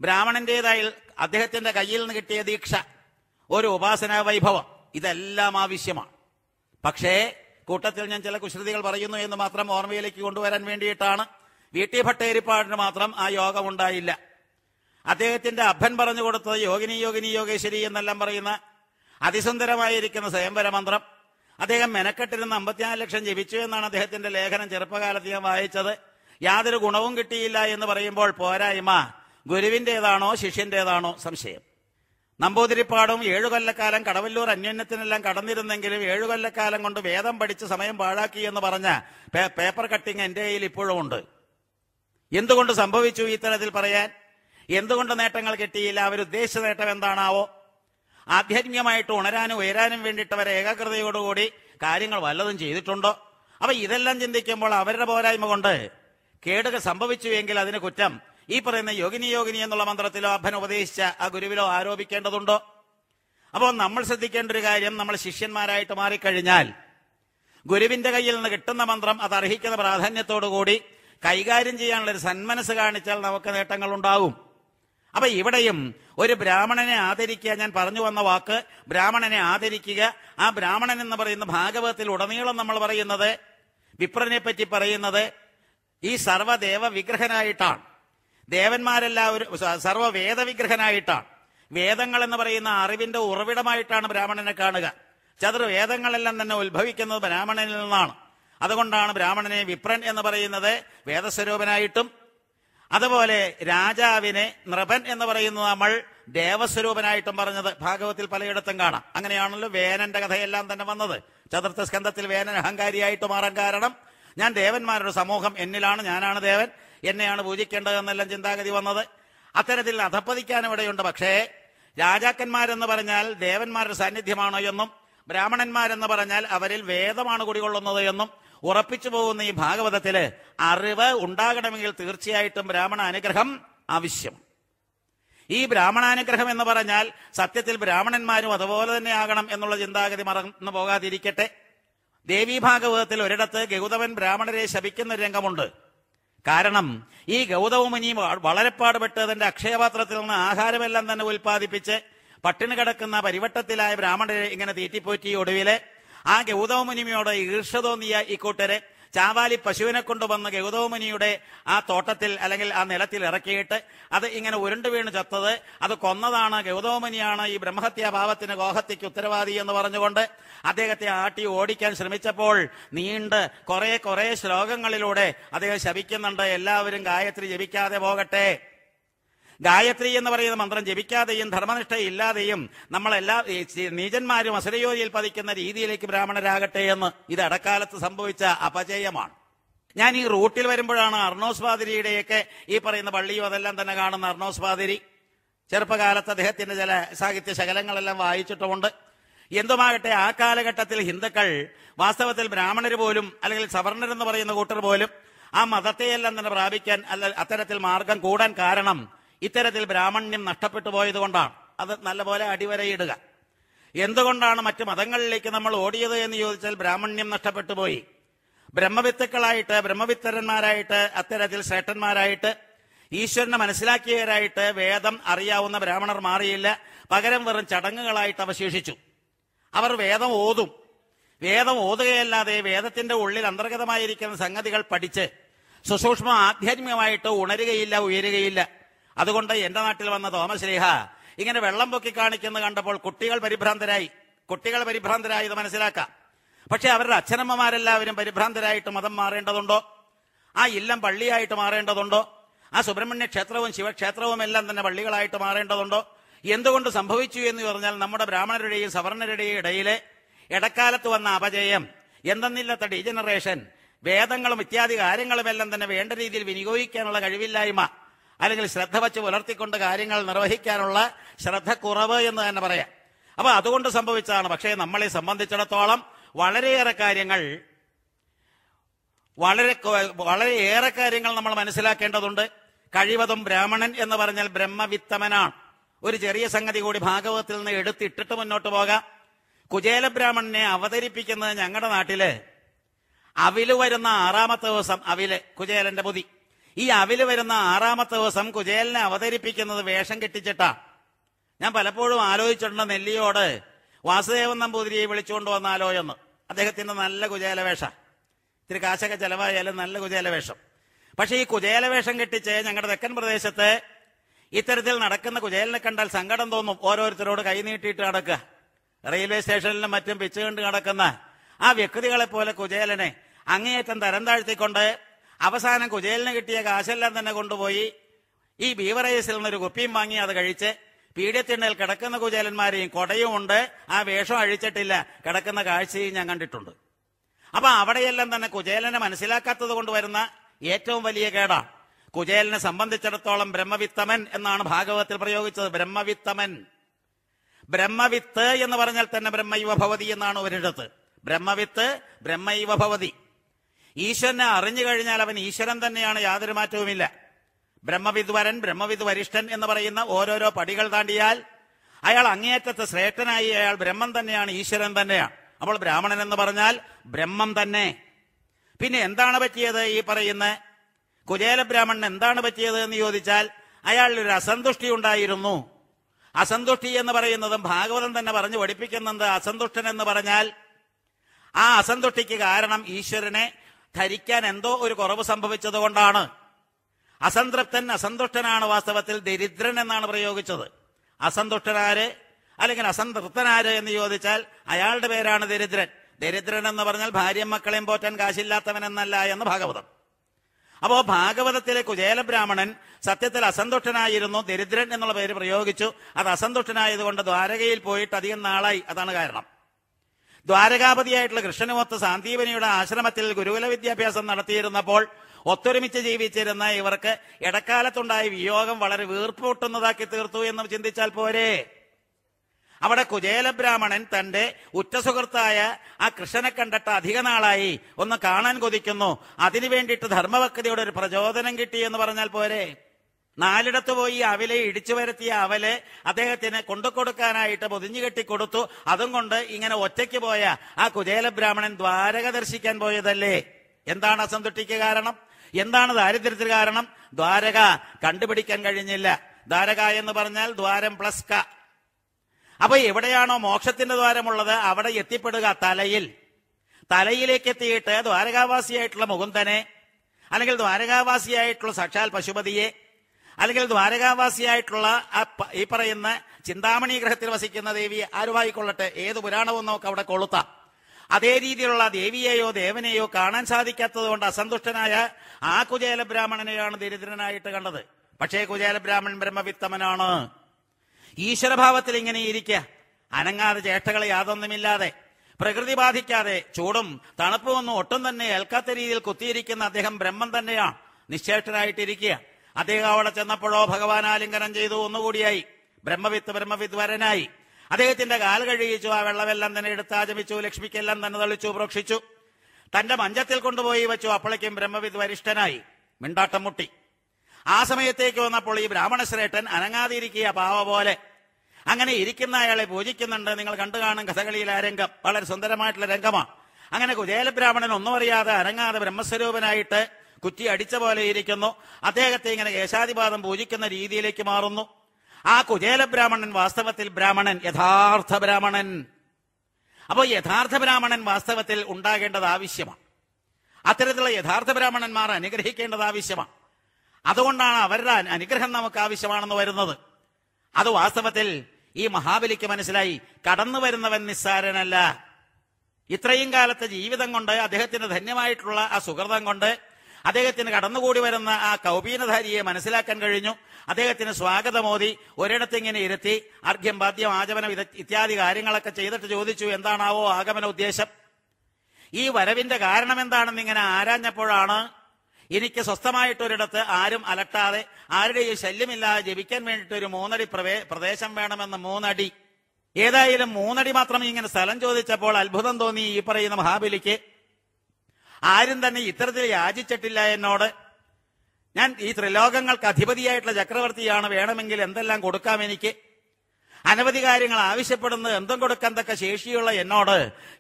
ബ്രാഹ്മണന്റേതായി അദ്ദേഹത്തിന്റെ കയ്യിൽ നിന്ന് കിട്ടിയ ദീക്ഷ ഒരു ഉപാസനാ വൈഭവം ഇതെല്ലാം ആവശ്യമാണ് പക്ഷേ കൂട്ടത്തിൽ ഞാൻ ചില കുശൃതികൾ പറയുന്നു എന്ന് മാത്രം ഓർമ്മയിലേക്ക് കൊണ്ടുവരാൻ വേണ്ടിയിട്ടാണ് വി ടി ഭട്ടേരിപ്പാടിന് മാത്രം ആ യോഗം ഉണ്ടായില്ല അദ്ദേഹത്തിന്റെ അഭൻ പറഞ്ഞു കൊടുത്തത് യോഗിനി യോഗിനി യോഗേശ്വരി എന്നെല്ലാം പറയുന്ന അതിസുന്ദരമായിരിക്കുന്ന സ്വയംവര മന്ത്രം അദ്ദേഹം മെനക്കെട്ടിരുന്ന അമ്പത്തിനാല് ലക്ഷം ജപിച്ചു എന്നാണ് അദ്ദേഹത്തിന്റെ ലേഖനം ചെറുപ്പകാലത്ത് ഞാൻ വായിച്ചത് യാതൊരു ഗുണവും കിട്ടിയില്ല എന്ന് പറയുമ്പോൾ പോരായ്മ ഗുരുവിൻ്റെതാണോ ശിഷ്യൻ്റെതാണോ സംശയം നമ്പൂതിരിപ്പാടും ഏഴുകൊല്ലക്കാലം കടവല്ലൂർ അന്യോന്യത്തിനെല്ലാം കടന്നിരുന്നെങ്കിലും ഏഴുകൊല്ലക്കാലം കൊണ്ട് വേദം പഠിച്ച് സമയം പാഴാക്കി എന്ന് പറഞ്ഞ പേപ്പർ കട്ടിങ് എൻ്റെ കയ്യിൽ ഇപ്പോഴും ഉണ്ട് എന്തുകൊണ്ട് സംഭവിച്ചു ഇത്തരത്തിൽ പറയാൻ എന്തുകൊണ്ട് നേട്ടങ്ങൾ കിട്ടിയില്ല അവരുദ്ദേശിച്ച നേട്ടം എന്താണാവോ ആധ്യാത്മികമായിട്ട് ഉണരാനും ഉയരാനും വേണ്ടിയിട്ട് അവരെ ഏകാഗ്രതയോടുകൂടി കാര്യങ്ങൾ വല്ലതും ചെയ്തിട്ടുണ്ടോ അപ്പൊ ഇതെല്ലാം ചിന്തിക്കുമ്പോൾ അവരുടെ പോരായ്മ കൊണ്ട് കേടുകൾ സംഭവിച്ചു എങ്കിൽ അതിന് കുറ്റം ഈ പറയുന്ന യോഗിനി യോഗിനി എന്നുള്ള മന്ത്രത്തിലോ അഭൻ ഉപദേശിച്ച ആ ഗുരുവിലോ ആരോപിക്കേണ്ടതുണ്ടോ അപ്പോൾ നമ്മൾ ശ്രദ്ധിക്കേണ്ട ഒരു കാര്യം നമ്മൾ ശിഷ്യന്മാരായിട്ട് മാറിക്കഴിഞ്ഞാൽ ഗുരുവിന്റെ കയ്യിൽ നിന്ന് കിട്ടുന്ന മന്ത്രം അത് അർഹിക്കുന്ന പ്രാധാന്യത്തോടുകൂടി കൈകാര്യം ചെയ്യാനുള്ള ഒരു സന്മനസ് കാണിച്ചാൽ നമുക്ക് നേട്ടങ്ങൾ ഉണ്ടാകും അപ്പൊ ഇവിടെയും ഒരു ബ്രാഹ്മണനെ ആദരിക്കുക ഞാൻ പറഞ്ഞു വന്ന വാക്ക് ബ്രാഹ്മണനെ ആദരിക്കുക ആ ബ്രാഹ്മണൻ എന്ന് പറയുന്ന ഭാഗവതത്തിൽ ഉടനീളം നമ്മൾ പറയുന്നത് വിപ്രനെ പറ്റി പറയുന്നത് ഈ സർവദേവ വിഗ്രഹനായിട്ടാണ് ദേവന്മാരെല്ലാവരും വിഗ്രഹനായിട്ടാണ് വേദങ്ങൾ എന്ന് പറയുന്ന അറിവിന്റെ ഉറവിടമായിട്ടാണ് ബ്രാഹ്മണനെ കാണുക ചതുർ വേദങ്ങളെല്ലാം തന്നെ ഉത്ഭവിക്കുന്നത് ബ്രാഹ്മണനിൽ നിന്നാണ് അതുകൊണ്ടാണ് ബ്രാഹ്മണനെ വിപ്രൻ എന്ന് പറയുന്നത് വേദസ്വരൂപനായിട്ടും അതുപോലെ രാജാവിനെ നൃപൻ എന്ന് പറയുന്നത് നമ്മൾ ദേവസ്വരൂപനായിട്ടും പറഞ്ഞത് ഭാഗവത്തിൽ പലയിടത്തും കാണാം അങ്ങനെയാണല്ലോ വേനന്റെ കഥയെല്ലാം തന്നെ വന്നത് ചതുർത്ഥ സ്കന്ധത്തിൽ വേനൻ അഹങ്കാരിയായിട്ട് മാറാൻ കാരണം ഞാൻ ദേവന്മാരുടെ സമൂഹം എന്നിലാണ് ഞാനാണ് ദേവൻ എന്നെയാണ് പൂജിക്കേണ്ടതെന്നെല്ലാം ചിന്താഗതി വന്നത് അത്തരത്തിൽ അധപ്പതിക്കാൻ ഇവിടെയുണ്ട് പക്ഷേ രാജാക്കന്മാരെന്ന് പറഞ്ഞാൽ ദേവന്മാരുടെ സാന്നിധ്യമാണോ എന്നും ബ്രാഹ്മണന്മാരെന്ന് പറഞ്ഞാൽ അവരിൽ വേദമാണ് കുടികൊള്ളുന്നത് എന്നും ഉറപ്പിച്ചു പോകുന്ന ഈ ഭാഗവതത്തില് അറിവ് ഉണ്ടാകണമെങ്കിൽ തീർച്ചയായിട്ടും ബ്രാഹ്മണ അനുഗ്രഹം ആവശ്യം ഈ ബ്രാഹ്മണാനുഗ്രഹം എന്ന് പറഞ്ഞാൽ സത്യത്തിൽ ബ്രാഹ്മണന്മാരും അതുപോലെ തന്നെ ആകണം എന്നുള്ള ചിന്താഗതി മറന്നു പോകാതിരിക്കട്ടെ ദേവീഭാഗവതത്തിൽ ഒരിടത്ത് ഗൗതമൻ ബ്രാഹ്മണരെ ശപിക്കുന്ന രംഗമുണ്ട് കാരണം ഈ ഗൗതവമുനി വളരെ പാടുപെട്ട് തന്റെ അക്ഷയപാത്രത്തിൽ നിന്ന് ആഹാരമെല്ലാം തന്നെ ഉൽപ്പാദിപ്പിച്ച് പട്ടിണി കിടക്കുന്ന പരിവട്ടത്തിലായ ബ്രാഹ്മണരെ ഇങ്ങനെ തീറ്റിപ്പോറ്റി ഒടുവിലെ ആ ഗൗതവമുനിമയോട് ഈർഷ തോന്നിയ ഈ കൂട്ടരെ ചാവാലി പശുവിനെ കൊണ്ടുവന്ന ഗൗതവമുനിയുടെ ആ തോട്ടത്തിൽ അല്ലെങ്കിൽ ആ നിലത്തിൽ ഇറക്കിയിട്ട് അത് ഇങ്ങനെ ഉരുണ്ടു വീണ് ചത്തത് അത് കൊന്നതാണ് ഗൗതവമുനിയാണ് ഈ ബ്രഹ്മഹത്യാഭാവത്തിന് ഗോഹത്യക്ക് ഉത്തരവാദി എന്ന് പറഞ്ഞുകൊണ്ട് അദ്ദേഹത്തെ ആട്ടി ഓടിക്കാൻ ശ്രമിച്ചപ്പോൾ നീണ്ട് കുറെ കുറെ ശ്ലോകങ്ങളിലൂടെ അദ്ദേഹം ശപിക്കുന്നുണ്ട് എല്ലാവരും ഗായത്രി ജപിക്കാതെ പോകട്ടെ ഗായത്രി എന്ന് പറയുന്ന മന്ത്രം ജപിക്കാതെയും ധർമ്മനിഷ്ഠയില്ലാതെയും നമ്മളെല്ലാ നീചന്മാരും അസുരയോനിയിൽ പതിക്കുന്ന രീതിയിലേക്ക് ബ്രാഹ്മണരാകട്ടെ എന്ന് ഇത് ഇടക്കാലത്ത് സംഭവിച്ച അപജയമാണ് ഞാൻ ഈ റൂട്ടിൽ വരുമ്പോഴാണ് അർണോസ് പാതിരിയുടെയൊക്കെ ഈ പറയുന്ന പള്ളിയും അതെല്ലാം തന്നെ കാണുന്ന അർണോസ് പാതിരി ചെറുപ്പകാലത്ത് അദ്ദേഹത്തിന്റെ ചില സാഹിത്യ ശകലങ്ങളെല്ലാം വായിച്ചിട്ടുമുണ്ട് എന്തുമാകട്ടെ ആ കാലഘട്ടത്തിൽ ഹിന്ദുക്കൾ വാസ്തവത്തിൽ ബ്രാഹ്മണർ പോലും അല്ലെങ്കിൽ സവർണർ എന്ന് പറയുന്ന കൂട്ടർ പോലും ആ മതത്തെയെല്ലാം തന്നെ പ്രാപിക്കാൻ അല്ല അത്തരത്തിൽ മാർഗം കൂടാൻ കാരണം ഇത്തരത്തിൽ ബ്രാഹ്മണ്യം നഷ്ടപ്പെട്ടു പോയതുകൊണ്ടാണ് അത് നല്ലപോലെ അടിവരയിടുക എന്തുകൊണ്ടാണ് മറ്റ് മതങ്ങളിലേക്ക് നമ്മൾ ഓടിയത് എന്ന് ചോദിച്ചാൽ ബ്രാഹ്മണ്യം നഷ്ടപ്പെട്ടു പോയി ബ്രഹ്മവിത്തുക്കളായിട്ട് ബ്രഹ്മവിത്തരന്മാരായിട്ട് അത്തരത്തിൽ ശ്രേഷ്ഠന്മാരായിട്ട് ഈശ്വരനെ മനസ്സിലാക്കിയവരായിട്ട് വേദം അറിയാവുന്ന ബ്രാഹ്മണർ മാറിയില്ല പകരം വെറും ചടങ്ങുകളായിട്ട് അവശേഷിച്ചു അവർ വേദം ഓതും വേദം ഓതുകയല്ലാതെ വേദത്തിന്റെ ഉള്ളിൽ അന്തർഗതമായിരിക്കുന്ന സംഗതികൾ പഠിച്ച് സുസൂക്ഷ്മ ആധ്യാത്മികമായിട്ട് ഉണരുകയില്ല ഉയരുകയില്ല അതുകൊണ്ട് എന്റെ നാട്ടിൽ വന്ന തോമസ് ഇങ്ങനെ വെള്ളം പൊക്കി കാണിക്കുന്ന കണ്ടപ്പോൾ കുട്ടികൾ പരിഭ്രാന്തരായി കുട്ടികൾ പരിഭ്രാന്തരായി ഇത് മനസ്സിലാക്കാം പക്ഷെ അവരുടെ അച്ഛനമ്മമാരെല്ലാവരും പരിഭ്രാന്തരായിട്ട് മതം മാറേണ്ടതുണ്ടോ ആ ഇല്ലം പള്ളിയായിട്ട് മാറേണ്ടതുണ്ടോ ആ സുബ്രഹ്മണ്യ ക്ഷേത്രവും ശിവക്ഷേത്രവും എല്ലാം തന്നെ പള്ളികളായിട്ട് മാറേണ്ടതുണ്ടോ എന്തുകൊണ്ട് സംഭവിച്ചു എന്ന് പറഞ്ഞാൽ നമ്മുടെ ബ്രാഹ്മണരുടെയും സവർണരുടെയും ഇടയിലെ ഇടക്കാലത്ത് വന്ന അപജയം എന്തെന്നില്ലാത്ത ഡീജനറേഷൻ വേദങ്ങളും ഇത്യാദി കാര്യങ്ങളുമെല്ലാം തന്നെ വേണ്ട രീതിയിൽ വിനിയോഗിക്കാനുള്ള കഴിവില്ലായ്മ അല്ലെങ്കിൽ ശ്രദ്ധ വച്ച് പുലർത്തിക്കൊണ്ട് കാര്യങ്ങൾ നിർവഹിക്കാനുള്ള ശ്രദ്ധക്കുറവ് എന്ന് തന്നെ പറയാം അപ്പൊ അതുകൊണ്ട് സംഭവിച്ചതാണ് പക്ഷേ നമ്മളെ സംബന്ധിച്ചിടത്തോളം വളരെയേറെ കാര്യങ്ങൾ വളരെ വളരെയേറെ കാര്യങ്ങൾ നമ്മൾ മനസ്സിലാക്കേണ്ടതുണ്ട് കഴിവതും ബ്രാഹ്മണൻ എന്ന് പറഞ്ഞാൽ ബ്രഹ്മവിത്തമനാണ് ഒരു ചെറിയ സംഗതി കൂടി ഭാഗവതത്തിൽ നിന്ന് എടുത്തിട്ടിട്ട് മുന്നോട്ട് പോകാം കുചേല ബ്രാഹ്മണനെ അവതരിപ്പിക്കുന്നത് ഞങ്ങളുടെ നാട്ടില് അവില് വരുന്ന ആറാമത്തെ ദിവസം അവില് കുചേലന്റെ പൊതി ഈ അവില് വരുന്ന ആറാമത്തെ ദിവസം കുചേലിനെ അവതരിപ്പിക്കുന്നത് വേഷം കെട്ടിച്ചിട്ടാ ഞാൻ പലപ്പോഴും ആലോചിച്ചിട്ടുണ്ട് നെല്ലിയോട് വാസുദേവൻ നമ്പൂതിരിയെ വിളിച്ചുകൊണ്ട് വന്നാലോ എന്ന് അദ്ദേഹത്തിന്റെ നല്ല കുചേലവേഷ ഇത്തിരി കാശൊക്കെ ചെലവായാലും നല്ല വേഷം പക്ഷേ ഈ വേഷം കെട്ടിച്ച് ഞങ്ങളുടെ തെക്കൻ പ്രദേശത്ത് ഇത്തരത്തിൽ നടക്കുന്ന കുചേലിനെ കണ്ടാൽ സങ്കടം തോന്നും ഓരോരുത്തരോട് കൈനീട്ടിയിട്ട് നടക്കുക റെയിൽവേ സ്റ്റേഷനിലും മറ്റും പിച്ചുകൊണ്ട് നടക്കുന്ന ആ വ്യക്തികളെ പോലെ കുചേലനെ അങ്ങേയറ്റം തരം താഴ്ത്തിക്കൊണ്ട് അവസാനം കുചേലിന് കിട്ടിയ കാശെല്ലാം തന്നെ കൊണ്ടുപോയി ഈ ബീവറേസിൽ നിന്നൊരു കുപ്പിയും വാങ്ങി അത് കഴിച്ച് പീഡ്യത്തിണ്ണയിൽ കിടക്കുന്ന കുചേലന്മാരെയും ഉണ്ട് ആ വേഷം അഴിച്ചിട്ടില്ല കിടക്കുന്ന കാഴ്ചയും ഞാൻ കണ്ടിട്ടുണ്ട് അപ്പൊ അവിടെയെല്ലാം തന്നെ കുചേലനെ മനസ്സിലാക്കാത്തത് കൊണ്ട് വരുന്ന ഏറ്റവും വലിയ കേടാണ് കുചേലിനെ സംബന്ധിച്ചിടത്തോളം ബ്രഹ്മവിത്തമൻ എന്നാണ് ഭാഗവത്തിൽ പ്രയോഗിച്ചത് ബ്രഹ്മവിത്തമൻ ബ്രഹ്മവിത്ത് എന്ന് പറഞ്ഞാൽ തന്നെ ബ്രഹ്മൈവ ഭവതി എന്നാണ് ഒരിടത്ത് ബ്രഹ്മവിത്ത് ബ്രഹ്മൈവ ഭവതി ഈശ്വരനെ അറിഞ്ഞു കഴിഞ്ഞാൽ അവൻ ഈശ്വരൻ തന്നെയാണ് യാതൊരു മാറ്റവുമില്ല ബ്രഹ്മവിദ്വരൻ ബ്രഹ്മവിദ് വരിഷ്ഠൻ എന്ന് പറയുന്ന ഓരോരോ പടികൾ താണ്ടിയാൽ അയാൾ അങ്ങേയറ്റത്തെ ശ്രേഷ്ഠനായി അയാൾ ബ്രഹ്മം തന്നെയാണ് ഈശ്വരൻ തന്നെയാണ് അപ്പോൾ ബ്രാഹ്മണൻ എന്ന് പറഞ്ഞാൽ ബ്രഹ്മം തന്നെ പിന്നെ എന്താണ് പറ്റിയത് ഈ പറയുന്ന കുചേല ബ്രാഹ്മണൻ എന്താണ് പറ്റിയത് എന്ന് ചോദിച്ചാൽ അയാളിൽ ഒരു അസന്തുഷ്ടി ഉണ്ടായിരുന്നു അസന്തുഷ്ടി എന്ന് പറയുന്നതും ഭാഗവതം തന്നെ പറഞ്ഞു പഠിപ്പിക്കുന്നത് അസന്തുഷ്ടൻ എന്ന് പറഞ്ഞാൽ ആ അസന്തുഷ്ടിക്ക് കാരണം ഈശ്വരനെ ധരിക്കാൻ എന്തോ ഒരു കുറവ് സംഭവിച്ചത് കൊണ്ടാണ് അസംതൃപ്തൻ അസന്തുഷ്ടനാണ് വാസ്തവത്തിൽ ദരിദ്രൻ എന്നാണ് പ്രയോഗിച്ചത് അസന്തുഷ്ടനാര് അല്ലെങ്കിൽ അസംതൃപ്തനാര് എന്ന് ചോദിച്ചാൽ അയാളുടെ പേരാണ് ദരിദ്രൻ ദരിദ്രൻ എന്ന് പറഞ്ഞാൽ ഭാര്യയും മക്കളെയും പോറ്റാൻ കാശില്ലാത്തവൻ എന്നല്ല എന്ന് ഭാഗവതം അപ്പോ ഭാഗവതത്തിലെ കുചേലബ്രാഹ്മണൻ സത്യത്തിൽ അസന്തുഷ്ടനായിരുന്നു ദരിദ്രൻ എന്നുള്ള പേര് പ്രയോഗിച്ചു അത് അസന്തുഷ്ടനായതുകൊണ്ട് ദ്വാരകയിൽ പോയിട്ട് അധികം നാളായി അതാണ് കാരണം ദ്വാരകാപതിയായിട്ടുള്ള കൃഷ്ണനുമൊത്ത് സാന്ദീപനിയുടെ ആശ്രമത്തിൽ ഗുരുകുല വിദ്യാഭ്യാസം നടത്തിയിരുന്നപ്പോൾ ഒത്തൊരുമിച്ച് ജീവിച്ചിരുന്ന ഇവർക്ക് ഇടക്കാലത്തുണ്ടായ വിയോഗം വളരെ വീർപ്പൂട്ടുന്നതാക്കി തീർത്തു എന്ന് ചിന്തിച്ചാൽ പോരെ അവിടെ ബ്രാഹ്മണൻ തന്റെ ഉറ്റസുഹൃത്തായ ആ കൃഷ്ണനെ കണ്ടിട്ട് അധിക നാളായി ഒന്ന് കാണാൻ കൊതിക്കുന്നു അതിനു വേണ്ടിയിട്ട് ധർമ്മഭക്തിയുടെ ഒരു പ്രചോദനം കിട്ടി എന്ന് പറഞ്ഞാൽ പോരെ നാലിടത്ത് പോയി അവലെ ഇടിച്ചു വരുത്തിയ അവലെ അദ്ദേഹത്തിന് കൊണ്ടുകൊടുക്കാനായിട്ട് പൊതിഞ്ഞു കെട്ടി കൊടുത്തു അതും കൊണ്ട് ഇങ്ങനെ ഒറ്റയ്ക്ക് പോയ ആ കുചേല ബ്രാഹ്മണൻ ദ്വാരക ദർശിക്കാൻ പോയതല്ലേ എന്താണ് അസന്തുഷ്ടിക്ക് കാരണം എന്താണ് ദാരിദ്ര്യത്തിന് കാരണം ദ്വാരക കണ്ടുപിടിക്കാൻ കഴിഞ്ഞില്ല ദ്വാരക എന്ന് പറഞ്ഞാൽ ദ്വാരം പ്ലസ് ക അപ്പൊ എവിടെയാണോ മോക്ഷത്തിന്റെ ദ്വാരമുള്ളത് അവിടെ എത്തിപ്പെടുക തലയിൽ തലയിലേക്ക് എത്തിയിട്ട് ദ്വാരകാവാസിയായിട്ടുള്ള മുകുന്ദനെ അല്ലെങ്കിൽ ദ്വാരകാവാസിയായിട്ടുള്ള സാക്ഷാൽ പശുപതിയെ അല്ലെങ്കിൽ ദ്വാരകാവാസിയായിട്ടുള്ള ഈ പറയുന്ന ചിന്താമണി ഗ്രഹത്തിൽ വസിക്കുന്ന ദേവി ആരുമായിക്കൊള്ളട്ടെ ഏത് പുരാണവും നമുക്ക് അവിടെ കൊളുത്താം അതേ രീതിയിലുള്ള ദേവിയെയോ ദേവനെയോ കാണാൻ സാധിക്കാത്തത് കൊണ്ട് അസന്തുഷ്ടനായ ആ കുചേല ബ്രാഹ്മണനെയാണ് ദരിദ്രനായിട്ട് കണ്ടത് പക്ഷേ കുചേല ബ്രാഹ്മണൻ ബ്രഹ്മവിത്തമനാണ് ഈശ്വരഭാവത്തിൽ ഇങ്ങനെ ഇരിക്കുക അനങ്ങാതെ ചേഷ്ടകൾ യാതൊന്നുമില്ലാതെ പ്രകൃതി ബാധിക്കാതെ ചൂടും തണുപ്പുമൊന്നും ഒട്ടും തന്നെ ഏൽക്കാത്ത രീതിയിൽ കുത്തിയിരിക്കുന്ന അദ്ദേഹം ബ്രഹ്മം തന്നെയാണ് നിശ്ചേഷ്ടനായിട്ടിരിക്കുക അദ്ദേഹം അവിടെ ചെന്നപ്പോഴോ ഭഗവാൻ ആലിംഗനം ചെയ്തു ഒന്നുകൂടിയായി ബ്രഹ്മവിത്ത് ബ്രഹ്മവിത്ത് വരനായി അദ്ദേഹത്തിന്റെ കാൽ കഴിയിച്ചു ആ വെള്ളമെല്ലാം തന്നെ എടുത്ത് ആചമിച്ചു ലക്ഷ്മിക്കെല്ലാം തന്നെ തളിച്ചു പ്രോക്ഷിച്ചു തന്റെ മഞ്ചത്തിൽ കൊണ്ടുപോയി വെച്ചു അപ്പോഴേക്കും ബ്രഹ്മവിത് വരിഷ്ഠനായി മിണ്ടാട്ടം മുട്ടി ആ സമയത്തേക്ക് വന്നപ്പോൾ ഈ ബ്രാഹ്മണശ്രേഷ്ഠൻ അനങ്ങാതിരിക്കുക പാവ പോലെ അങ്ങനെ ഇരിക്കുന്ന അയാളെ പൂജിക്കുന്നുണ്ട് നിങ്ങൾ കണ്ടു കാണും കഥകളിയിൽ ആ രംഗം വളരെ സുന്ദരമായിട്ടുള്ള രംഗമാണ് അങ്ങനെ കുജേല ബ്രാഹ്മണൻ ഒന്നും അറിയാതെ അനങ്ങാതെ ബ്രഹ്മസ്വരൂപനായിട്ട് കുറ്റി അടിച്ച പോലെ ഇരിക്കുന്നു അദ്ദേഹത്തെ ഇങ്ങനെ കേശാതിപാദം പൂജിക്കുന്ന രീതിയിലേക്ക് മാറുന്നു ആ കുചേല ബ്രാഹ്മണൻ വാസ്തവത്തിൽ ബ്രാഹ്മണൻ യഥാർത്ഥ ബ്രാഹ്മണൻ അപ്പോൾ യഥാർത്ഥ ബ്രാഹ്മണൻ വാസ്തവത്തിൽ ഉണ്ടാകേണ്ടത് ആവശ്യമാണ് അത്തരത്തിലുള്ള യഥാർത്ഥ ബ്രാഹ്മണന്മാർ അനുഗ്രഹിക്കേണ്ടത് ആവശ്യമാണ് അതുകൊണ്ടാണ് അവരുടെ അനുഗ്രഹം നമുക്ക് ആവശ്യമാണെന്ന് വരുന്നത് അത് വാസ്തവത്തിൽ ഈ മഹാബലിക്ക് മനസ്സിലായി കടന്നു വരുന്നവൻ നിസ്സാരനല്ല ഇത്രയും കാലത്തെ ജീവിതം കൊണ്ട് അദ്ദേഹത്തിന് ധന്യമായിട്ടുള്ള ആ സുഹൃതം കൊണ്ട് അദ്ദേഹത്തിന് കടന്നുകൂടി വരുന്ന ആ കൗപീനധാരിയെ മനസ്സിലാക്കാൻ കഴിഞ്ഞു അദ്ദേഹത്തിന് സ്വാഗതമോദി ഒരിടത്തിങ്ങനെ ഇങ്ങനെ ഇരുത്തി അർഘ്യം പാദ്യം ആചമനം ഇത്യാദി കാര്യങ്ങളൊക്കെ ചെയ്തിട്ട് ചോദിച്ചു എന്താണാവോ ആഗമന ഉദ്ദേശം ഈ വരവിന്റെ കാരണം എന്താണെന്ന് ഇങ്ങനെ ആരാഞ്ഞപ്പോഴാണ് എനിക്ക് സ്വസ്ഥമായിട്ടൊരിടത്ത് ആരും അലട്ടാതെ ആരുടെയും ശല്യമില്ലാതെ ജപിക്കാൻ വേണ്ടിയിട്ട് ഒരു മൂന്നടി പ്രദേശം വേണമെന്ന് മൂന്നടി ഏതായാലും മൂന്നടി മാത്രം ഇങ്ങനെ സ്ഥലം ചോദിച്ചപ്പോൾ അത്ഭുതം തോന്നി ഈ പറയുന്ന മഹാബലിക്ക് ആരും തന്നെ ഇത്തരത്തിൽ യാചിച്ചിട്ടില്ല എന്നോട് ഞാൻ ഈ ത്രിലോകങ്ങൾക്ക് അധിപതിയായിട്ടുള്ള ചക്രവർത്തിയാണ് വേണമെങ്കിൽ എന്തെല്ലാം കൊടുക്കാം എനിക്ക് അനവധി കാര്യങ്ങൾ ആവശ്യപ്പെടുന്നത് എന്തും കൊടുക്കാൻ തക്ക ശേഷിയുള്ള എന്നോട്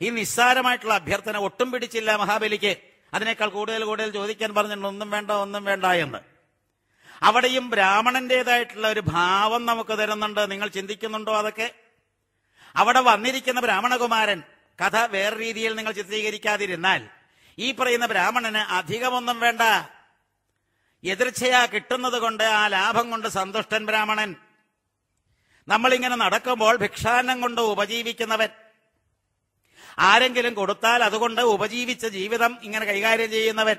ഈ നിസ്സാരമായിട്ടുള്ള അഭ്യർത്ഥന ഒട്ടും പിടിച്ചില്ല മഹാബലിക്ക് അതിനേക്കാൾ കൂടുതൽ കൂടുതൽ ചോദിക്കാൻ പറഞ്ഞിട്ട് ഒന്നും വേണ്ട ഒന്നും വേണ്ട എന്ന് അവിടെയും ബ്രാഹ്മണന്റേതായിട്ടുള്ള ഒരു ഭാവം നമുക്ക് തരുന്നുണ്ട് നിങ്ങൾ ചിന്തിക്കുന്നുണ്ടോ അതൊക്കെ അവിടെ വന്നിരിക്കുന്ന ബ്രാഹ്മണകുമാരൻ കഥ വേറെ രീതിയിൽ നിങ്ങൾ ചിത്രീകരിക്കാതിരുന്നാൽ ഈ പറയുന്ന ബ്രാഹ്മണന് അധികമൊന്നും വേണ്ട എതിർച്ചയാ കിട്ടുന്നത് കൊണ്ട് ആ ലാഭം കൊണ്ട് സന്തുഷ്ടൻ ബ്രാഹ്മണൻ നമ്മളിങ്ങനെ നടക്കുമ്പോൾ ഭിക്ഷാനം കൊണ്ട് ഉപജീവിക്കുന്നവൻ ആരെങ്കിലും കൊടുത്താൽ അതുകൊണ്ട് ഉപജീവിച്ച ജീവിതം ഇങ്ങനെ കൈകാര്യം ചെയ്യുന്നവൻ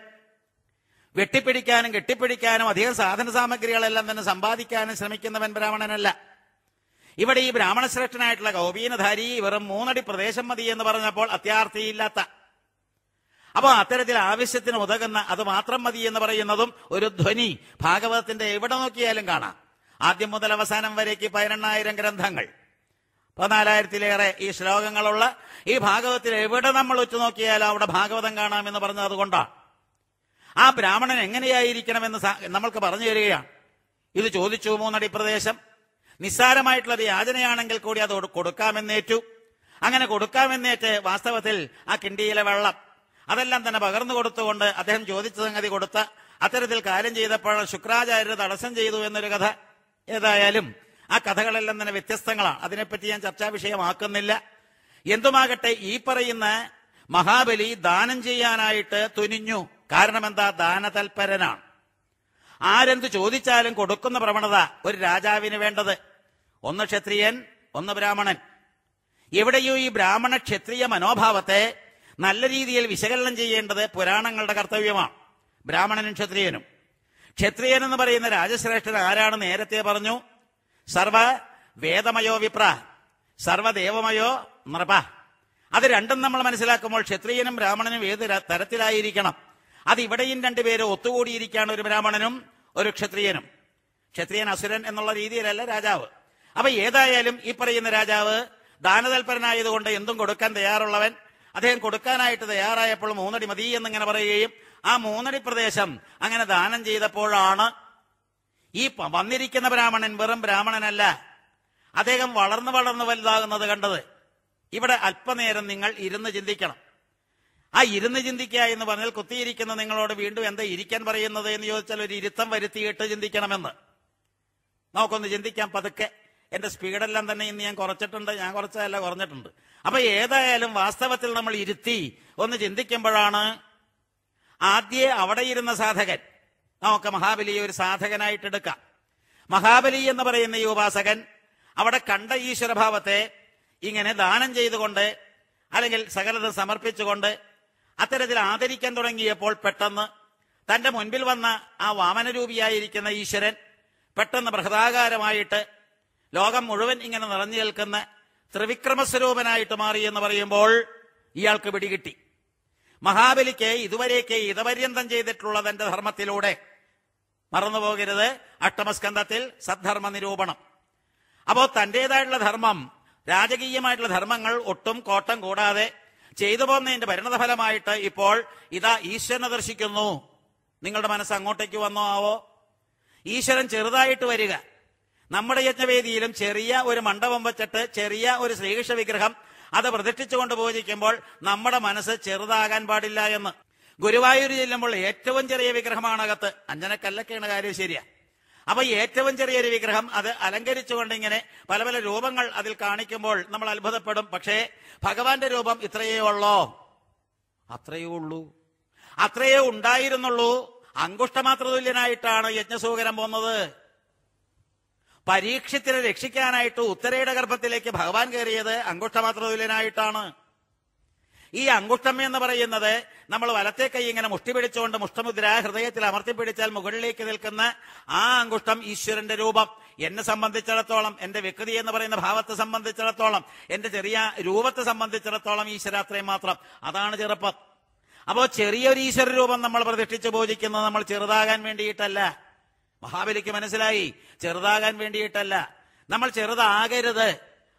വെട്ടിപ്പിടിക്കാനും കെട്ടിപ്പിടിക്കാനും അധികം സാധന സാമഗ്രികളെല്ലാം തന്നെ സമ്പാദിക്കാനും ശ്രമിക്കുന്നവൻ ബ്രാഹ്മണനല്ല ഇവിടെ ഈ ബ്രാഹ്മണശ്രേഷ്ഠനായിട്ടുള്ള കൗപീനധാരി വെറും മൂന്നടി പ്രദേശം മതി എന്ന് പറഞ്ഞപ്പോൾ അത്യാർത്ഥിയില്ലാത്ത അപ്പൊ അത്തരത്തിൽ ആവശ്യത്തിന് ഉതകുന്ന അത് മാത്രം മതി എന്ന് പറയുന്നതും ഒരു ധ്വനി ഭാഗവതത്തിന്റെ എവിടെ നോക്കിയാലും കാണാം ആദ്യം മുതൽ അവസാനം വരേക്ക് പതിനെണ്ണായിരം ഗ്രന്ഥങ്ങൾ പതിനാലായിരത്തിലേറെ ഈ ശ്ലോകങ്ങളുള്ള ഈ ഭാഗവതത്തിൽ എവിടെ നമ്മൾ ഉറ്റുനോക്കിയാലും അവിടെ ഭാഗവതം കാണാമെന്ന് പറഞ്ഞത് അതുകൊണ്ടാണ് ആ ബ്രാഹ്മണൻ എങ്ങനെയായിരിക്കണമെന്ന് നമ്മൾക്ക് പറഞ്ഞു തരികയാണ് ഇത് ചോദിച്ചു മൂന്നടി പ്രദേശം നിസ്സാരമായിട്ടുള്ള യാചനയാണെങ്കിൽ കൂടി അത് കൊടുക്കാമെന്നേറ്റു അങ്ങനെ കൊടുക്കാമെന്നേറ്റ് വാസ്തവത്തിൽ ആ കിണ്ടിയിലെ വെള്ളം അതെല്ലാം തന്നെ പകർന്നു കൊടുത്തുകൊണ്ട് അദ്ദേഹം ചോദിച്ച സംഗതി കൊടുത്ത അത്തരത്തിൽ കാര്യം ചെയ്തപ്പോൾ ശുക്രാചാര്യർ തടസ്സം ചെയ്തു എന്നൊരു കഥ ഏതായാലും ആ കഥകളെല്ലാം തന്നെ വ്യത്യസ്തങ്ങളാണ് അതിനെപ്പറ്റി ഞാൻ ചർച്ചാ വിഷയമാക്കുന്നില്ല എന്തുമാകട്ടെ ഈ പറയുന്ന മഹാബലി ദാനം ചെയ്യാനായിട്ട് തുനിഞ്ഞു കാരണം എന്താ ദാനതൽപരനാണ് ആരെന്ത് ചോദിച്ചാലും കൊടുക്കുന്ന പ്രവണത ഒരു രാജാവിന് വേണ്ടത് ഒന്ന് ക്ഷത്രിയൻ ഒന്ന് ബ്രാഹ്മണൻ എവിടെയോ ഈ ബ്രാഹ്മണ ക്ഷത്രിയ മനോഭാവത്തെ നല്ല രീതിയിൽ വിശകലനം ചെയ്യേണ്ടത് പുരാണങ്ങളുടെ കർത്തവ്യമാണ് ബ്രാഹ്മണനും ക്ഷത്രിയനും ക്ഷത്രിയൻ എന്ന് പറയുന്ന രാജശ്രേഷ്ഠൻ ആരാണ് നേരത്തെ പറഞ്ഞു സർവ വേദമയോ വിപ്ര സർവദേവമയോ നൃപ അത് രണ്ടും നമ്മൾ മനസ്സിലാക്കുമ്പോൾ ക്ഷത്രിയനും ബ്രാഹ്മണനും ഏത് തരത്തിലായിരിക്കണം അത് ഇവിടെയും രണ്ടുപേരും ഒത്തുകൂടിയിരിക്കുകയാണ് ഒരു ബ്രാഹ്മണനും ഒരു ക്ഷത്രിയനും ക്ഷത്രിയൻ അസുരൻ എന്നുള്ള രീതിയിലല്ല രാജാവ് അപ്പൊ ഏതായാലും ഈ പറയുന്ന രാജാവ് ദാനതൽപരനായതുകൊണ്ട് എന്തും കൊടുക്കാൻ തയ്യാറുള്ളവൻ അദ്ദേഹം കൊടുക്കാനായിട്ട് തയ്യാറായപ്പോൾ മൂന്നടി മതി എന്നിങ്ങനെ പറയുകയും ആ മൂന്നടി പ്രദേശം അങ്ങനെ ദാനം ചെയ്തപ്പോഴാണ് ഈ വന്നിരിക്കുന്ന ബ്രാഹ്മണൻ വെറും ബ്രാഹ്മണനല്ല അദ്ദേഹം വളർന്നു വളർന്നു വലുതാകുന്നത് കണ്ടത് ഇവിടെ അല്പനേരം നിങ്ങൾ ഇരുന്ന് ചിന്തിക്കണം ആ ഇരുന്ന് ചിന്തിക്കുക എന്ന് പറഞ്ഞാൽ കുത്തിയിരിക്കുന്ന നിങ്ങളോട് വീണ്ടും എന്താ ഇരിക്കാൻ പറയുന്നത് എന്ന് ചോദിച്ചാൽ ഒരു ഇരുത്തം വരുത്തിയിട്ട് ചിന്തിക്കണമെന്ന് നമുക്കൊന്ന് ചിന്തിക്കാം പതുക്കെ എന്റെ സ്പീഡെല്ലാം തന്നെ ഇന്ന് ഞാൻ കുറച്ചിട്ടുണ്ട് ഞാൻ കുറച്ചതല്ല കുറഞ്ഞിട്ടുണ്ട് അപ്പൊ ഏതായാലും വാസ്തവത്തിൽ നമ്മൾ ഇരുത്തി ഒന്ന് ചിന്തിക്കുമ്പോഴാണ് ആദ്യേ അവിടെ ഇരുന്ന സാധകൻ നമുക്ക് മഹാബലിയെ ഒരു സാധകനായിട്ടെടുക്കാം മഹാബലി എന്ന് പറയുന്ന ഈ ഉപാസകൻ അവിടെ കണ്ട ഈശ്വരഭാവത്തെ ഇങ്ങനെ ദാനം ചെയ്തുകൊണ്ട് അല്ലെങ്കിൽ സകലത സമർപ്പിച്ചുകൊണ്ട് അത്തരത്തിൽ ആദരിക്കാൻ തുടങ്ങിയപ്പോൾ പെട്ടെന്ന് തന്റെ മുൻപിൽ വന്ന ആ വാമനരൂപിയായിരിക്കുന്ന ഈശ്വരൻ പെട്ടെന്ന് ബൃഹദാകാരമായിട്ട് ലോകം മുഴുവൻ ഇങ്ങനെ നിറഞ്ഞു നിൽക്കുന്ന ത്രിവിക്രമസ്വരൂപനായിട്ട് മാറി എന്ന് പറയുമ്പോൾ ഇയാൾക്ക് പിടികിട്ടി മഹാബലിക്ക് ഇതുവരേക്ക് ഇതപര്യന്തം ചെയ്തിട്ടുള്ള തന്റെ ധർമ്മത്തിലൂടെ മറന്നുപോകരുത് അഷ്ടമസ്കന്ധത്തിൽ സദ്ധർമ്മ നിരൂപണം അപ്പോൾ തന്റേതായിട്ടുള്ള ധർമ്മം രാജകീയമായിട്ടുള്ള ധർമ്മങ്ങൾ ഒട്ടും കോട്ടം കൂടാതെ ചെയ്തു പോകുന്നതിന്റെ പരിണതഫലമായിട്ട് ഇപ്പോൾ ഇതാ ഈശ്വരനെ ദർശിക്കുന്നു നിങ്ങളുടെ മനസ്സ് അങ്ങോട്ടേക്ക് വന്നോ ആവോ ഈശ്വരൻ ചെറുതായിട്ട് വരിക നമ്മുടെ യജ്ഞവേദിയിലും ചെറിയ ഒരു മണ്ഡപം വച്ചിട്ട് ചെറിയ ഒരു ശ്രീകൃഷ്ണ വിഗ്രഹം അത് പ്രതിഷ്ഠിച്ചുകൊണ്ട് പൂജിക്കുമ്പോൾ നമ്മുടെ മനസ്സ് ചെറുതാകാൻ പാടില്ല എന്ന് ഗുരുവായൂർ ചെല്ലുമ്പോൾ ഏറ്റവും ചെറിയ വിഗ്രഹമാണ് അകത്ത് അഞ്ജനക്കല്ലൊക്കെയാണ് കാര്യം ശരിയാ അപ്പൊ ഏറ്റവും ചെറിയൊരു വിഗ്രഹം അത് അലങ്കരിച്ചുകൊണ്ട് ഇങ്ങനെ പല പല രൂപങ്ങൾ അതിൽ കാണിക്കുമ്പോൾ നമ്മൾ അത്ഭുതപ്പെടും പക്ഷേ ഭഗവാന്റെ രൂപം ഇത്രയേ ഉള്ളോ അത്രയേ ഉള്ളൂ അത്രയേ ഉണ്ടായിരുന്നുള്ളൂ അങ്കുഷ്ടമാത്രതുല്യനായിട്ടാണ് യജ്ഞസൂകരം പോന്നത് പരീക്ഷത്തിനെ രക്ഷിക്കാനായിട്ട് ഉത്തരയുടെ ഗർഭത്തിലേക്ക് ഭഗവാൻ കയറിയത് അങ്കുഷ്ടമാത്രതുല്യനായിട്ടാണ് ഈ അങ്കുഷ്ടം എന്ന് പറയുന്നത് നമ്മൾ വലത്തെ കൈ ഇങ്ങനെ മുഷ്ടി പിടിച്ചുകൊണ്ട് മുഷ്ടമുദ്ര ഹൃദയത്തിൽ അമർത്തി പിടിച്ചാൽ മുകളിലേക്ക് നിൽക്കുന്ന ആ അങ്കുഷ്ടം ഈശ്വരന്റെ രൂപം എന്നെ സംബന്ധിച്ചിടത്തോളം എന്റെ വ്യക്തി എന്ന് പറയുന്ന ഭാവത്തെ സംബന്ധിച്ചിടത്തോളം എന്റെ ചെറിയ രൂപത്തെ സംബന്ധിച്ചിടത്തോളം ഈശ്വരാത്രയും മാത്രം അതാണ് ചെറുപ്പം അപ്പോൾ ചെറിയൊരു ഈശ്വര രൂപം നമ്മൾ പ്രതിഷ്ഠിച്ച് പൂജിക്കുന്നത് നമ്മൾ ചെറുതാകാൻ വേണ്ടിയിട്ടല്ല മഹാബലിക്ക് മനസ്സിലായി ചെറുതാകാൻ വേണ്ടിയിട്ടല്ല നമ്മൾ ചെറുതാകരുത്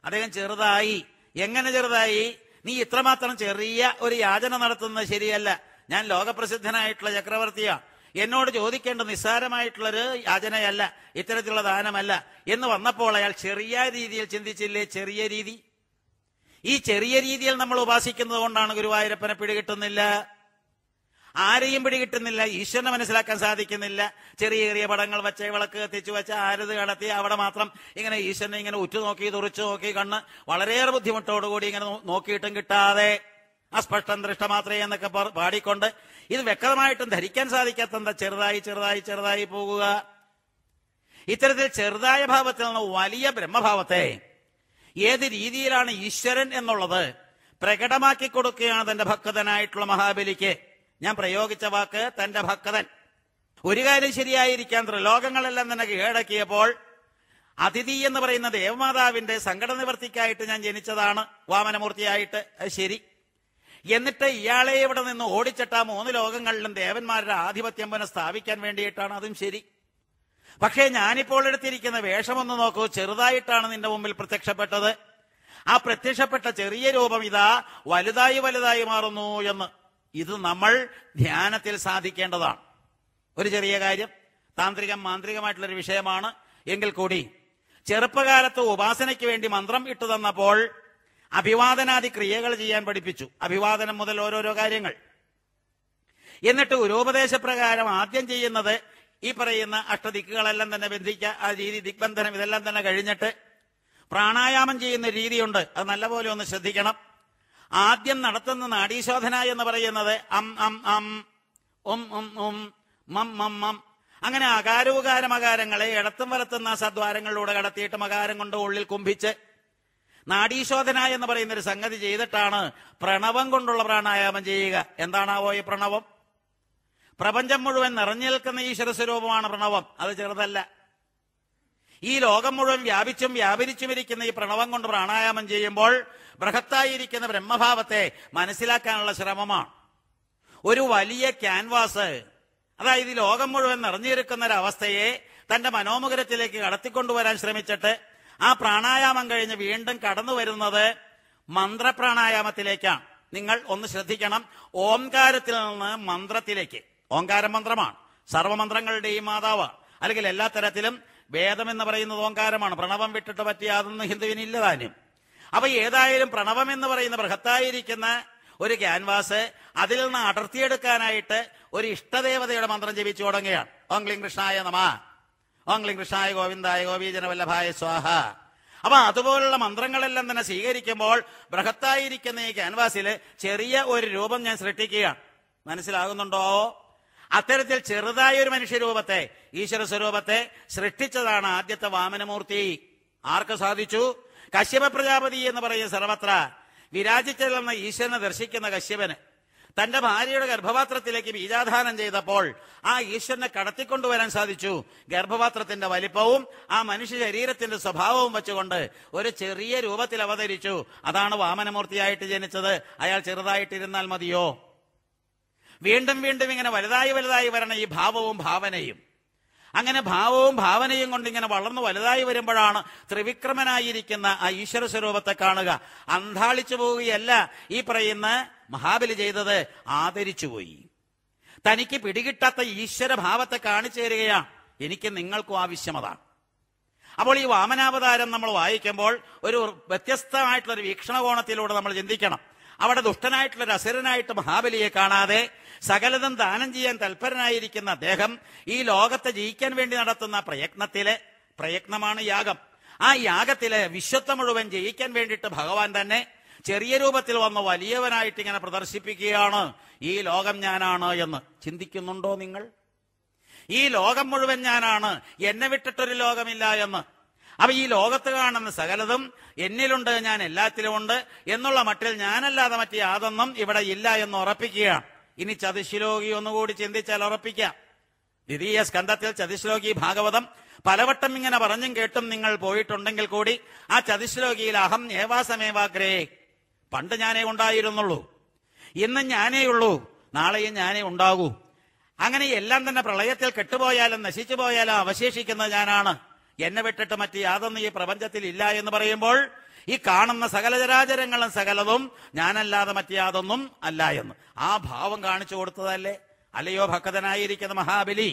അദ്ദേഹം ചെറുതായി എങ്ങനെ ചെറുതായി നീ ഇത്രമാത്രം ചെറിയ ഒരു യാചന നടത്തുന്നത് ശരിയല്ല ഞാൻ ലോകപ്രസിദ്ധനായിട്ടുള്ള ചക്രവർത്തിയാ എന്നോട് ചോദിക്കേണ്ട നിസ്സാരമായിട്ടുള്ളൊരു യാചനയല്ല ഇത്തരത്തിലുള്ള ദാനമല്ല എന്ന് വന്നപ്പോൾ അയാൾ ചെറിയ രീതിയിൽ ചിന്തിച്ചില്ലേ ചെറിയ രീതി ഈ ചെറിയ രീതിയിൽ നമ്മൾ ഉപാസിക്കുന്നത് കൊണ്ടാണ് ഗുരുവായൂരപ്പനെ പിടികിട്ടുന്നില്ല ആരെയും പിടികിട്ടുന്നില്ല ഈശ്വരനെ മനസ്സിലാക്കാൻ സാധിക്കുന്നില്ല ചെറിയ ചെറിയ പടങ്ങൾ വെച്ച് വിളക്ക് കത്തിച്ചു വെച്ച് ആരത് കടത്തി അവിടെ മാത്രം ഇങ്ങനെ ഈശ്വരനെ ഇങ്ങനെ ഉറ്റുനോക്കി തുറച്ചു നോക്കി കണ്ണ് വളരെയേറെ ബുദ്ധിമുട്ടോടുകൂടി ഇങ്ങനെ നോക്കിയിട്ടും കിട്ടാതെ അസ്പഷ്ടം മാത്രേ എന്നൊക്കെ പാടിക്കൊണ്ട് ഇത് വ്യക്തമായിട്ടും ധരിക്കാൻ സാധിക്കാത്ത എന്താ ചെറുതായി ചെറുതായി ചെറുതായി പോകുക ഇത്തരത്തിൽ ചെറുതായ ഭാവത്തിൽ നിന്ന് വലിയ ബ്രഹ്മഭാവത്തെ ഏത് രീതിയിലാണ് ഈശ്വരൻ എന്നുള്ളത് പ്രകടമാക്കി കൊടുക്കുകയാണ് തന്റെ ഭക്തനായിട്ടുള്ള മഹാബലിക്ക് ഞാൻ പ്രയോഗിച്ച വാക്ക് തന്റെ ഭക്തൻ ഒരു കാര്യം ശരിയായിരിക്കാൻ ലോകങ്ങളെല്ലാം തന്നെ കീഴടക്കിയപ്പോൾ അതിഥി എന്ന് പറയുന്ന ദേവമാതാവിന്റെ സങ്കട നിവർത്തിക്കായിട്ട് ഞാൻ ജനിച്ചതാണ് വാമനമൂർത്തിയായിട്ട് ശരി എന്നിട്ട് ഇയാളെ ഇവിടെ നിന്ന് ഓടിച്ചിട്ട മൂന്ന് ലോകങ്ങളിലും ദേവന്മാരുടെ ആധിപത്യം പുനഃസ്ഥാപിക്കാൻ വേണ്ടിയിട്ടാണ് അതും ശരി പക്ഷേ ഞാനിപ്പോൾ എടുത്തിരിക്കുന്ന വേഷമൊന്ന് നോക്കൂ ചെറുതായിട്ടാണ് നിന്റെ മുമ്പിൽ പ്രത്യക്ഷപ്പെട്ടത് ആ പ്രത്യക്ഷപ്പെട്ട ചെറിയ രൂപം ഇതാ വലുതായി വലുതായി മാറുന്നു എന്ന് ഇത് നമ്മൾ ധ്യാനത്തിൽ സാധിക്കേണ്ടതാണ് ഒരു ചെറിയ കാര്യം താന്ത്രികം മാന്ത്രികമായിട്ടുള്ളൊരു വിഷയമാണ് എങ്കിൽ കൂടി ചെറുപ്പകാലത്ത് ഉപാസനയ്ക്ക് വേണ്ടി മന്ത്രം ഇട്ടു തന്നപ്പോൾ അഭിവാദനാദി ക്രിയകൾ ചെയ്യാൻ പഠിപ്പിച്ചു അഭിവാദനം മുതൽ ഓരോരോ കാര്യങ്ങൾ എന്നിട്ട് ഗുരുപദേശപ്രകാരം ആദ്യം ചെയ്യുന്നത് ഈ പറയുന്ന അഷ്ടദിക്കുകളെല്ലാം തന്നെ ബന്ധിക്കുക ആ രീതി ദിഗ്ബന്ധനം ഇതെല്ലാം തന്നെ കഴിഞ്ഞിട്ട് പ്രാണായാമം ചെയ്യുന്ന രീതിയുണ്ട് അത് നല്ലപോലെ ഒന്ന് ശ്രദ്ധിക്കണം ആദ്യം നടത്തുന്ന നാടീശോധന എന്ന് പറയുന്നത് അം അം അം ഉം ഉം ഉം മം മം മം അങ്ങനെ അകാരോകാര മകാരങ്ങളെ ഇടത്തും വലത്തുന്ന സദ്വാരങ്ങളിലൂടെ കടത്തിയിട്ട് മകാരം കൊണ്ട് ഉള്ളിൽ കുംഭിച്ച് നാടീശോധന എന്ന് പറയുന്ന ഒരു സംഗതി ചെയ്തിട്ടാണ് പ്രണവം കൊണ്ടുള്ള പ്രാണായാമം ചെയ്യുക എന്താണാവോ ഈ പ്രണവം പ്രപഞ്ചം മുഴുവൻ നിറഞ്ഞു നിൽക്കുന്ന ഈശ്വര സ്വരൂപമാണ് പ്രണവം അത് ചെറുതല്ല ഈ ലോകം മുഴുവൻ വ്യാപിച്ചും വ്യാപരിച്ചുമിരിക്കുന്ന ഈ പ്രണവം കൊണ്ട് പ്രാണായാമം ചെയ്യുമ്പോൾ ബൃഹത്തായിരിക്കുന്ന ബ്രഹ്മഭാവത്തെ മനസ്സിലാക്കാനുള്ള ശ്രമമാണ് ഒരു വലിയ ക്യാൻവാസ് അതായത് ഈ ലോകം മുഴുവൻ നിറഞ്ഞിരിക്കുന്ന ഒരവസ്ഥയെ തന്റെ മനോമുഖരത്തിലേക്ക് കടത്തിക്കൊണ്ടുവരാൻ ശ്രമിച്ചിട്ട് ആ പ്രാണായാമം കഴിഞ്ഞ് വീണ്ടും കടന്നു വരുന്നത് മന്ത്രപ്രാണായാമത്തിലേക്കാണ് നിങ്ങൾ ഒന്ന് ശ്രദ്ധിക്കണം ഓംകാരത്തിൽ നിന്ന് മന്ത്രത്തിലേക്ക് ഓംകാര മന്ത്രമാണ് സർവമന്ത്രങ്ങളുടെയും മാതാവ് അല്ലെങ്കിൽ എല്ലാ തരത്തിലും വേദം എന്ന് പറയുന്നത് ഓങ്കാരമാണ് പ്രണവം വിട്ടിട്ട് പറ്റിയ അതൊന്നും ഹിന്ദുവിനില്ല താനും അപ്പൊ ഏതായാലും പ്രണവം എന്ന് പറയുന്ന ബൃഹത്തായിരിക്കുന്ന ഒരു ക്യാൻവാസ് അതിൽ നിന്ന് അടർത്തിയെടുക്കാനായിട്ട് ഒരു ഇഷ്ടദേവതയുടെ മന്ത്രം ജപിച്ചു തുടങ്ങുകയാണ് ഓംഗ്ലിം കൃഷ്ണായ നമ ഓംഗ്ലിം കൃഷ്ണായ ഗോവിന്ദായ ഗോപീജനവല്ലഭായ സ്വാഹ അപ്പൊ അതുപോലുള്ള മന്ത്രങ്ങളെല്ലാം തന്നെ സ്വീകരിക്കുമ്പോൾ ബൃഹത്തായിരിക്കുന്ന ഈ ക്യാൻവാസിൽ ചെറിയ ഒരു രൂപം ഞാൻ സൃഷ്ടിക്കുകയാണ് മനസ്സിലാകുന്നുണ്ടോ അത്തരത്തിൽ ചെറുതായ ഒരു മനുഷ്യരൂപത്തെ ഈശ്വര സ്വരൂപത്തെ സൃഷ്ടിച്ചതാണ് ആദ്യത്തെ വാമനമൂർത്തി ആർക്ക് സാധിച്ചു കശ്യപ പ്രജാപതി എന്ന് പറയുന്ന സർവത്ര വിരാജിച്ചതെന്ന ഈശ്വരനെ ദർശിക്കുന്ന കശ്യപന് തന്റെ ഭാര്യയുടെ ഗർഭപാത്രത്തിലേക്ക് ബീജാധാനം ചെയ്തപ്പോൾ ആ ഈശ്വരനെ കടത്തിക്കൊണ്ടുവരാൻ സാധിച്ചു ഗർഭപാത്രത്തിന്റെ വലിപ്പവും ആ മനുഷ്യ ശരീരത്തിന്റെ സ്വഭാവവും വെച്ചുകൊണ്ട് ഒരു ചെറിയ രൂപത്തിൽ അവതരിച്ചു അതാണ് വാമനമൂർത്തിയായിട്ട് ജനിച്ചത് അയാൾ ചെറുതായിട്ടിരുന്നാൽ മതിയോ വീണ്ടും വീണ്ടും ഇങ്ങനെ വലുതായി വലുതായി വരണ ഈ ഭാവവും ഭാവനയും അങ്ങനെ ഭാവവും ഭാവനയും കൊണ്ട് ഇങ്ങനെ വളർന്നു വലുതായി വരുമ്പോഴാണ് ത്രിവിക്രമനായിരിക്കുന്ന ആ ഈശ്വര സ്വരൂപത്തെ കാണുക അന്താളിച്ചു പോവുകയല്ല ഈ പറയുന്ന മഹാബലി ചെയ്തത് ആദരിച്ചുപോയി തനിക്ക് പിടികിട്ടാത്ത ഭാവത്തെ കാണിച്ചു തരികയാ എനിക്ക് നിങ്ങൾക്കും ആവശ്യമതാണ് അപ്പോൾ ഈ വാമനാവതാരം നമ്മൾ വായിക്കുമ്പോൾ ഒരു വ്യത്യസ്തമായിട്ടുള്ള ഒരു വീക്ഷണകോണത്തിലൂടെ നമ്മൾ ചിന്തിക്കണം അവിടെ ദുഷ്ടനായിട്ടുള്ള ഒരു അസുരനായിട്ട് മഹാബലിയെ കാണാതെ സകലതും ദാനം ചെയ്യാൻ തൽപരനായിരിക്കുന്ന അദ്ദേഹം ഈ ലോകത്തെ ജയിക്കാൻ വേണ്ടി നടത്തുന്ന പ്രയത്നത്തിലെ പ്രയത്നമാണ് യാഗം ആ യാഗത്തിലെ വിശ്വത്തെ മുഴുവൻ ജയിക്കാൻ വേണ്ടിയിട്ട് ഭഗവാൻ തന്നെ ചെറിയ രൂപത്തിൽ വന്ന് വലിയവനായിട്ട് ഇങ്ങനെ പ്രദർശിപ്പിക്കുകയാണ് ഈ ലോകം ഞാനാണ് എന്ന് ചിന്തിക്കുന്നുണ്ടോ നിങ്ങൾ ഈ ലോകം മുഴുവൻ ഞാനാണ് എന്നെ വിട്ടിട്ടൊരു ലോകമില്ല എന്ന് അപ്പൊ ഈ ലോകത്ത് കാണുന്ന സകലതും എന്നിലുണ്ട് ഞാൻ എല്ലാത്തിലുമുണ്ട് എന്നുള്ള മട്ടിൽ ഞാനല്ലാതെ മറ്റേ യാതൊന്നും ഇവിടെ ഇല്ല എന്ന് ഉറപ്പിക്കുക ഇനി ചതുശ്ലോകി ഒന്നുകൂടി ചിന്തിച്ചാൽ ഉറപ്പിക്കാം ദ്വിതീയ സ്കന്ധത്തിൽ ചതുശ്ലോകി ഭാഗവതം പലവട്ടം ഇങ്ങനെ പറഞ്ഞും കേട്ടും നിങ്ങൾ പോയിട്ടുണ്ടെങ്കിൽ കൂടി ആ ചതുശ്ലോകിയിൽ അഹം ഏവാസമേവാഗ്രേ പണ്ട് ഞാനേ ഉണ്ടായിരുന്നുള്ളൂ ഇന്ന് ഞാനേ ഉള്ളൂ നാളെയും ഞാനേ ഉണ്ടാകൂ അങ്ങനെ എല്ലാം തന്നെ പ്രളയത്തിൽ കെട്ടുപോയാലും നശിച്ചു പോയാലും അവശേഷിക്കുന്നത് ഞാനാണ് എന്നെ വിട്ടിട്ട് മറ്റ് യാതൊന്നും ഈ പ്രപഞ്ചത്തിൽ ഇല്ല എന്ന് പറയുമ്പോൾ ഈ കാണുന്ന സകല ചരാചരങ്ങളും സകലതും ഞാനല്ലാതെ മറ്റ് യാതൊന്നും അല്ല എന്ന് ആ ഭാവം കാണിച്ചു കൊടുത്തതല്ലേ അല്ലയോ ഭക്തനായിരിക്കുന്ന മഹാബലി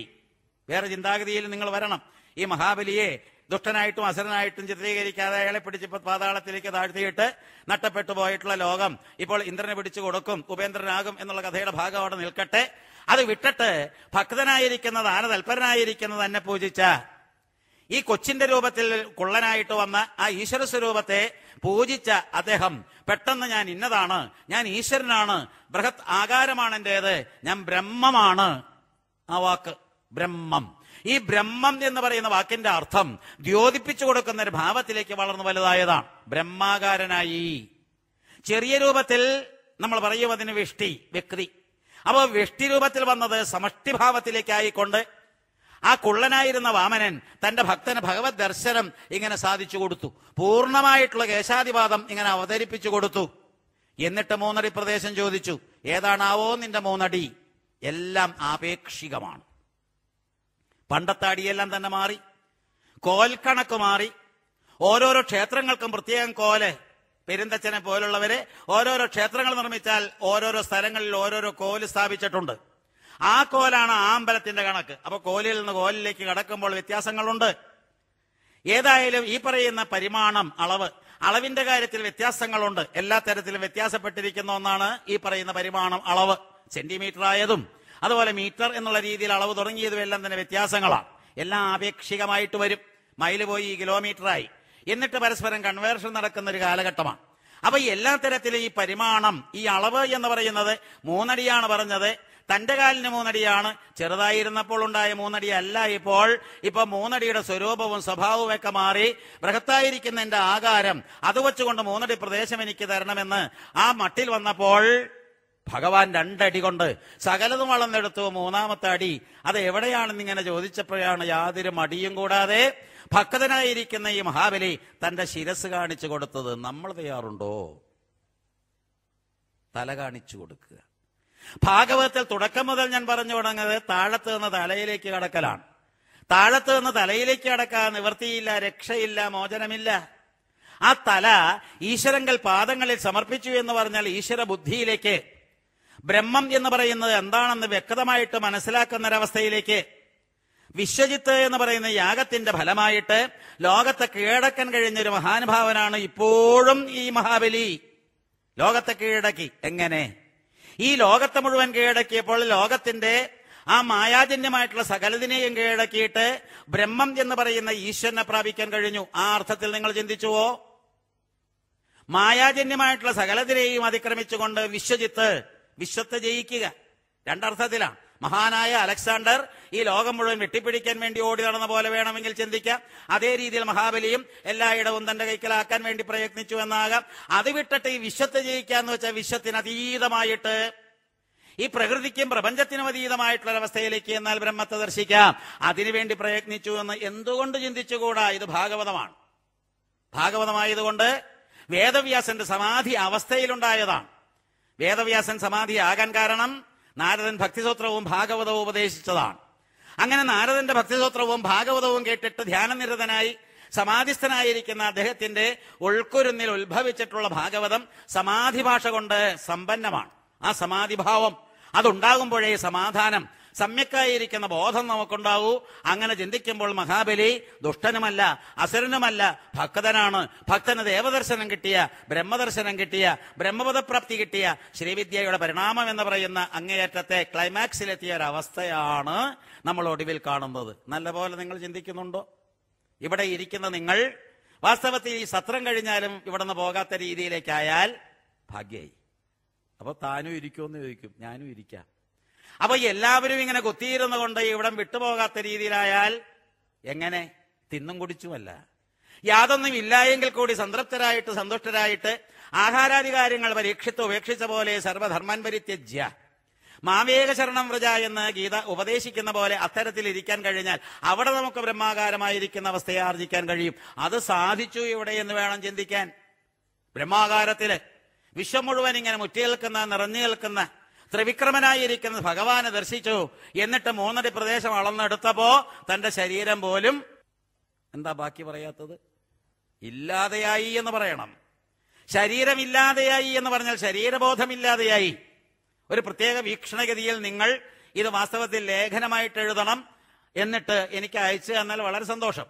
വേറെ ചിന്താഗതിയിൽ നിങ്ങൾ വരണം ഈ മഹാബലിയെ ദുഷ്ടനായിട്ടും അസുരനായിട്ടും ചിത്രീകരിക്കാതെ അയാളെ പിടിച്ച് പാതാളത്തിലേക്ക് താഴ്ത്തിയിട്ട് നട്ടപ്പെട്ടു പോയിട്ടുള്ള ലോകം ഇപ്പോൾ ഇന്ദ്രനെ പിടിച്ചു കൊടുക്കും ഉപേന്ദ്രനാകും എന്നുള്ള കഥയുടെ ഭാഗം അവിടെ നിൽക്കട്ടെ അത് വിട്ടിട്ട് ഭക്തനായിരിക്കുന്ന ദാനതൽപരനായിരിക്കുന്ന തന്നെ പൂജിച്ച ഈ കൊച്ചിന്റെ രൂപത്തിൽ കുള്ളനായിട്ട് വന്ന ആ ഈശ്വര സ്വരൂപത്തെ പൂജിച്ച അദ്ദേഹം പെട്ടെന്ന് ഞാൻ ഇന്നതാണ് ഞാൻ ഈശ്വരനാണ് ബൃഹത് ആകാരമാണ് എന്റേത് ഞാൻ ബ്രഹ്മമാണ് ആ വാക്ക് ബ്രഹ്മം ഈ ബ്രഹ്മം എന്ന് പറയുന്ന വാക്കിന്റെ അർത്ഥം ദ്യോതിപ്പിച്ചു കൊടുക്കുന്ന ഒരു ഭാവത്തിലേക്ക് വളർന്നു വലുതായതാണ് ബ്രഹ്മാകാരനായി ചെറിയ രൂപത്തിൽ നമ്മൾ പറയുവതിന് വിഷ്ടി വ്യക്തി അപ്പോൾ വിഷ്ടി രൂപത്തിൽ വന്നത് സമഷ്ടിഭാവത്തിലേക്കായിക്കൊണ്ട് ആ കുള്ളനായിരുന്ന വാമനൻ തന്റെ ഭക്തന് ഭഗവത് ദർശനം ഇങ്ങനെ സാധിച്ചു കൊടുത്തു പൂർണ്ണമായിട്ടുള്ള കേശാതിപാദം ഇങ്ങനെ അവതരിപ്പിച്ചു കൊടുത്തു എന്നിട്ട് മൂന്നടി പ്രദേശം ചോദിച്ചു ഏതാണാവോ നിന്റെ മൂന്നടി എല്ലാം ആപേക്ഷികമാണ് പണ്ടത്തെ അടിയെല്ലാം തന്നെ മാറി കോൽക്കണക്ക് മാറി ഓരോരോ ക്ഷേത്രങ്ങൾക്കും പ്രത്യേകം കോല് പെരുന്തച്ഛനെ പോലുള്ളവരെ ഓരോരോ ക്ഷേത്രങ്ങൾ നിർമ്മിച്ചാൽ ഓരോരോ സ്ഥലങ്ങളിൽ ഓരോരോ കോല് സ്ഥാപിച്ചിട്ടുണ്ട് ആ കോലാണ് ആ അമ്പലത്തിന്റെ കണക്ക് അപ്പൊ കോലിൽ നിന്ന് കോലിലേക്ക് കടക്കുമ്പോൾ വ്യത്യാസങ്ങളുണ്ട് ഏതായാലും ഈ പറയുന്ന പരിമാണം അളവ് അളവിന്റെ കാര്യത്തിൽ വ്യത്യാസങ്ങളുണ്ട് എല്ലാ തരത്തിലും വ്യത്യാസപ്പെട്ടിരിക്കുന്ന ഒന്നാണ് ഈ പറയുന്ന പരിമാണം അളവ് സെന്റിമീറ്റർ ആയതും അതുപോലെ മീറ്റർ എന്നുള്ള രീതിയിൽ അളവ് തുടങ്ങിയതും എല്ലാം തന്നെ വ്യത്യാസങ്ങളാണ് എല്ലാം ആപേക്ഷികമായിട്ട് വരും മൈൽ പോയി കിലോമീറ്ററായി എന്നിട്ട് പരസ്പരം കൺവേർഷൻ നടക്കുന്ന ഒരു കാലഘട്ടമാണ് അപ്പൊ എല്ലാ തരത്തിലും ഈ പരിമാണം ഈ അളവ് എന്ന് പറയുന്നത് മൂന്നടിയാണ് പറഞ്ഞത് തന്റെ കാലിന് മൂന്നടിയാണ് ചെറുതായിരുന്നപ്പോൾ ഉണ്ടായ മൂന്നടി അല്ല ഇപ്പോൾ ഇപ്പൊ മൂന്നടിയുടെ സ്വരൂപവും സ്വഭാവവും ഒക്കെ മാറി ബൃഹത്തായിരിക്കുന്ന എന്റെ ആകാരം അത് വെച്ചുകൊണ്ട് മൂന്നടി പ്രദേശം എനിക്ക് തരണമെന്ന് ആ മട്ടിൽ വന്നപ്പോൾ ഭഗവാൻ രണ്ടടി കൊണ്ട് സകലതും വളർന്നെടുത്തു മൂന്നാമത്തെ അടി അത് എവിടെയാണെന്ന് ഇങ്ങനെ ചോദിച്ചപ്പോഴാണ് യാതൊരു മടിയും കൂടാതെ ഭക്തനായിരിക്കുന്ന ഈ മഹാബലി തന്റെ ശിരസ് കാണിച്ചു കൊടുത്തത് നമ്മൾ തയ്യാറുണ്ടോ തല കാണിച്ചു കൊടുക്കുക ഭാഗവതത്തിൽ തുടക്കം മുതൽ ഞാൻ പറഞ്ഞു തുടങ്ങുന്നത് താഴത്ത് നിന്ന് തലയിലേക്ക് കടക്കലാണ് താഴത്ത് നിന്ന് തലയിലേക്ക് കടക്കാൻ നിവൃത്തിയില്ല രക്ഷയില്ല മോചനമില്ല ആ തല ഈശ്വരങ്കൽ പാദങ്ങളിൽ സമർപ്പിച്ചു എന്ന് പറഞ്ഞാൽ ഈശ്വര ബുദ്ധിയിലേക്ക് ബ്രഹ്മം എന്ന് പറയുന്നത് എന്താണെന്ന് വ്യക്തമായിട്ട് മനസ്സിലാക്കുന്ന ഒരവസ്ഥയിലേക്ക് വിശ്വജിത്ത് എന്ന് പറയുന്ന യാഗത്തിന്റെ ഫലമായിട്ട് ലോകത്തെ കീഴടക്കാൻ കഴിഞ്ഞൊരു മഹാനുഭാവനാണ് ഇപ്പോഴും ഈ മഹാബലി ലോകത്തെ കീഴടക്കി എങ്ങനെ ഈ ലോകത്തെ മുഴുവൻ കീഴടക്കിയപ്പോൾ ലോകത്തിന്റെ ആ മായാജന്യമായിട്ടുള്ള സകലതിനെയും കീഴടക്കിയിട്ട് ബ്രഹ്മം എന്ന് പറയുന്ന ഈശ്വരനെ പ്രാപിക്കാൻ കഴിഞ്ഞു ആ അർത്ഥത്തിൽ നിങ്ങൾ ചിന്തിച്ചുവോ മായാജന്യമായിട്ടുള്ള സകലതിനെയും അതിക്രമിച്ചുകൊണ്ട് വിശ്വജിത്ത് വിശ്വത്തെ ജയിക്കുക രണ്ടർത്ഥത്തിലാണ് മഹാനായ അലക്സാണ്ടർ ഈ ലോകം മുഴുവൻ വെട്ടിപ്പിടിക്കാൻ വേണ്ടി ഓടി നടന്ന പോലെ വേണമെങ്കിൽ ചിന്തിക്കാം അതേ രീതിയിൽ മഹാബലിയും എല്ലായിടവും തന്റെ കൈക്കലാക്കാൻ വേണ്ടി പ്രയത്നിച്ചു എന്നാകാം അത് വിട്ടിട്ട് ഈ വിശ്വത്തെ ജയിക്കാന്ന് വെച്ചാൽ വിശ്വത്തിന് അതീതമായിട്ട് ഈ പ്രകൃതിക്കും പ്രപഞ്ചത്തിനും അതീതമായിട്ടുള്ള അവസ്ഥയിലേക്ക് എന്നാൽ ബ്രഹ്മത്തെ ദർശിക്കാം അതിനുവേണ്ടി പ്രയത്നിച്ചു എന്ന് എന്തുകൊണ്ട് ചിന്തിച്ചുകൂടാ ഇത് ഭാഗവതമാണ് ഭാഗവതമായതുകൊണ്ട് വേദവ്യാസന്റെ സമാധി അവസ്ഥയിലുണ്ടായതാണ് വേദവ്യാസൻ സമാധിയാകാൻ കാരണം നാരദൻ ഭക്തിസൂത്രവും ഭാഗവതവും ഉപദേശിച്ചതാണ് അങ്ങനെ നാരദന്റെ ഭക്തിസൂത്രവും ഭാഗവതവും കേട്ടിട്ട് ധ്യാനനിരതനായി സമാധിസ്ഥനായിരിക്കുന്ന അദ്ദേഹത്തിന്റെ ഉൾക്കുരുന്നിൽ ഉത്ഭവിച്ചിട്ടുള്ള ഭാഗവതം സമാധി ഭാഷ കൊണ്ട് സമ്പന്നമാണ് ആ സമാധിഭാവം അതുണ്ടാകുമ്പോഴേ സമാധാനം സമ്യക്കായിരിക്കുന്ന ബോധം നമുക്കുണ്ടാവൂ അങ്ങനെ ചിന്തിക്കുമ്പോൾ മഹാബലി ദുഷ്ടനുമല്ല അസുരനുമല്ല ഭക്തനാണ് ഭക്തന് ദേവദർശനം കിട്ടിയ ബ്രഹ്മദർശനം കിട്ടിയ ബ്രഹ്മപദപ്രാപ്തി കിട്ടിയ ശ്രീവിദ്യയുടെ പരിണാമം എന്ന് പറയുന്ന അങ്ങേയറ്റത്തെ ക്ലൈമാക്സിലെത്തിയ ഒരവസ്ഥയാണ് നമ്മൾ ഒടുവിൽ കാണുന്നത് നല്ലപോലെ നിങ്ങൾ ചിന്തിക്കുന്നുണ്ടോ ഇവിടെ ഇരിക്കുന്ന നിങ്ങൾ വാസ്തവത്തിൽ ഈ സത്രം കഴിഞ്ഞാലും നിന്ന് പോകാത്ത രീതിയിലേക്കായാൽ ഭാഗ്യായി അപ്പോൾ താനും ഇരിക്കുമെന്ന് ചോദിക്കും ഞാനും ഇരിക്കാം അപ്പൊ എല്ലാവരും ഇങ്ങനെ കൊണ്ട് ഇവിടം വിട്ടുപോകാത്ത രീതിയിലായാൽ എങ്ങനെ തിന്നും കുടിച്ചുമല്ല യാതൊന്നും ഇല്ലായെങ്കിൽ കൂടി സംതൃപ്തരായിട്ട് സന്തുഷ്ടരായിട്ട് ആഹാരാധികാരങ്ങൾ പരീക്ഷിച്ച് ഉപേക്ഷിച്ച പോലെ സർവധർമ്മൻ മാവേക ശരണം വ്രജ എന്ന് ഗീത ഉപദേശിക്കുന്ന പോലെ അത്തരത്തിൽ ഇരിക്കാൻ കഴിഞ്ഞാൽ അവിടെ നമുക്ക് ബ്രഹ്മാകാരമായിരിക്കുന്ന അവസ്ഥയെ ആർജിക്കാൻ കഴിയും അത് സാധിച്ചു ഇവിടെ എന്ന് വേണം ചിന്തിക്കാൻ ബ്രഹ്മാകാരത്തില് വിശ്വം മുഴുവൻ ഇങ്ങനെ മുറ്റി നിൽക്കുന്ന നിറഞ്ഞു നിൽക്കുന്ന ത്രിവിക്രമനായിരിക്കുന്ന ഭഗവാനെ ദർശിച്ചു എന്നിട്ട് മൂന്നടി പ്രദേശം അളന്നെടുത്തപ്പോ തന്റെ ശരീരം പോലും എന്താ ബാക്കി പറയാത്തത് ഇല്ലാതെയായി എന്ന് പറയണം ശരീരമില്ലാതെയായി എന്ന് പറഞ്ഞാൽ ശരീരബോധമില്ലാതെയായി ഒരു പ്രത്യേക വീക്ഷണഗതിയിൽ നിങ്ങൾ ഇത് വാസ്തവത്തിൽ ലേഖനമായിട്ട് എഴുതണം എന്നിട്ട് എനിക്ക് അയച്ചു തന്നാൽ വളരെ സന്തോഷം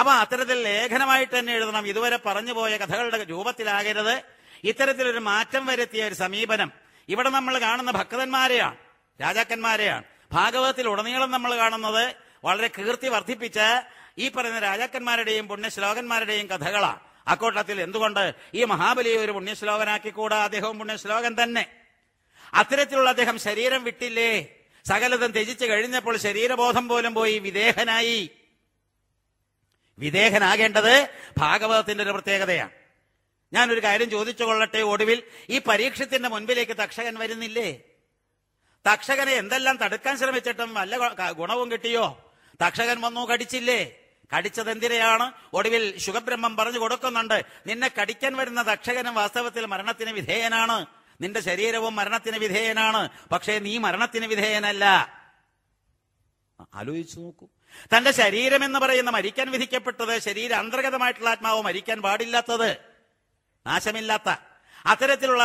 അപ്പൊ അത്തരത്തിൽ ലേഖനമായിട്ട് തന്നെ എഴുതണം ഇതുവരെ പറഞ്ഞുപോയ കഥകളുടെ രൂപത്തിലാകരുത് ഇത്തരത്തിലൊരു മാറ്റം വരുത്തിയ ഒരു സമീപനം ഇവിടെ നമ്മൾ കാണുന്ന ഭക്തന്മാരെയാണ് രാജാക്കന്മാരെയാണ് ഭാഗവതത്തിൽ ഉടനീളം നമ്മൾ കാണുന്നത് വളരെ കീർത്തി വർദ്ധിപ്പിച്ച ഈ പറയുന്ന രാജാക്കന്മാരുടെയും പുണ്യശ്ലോകന്മാരുടെയും കഥകളാണ് അക്കൂട്ടത്തിൽ എന്തുകൊണ്ട് ഈ മഹാബലിയെ ഒരു പുണ്യശ്ലോകനാക്കിക്കൂടാ അദ്ദേഹവും പുണ്യശ്ലോകൻ തന്നെ അത്തരത്തിലുള്ള അദ്ദേഹം ശരീരം വിട്ടില്ലേ സകലതും ത്യജിച്ചു കഴിഞ്ഞപ്പോൾ ശരീരബോധം പോലും പോയി വിദേഹനായി വിദേഹനാകേണ്ടത് ഭാഗവതത്തിന്റെ ഒരു പ്രത്യേകതയാണ് ഞാനൊരു കാര്യം ചോദിച്ചു കൊള്ളട്ടെ ഒടുവിൽ ഈ പരീക്ഷത്തിന്റെ മുൻപിലേക്ക് തക്ഷകൻ വരുന്നില്ലേ തക്ഷകനെ എന്തെല്ലാം തടുക്കാൻ ശ്രമിച്ചിട്ടും വല്ല ഗുണവും കിട്ടിയോ തക്ഷകൻ വന്നു കടിച്ചില്ലേ കടിച്ചതെന്തിനെയാണ് ഒടുവിൽ ശുഖബ്രഹ്മം പറഞ്ഞു കൊടുക്കുന്നുണ്ട് നിന്നെ കടിക്കാൻ വരുന്ന തക്ഷകനും വാസ്തവത്തിൽ മരണത്തിന് വിധേയനാണ് നിന്റെ ശരീരവും മരണത്തിന് വിധേയനാണ് പക്ഷേ നീ മരണത്തിന് വിധേയനല്ല ആലോചിച്ചു നോക്കൂ തന്റെ ശരീരം എന്ന് പറയുന്ന മരിക്കാൻ വിധിക്കപ്പെട്ടത് ശരീര അന്തർഗതമായിട്ടുള്ള ആത്മാവ് മരിക്കാൻ പാടില്ലാത്തത് നാശമില്ലാത്ത അത്തരത്തിലുള്ള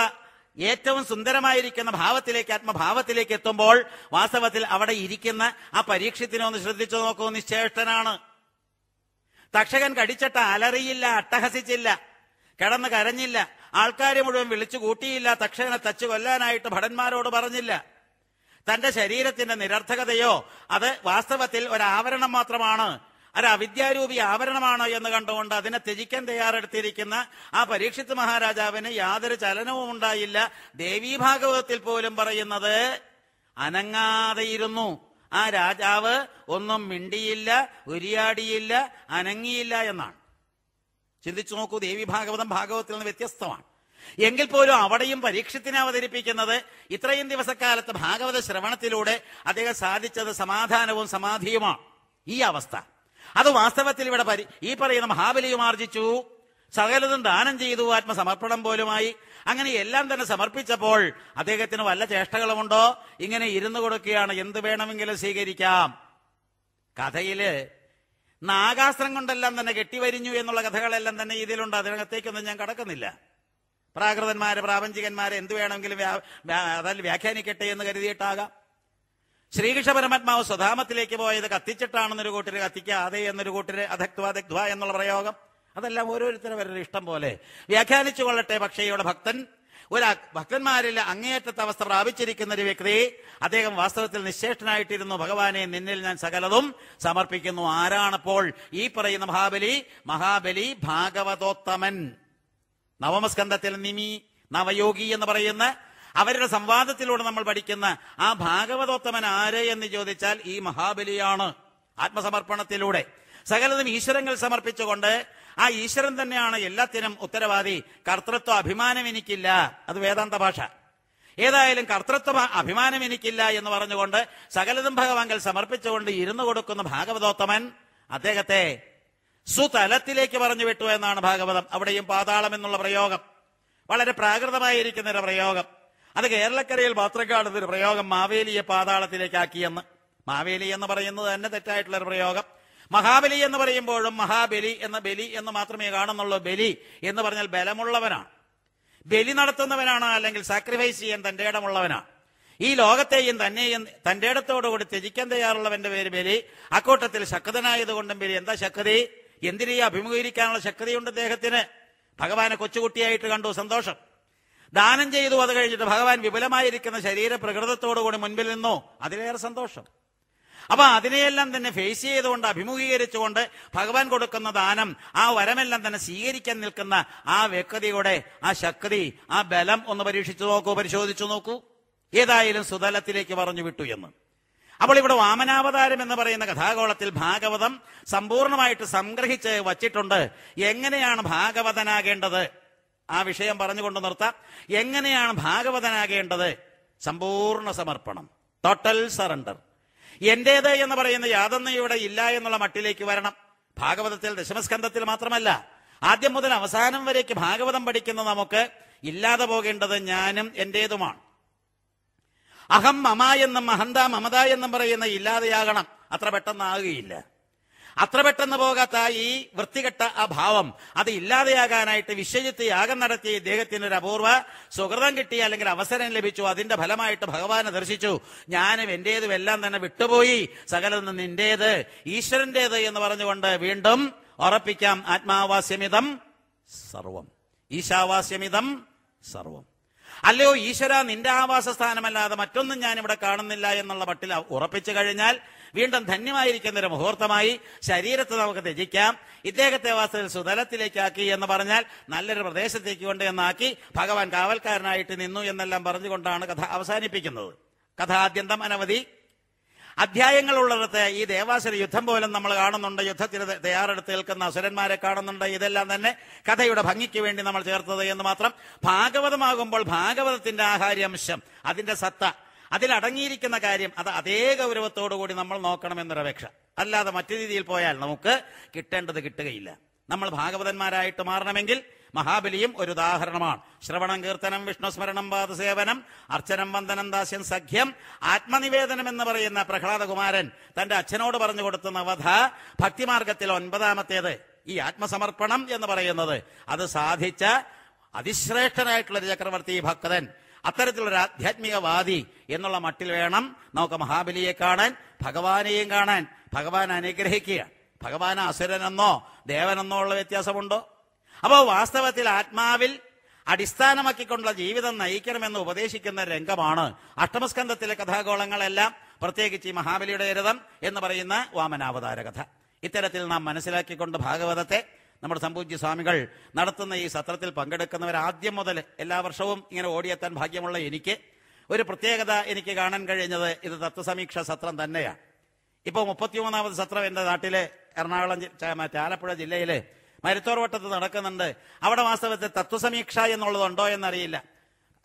ഏറ്റവും സുന്ദരമായിരിക്കുന്ന ഭാവത്തിലേക്ക് ആത്മഭാവത്തിലേക്ക് എത്തുമ്പോൾ വാസ്തവത്തിൽ അവിടെ ഇരിക്കുന്ന ആ പരീക്ഷത്തിനെ ഒന്ന് ശ്രദ്ധിച്ചു നോക്കൂ നിശ്ചേഷ്ടനാണ് തക്ഷകൻ കടിച്ചട്ട അലറിയില്ല അട്ടഹസിച്ചില്ല കിടന്ന് കരഞ്ഞില്ല ആൾക്കാരെ മുഴുവൻ വിളിച്ചു കൂട്ടിയില്ല തക്ഷകനെ തച്ചു കൊല്ലാനായിട്ട് ഭടന്മാരോട് പറഞ്ഞില്ല തന്റെ ശരീരത്തിന്റെ നിരർത്ഥകതയോ അത് വാസ്തവത്തിൽ ഒരാവരണം മാത്രമാണ് അത് അവിദ്യാരൂപി ആവരണമാണോ എന്ന് കണ്ടുകൊണ്ട് അതിനെ ത്യജിക്കാൻ തയ്യാറെടുത്തിരിക്കുന്ന ആ പരീക്ഷിത് മഹാരാജാവിന് യാതൊരു ചലനവും ഉണ്ടായില്ല ദേവീ ഭാഗവതത്തിൽ പോലും പറയുന്നത് അനങ്ങാതെയിരുന്നു ആ രാജാവ് ഒന്നും മിണ്ടിയില്ല ഉരിയാടിയില്ല അനങ്ങിയില്ല എന്നാണ് ചിന്തിച്ചു നോക്കൂ ദേവി ഭാഗവതം ഭാഗവതത്തിൽ നിന്ന് വ്യത്യസ്തമാണ് എങ്കിൽ പോലും അവിടെയും പരീക്ഷത്തിനെ അവതരിപ്പിക്കുന്നത് ഇത്രയും ദിവസക്കാലത്ത് ഭാഗവത ശ്രവണത്തിലൂടെ അദ്ദേഹം സാധിച്ചത് സമാധാനവും സമാധിയുമാണ് ഈ അവസ്ഥ അത് വാസ്തവത്തിൽ ഇവിടെ പരി ഈ പറയുന്ന മഹാബലിയും ആർജിച്ചു സകലതും ദാനം ചെയ്തു ആത്മസമർപ്പണം പോലുമായി അങ്ങനെ എല്ലാം തന്നെ സമർപ്പിച്ചപ്പോൾ അദ്ദേഹത്തിന് വല്ല ചേഷ്ടകളുമുണ്ടോ ഇങ്ങനെ ഇരുന്നു കൊടുക്കുകയാണ് എന്ത് വേണമെങ്കിലും സ്വീകരിക്കാം കഥയില് നാഗാസ്ത്രം കൊണ്ടെല്ലാം തന്നെ കെട്ടിവരിഞ്ഞു എന്നുള്ള കഥകളെല്ലാം തന്നെ ഇതിലുണ്ട് അതിനകത്തേക്കൊന്നും ഞാൻ കടക്കുന്നില്ല പ്രാകൃതന്മാരെ പ്രാപഞ്ചികന്മാരെ എന്ത് വേണമെങ്കിലും അതല്ല വ്യാഖ്യാനിക്കട്ടെ എന്ന് കരുതിയിട്ടാകാം ശ്രീകൃഷ്ണ പരമാത്മാവ് സ്വധാമത്തിലേക്ക് പോയത് കത്തിച്ചിട്ടാണെന്നൊരു കൂട്ടര് കത്തിക്കാതെ എന്നൊരു കൂട്ടര് അധക്വ ദഗ്ധ്വ എന്നുള്ള പ്രയോഗം അതെല്ലാം ഓരോരുത്തരും അവരുടെ ഇഷ്ടം പോലെ വ്യാഖ്യാനിച്ചു കൊള്ളട്ടെ പക്ഷേ ഇവിടെ ഭക്തൻ ഒരു ഭക്തന്മാരിൽ അങ്ങേയറ്റത്തെ അവസ്ഥ പ്രാപിച്ചിരിക്കുന്ന ഒരു വ്യക്തി അദ്ദേഹം വാസ്തവത്തിൽ നിശ്ശേഷനായിട്ടിരുന്നു ഭഗവാനെ നിന്നിൽ ഞാൻ സകലതും സമർപ്പിക്കുന്നു ആരാണപ്പോൾ ഈ പറയുന്ന മഹാബലി മഹാബലി ഭാഗവതോത്തമൻ നവമസ്കന്ധത്തിൽ നിമി നവയോഗി എന്ന് പറയുന്ന അവരുടെ സംവാദത്തിലൂടെ നമ്മൾ പഠിക്കുന്ന ആ ഭാഗവതോത്തമൻ ആര് എന്ന് ചോദിച്ചാൽ ഈ മഹാബലിയാണ് ആത്മസമർപ്പണത്തിലൂടെ സകലതും ഈശ്വരങ്ങൾ സമർപ്പിച്ചുകൊണ്ട് ആ ഈശ്വരൻ തന്നെയാണ് എല്ലാത്തിനും ഉത്തരവാദി കർത്തൃത്വ അഭിമാനം എനിക്കില്ല അത് വേദാന്ത ഭാഷ ഏതായാലും കർത്തൃത്വ അഭിമാനം എനിക്കില്ല എന്ന് പറഞ്ഞുകൊണ്ട് സകലതും ഭഗവാങ്കൽ സമർപ്പിച്ചുകൊണ്ട് ഇരുന്നു കൊടുക്കുന്ന ഭാഗവതോത്തമൻ അദ്ദേഹത്തെ സുതലത്തിലേക്ക് പറഞ്ഞു വിട്ടു എന്നാണ് ഭാഗവതം അവിടെയും പാതാളം എന്നുള്ള പ്രയോഗം വളരെ പ്രാകൃതമായിരിക്കുന്ന ഒരു പ്രയോഗം അത് കേരളക്കരയിൽ കാണുന്ന ഒരു പ്രയോഗം മാവേലിയെ പാതാളത്തിലേക്കാക്കിയെന്ന് മാവേലി എന്ന് പറയുന്നത് തന്നെ തെറ്റായിട്ടുള്ള ഒരു പ്രയോഗം മഹാബലി എന്ന് പറയുമ്പോഴും മഹാബലി എന്ന ബലി എന്ന് മാത്രമേ കാണുന്നുള്ളൂ ബലി എന്ന് പറഞ്ഞാൽ ബലമുള്ളവനാണ് ബലി നടത്തുന്നവനാണ് അല്ലെങ്കിൽ സാക്രിഫൈസ് ചെയ്യാൻ തന്റെ ഇടമുള്ളവനാണ് ഈ ലോകത്തെയും തന്നെയും തന്റെ ഇടത്തോടുകൂടി ത്യജിക്കാൻ തയ്യാറുള്ളവന്റെ പേര് ബലി അക്കൂട്ടത്തിൽ ശക്തനായതുകൊണ്ടും ബലി എന്താ ശക്തി എന്തിനേ അഭിമുഖീകരിക്കാനുള്ള ശക്തിയുണ്ട് അദ്ദേഹത്തിന് ഭഗവാനെ കൊച്ചുകുട്ടിയായിട്ട് കണ്ടു സന്തോഷം ദാനം ചെയ്തു അത് കഴിഞ്ഞിട്ട് ഭഗവാൻ വിപുലമായിരിക്കുന്ന ശരീര പ്രകൃതത്തോടുകൂടി മുൻപിൽ നിന്നോ അതിലേറെ സന്തോഷം അപ്പൊ അതിനെയെല്ലാം തന്നെ ഫേസ് ചെയ്തുകൊണ്ട് അഭിമുഖീകരിച്ചുകൊണ്ട് ഭഗവാൻ കൊടുക്കുന്ന ദാനം ആ വരമെല്ലാം തന്നെ സ്വീകരിക്കാൻ നിൽക്കുന്ന ആ വ്യക്തിയുടെ ആ ശക്തി ആ ബലം ഒന്ന് പരീക്ഷിച്ചു നോക്കൂ പരിശോധിച്ചു നോക്കൂ ഏതായാലും സുതലത്തിലേക്ക് പറഞ്ഞു വിട്ടു എന്ന് അപ്പോൾ ഇവിടെ വാമനാവതാരം എന്ന് പറയുന്ന കഥാഗോളത്തിൽ ഭാഗവതം സമ്പൂർണമായിട്ട് സംഗ്രഹിച്ച് വച്ചിട്ടുണ്ട് എങ്ങനെയാണ് ഭാഗവതനാകേണ്ടത് ആ വിഷയം പറഞ്ഞുകൊണ്ട് നിർത്താം എങ്ങനെയാണ് ഭാഗവതനാകേണ്ടത് സമ്പൂർണ്ണ സമർപ്പണം ടോട്ടൽ സറണ്ടർ എന്റേത് എന്ന് പറയുന്ന ഇവിടെ ഇല്ല എന്നുള്ള മട്ടിലേക്ക് വരണം ഭാഗവതത്തിൽ ദശമസ്കന്ധത്തിൽ മാത്രമല്ല ആദ്യം മുതൽ അവസാനം വരേക്ക് ഭാഗവതം പഠിക്കുന്ന നമുക്ക് ഇല്ലാതെ പോകേണ്ടത് ഞാനും എന്റേതുമാണ് അഹം മമ എന്നും അഹന്ത മമത എന്നും പറയുന്ന ഇല്ലാതെയാകണം അത്ര പെട്ടെന്നാകുകയില്ല അത്ര പെട്ടെന്ന് പോകാത്ത ഈ വൃത്തികെട്ട ആ ഭാവം അത് ഇല്ലാതെയാകാനായിട്ട് വിശ്വജിത്ത് യാഗം നടത്തി ഇദ്ദേഹത്തിന് ഒരു അപൂർവ സുഹൃതം കിട്ടി അല്ലെങ്കിൽ അവസരം ലഭിച്ചു അതിന്റെ ഫലമായിട്ട് ഭഗവാനെ ദർശിച്ചു ഞാനും എന്റേതും എല്ലാം തന്നെ വിട്ടുപോയി സകലൊന്നും നിന്റേത് ഈശ്വരന്റേത് എന്ന് പറഞ്ഞുകൊണ്ട് വീണ്ടും ഉറപ്പിക്കാം ആത്മാവാസ്യമിതം സർവം ഈശാവാസ്യമിതം സർവം അല്ലയോ ഈശ്വര നിന്റെ ആവാസ സ്ഥാനമല്ലാതെ മറ്റൊന്നും ഞാൻ ഇവിടെ കാണുന്നില്ല എന്നുള്ള പട്ടിൽ ഉറപ്പിച്ചു കഴിഞ്ഞാൽ വീണ്ടും ധന്യമായിരിക്കുന്ന ഒരു മുഹൂർത്തമായി ശരീരത്തെ നമുക്ക് ത്യജിക്കാം ഇദ്ദേഹത്തെ വാസ്തവത്തിൽ സുതലത്തിലേക്കാക്കി എന്ന് പറഞ്ഞാൽ നല്ലൊരു പ്രദേശത്തേക്ക് കൊണ്ട് എന്നാക്കി ഭഗവാൻ കാവൽക്കാരനായിട്ട് നിന്നു എന്നെല്ലാം പറഞ്ഞുകൊണ്ടാണ് കഥ അവസാനിപ്പിക്കുന്നത് കഥ ആദ്യന്തം അനവധി അധ്യായങ്ങളുള്ളിടത്ത് ഈ ദേവാസുര യുദ്ധം പോലും നമ്മൾ കാണുന്നുണ്ട് യുദ്ധത്തിന് തയ്യാറെടുത്ത് നിൽക്കുന്ന അസുരന്മാരെ കാണുന്നുണ്ട് ഇതെല്ലാം തന്നെ കഥയുടെ ഭംഗിക്ക് വേണ്ടി നമ്മൾ ചേർത്തത് എന്ന് മാത്രം ഭാഗവതമാകുമ്പോൾ ഭാഗവതത്തിന്റെ ആഹാര്യംശം അതിന്റെ സത്ത അതിലടങ്ങിയിരിക്കുന്ന കാര്യം അത് അതേ ഗൗരവത്തോടുകൂടി നമ്മൾ നോക്കണമെന്നൊരപേക്ഷ അല്ലാതെ മറ്റു രീതിയിൽ പോയാൽ നമുക്ക് കിട്ടേണ്ടത് കിട്ടുകയില്ല നമ്മൾ ഭാഗവതന്മാരായിട്ട് മാറണമെങ്കിൽ മഹാബലിയും ഒരു ഉദാഹരണമാണ് ശ്രവണം കീർത്തനം വിഷ്ണുസ്മരണം പാദസേവനം അർച്ചനം വന്ദനം ദാസ്യം സഖ്യം ആത്മനിവേദനം എന്ന് പറയുന്ന പ്രഹ്ലാദകുമാരൻ തന്റെ അച്ഛനോട് പറഞ്ഞു കൊടുത്തുന്ന വധ ഭക്തിമാർഗത്തിൽ ഒൻപതാമത്തേത് ഈ ആത്മസമർപ്പണം എന്ന് പറയുന്നത് അത് സാധിച്ച അതിശ്രേഷ്ഠനായിട്ടുള്ള ചക്രവർത്തി ഭക്തൻ അത്തരത്തിലൊരു ആധ്യാത്മികവാദി എന്നുള്ള മട്ടിൽ വേണം നമുക്ക് മഹാബലിയെ കാണാൻ ഭഗവാനെയും കാണാൻ ഭഗവാൻ അനുഗ്രഹിക്കുക ഭഗവാൻ അസുരനെന്നോ ദേവനെന്നോ ഉള്ള വ്യത്യാസമുണ്ടോ അപ്പോൾ വാസ്തവത്തിൽ ആത്മാവിൽ അടിസ്ഥാനമാക്കിക്കൊണ്ടുള്ള ജീവിതം നയിക്കണമെന്ന് ഉപദേശിക്കുന്ന രംഗമാണ് അഷ്ടമസ്കന്ധത്തിലെ കഥാഗോളങ്ങളെല്ലാം പ്രത്യേകിച്ച് ഈ മഹാബലിയുടെ രഥം എന്ന് പറയുന്ന വാമനാവതാര കഥ ഇത്തരത്തിൽ നാം മനസ്സിലാക്കിക്കൊണ്ട് ഭാഗവതത്തെ നമ്മുടെ സംഭവിച്ച സ്വാമികൾ നടത്തുന്ന ഈ സത്രത്തിൽ പങ്കെടുക്കുന്നവർ ആദ്യം മുതൽ എല്ലാ വർഷവും ഇങ്ങനെ ഓടിയെത്താൻ ഭാഗ്യമുള്ള എനിക്ക് ഒരു പ്രത്യേകത എനിക്ക് കാണാൻ കഴിഞ്ഞത് ഇത് തത്വസമീക്ഷ സത്രം തന്നെയാണ് ഇപ്പോൾ മുപ്പത്തിമൂന്നാമത് സത്രം എൻ്റെ നാട്ടിലെ എറണാകുളം ആലപ്പുഴ ജില്ലയിലെ മരുത്തോർവട്ടത്ത് നടക്കുന്നുണ്ട് അവിടെ വാസ്തവത്തിൽ തത്വസമീക്ഷ എന്നുള്ളതുണ്ടോ എന്നറിയില്ല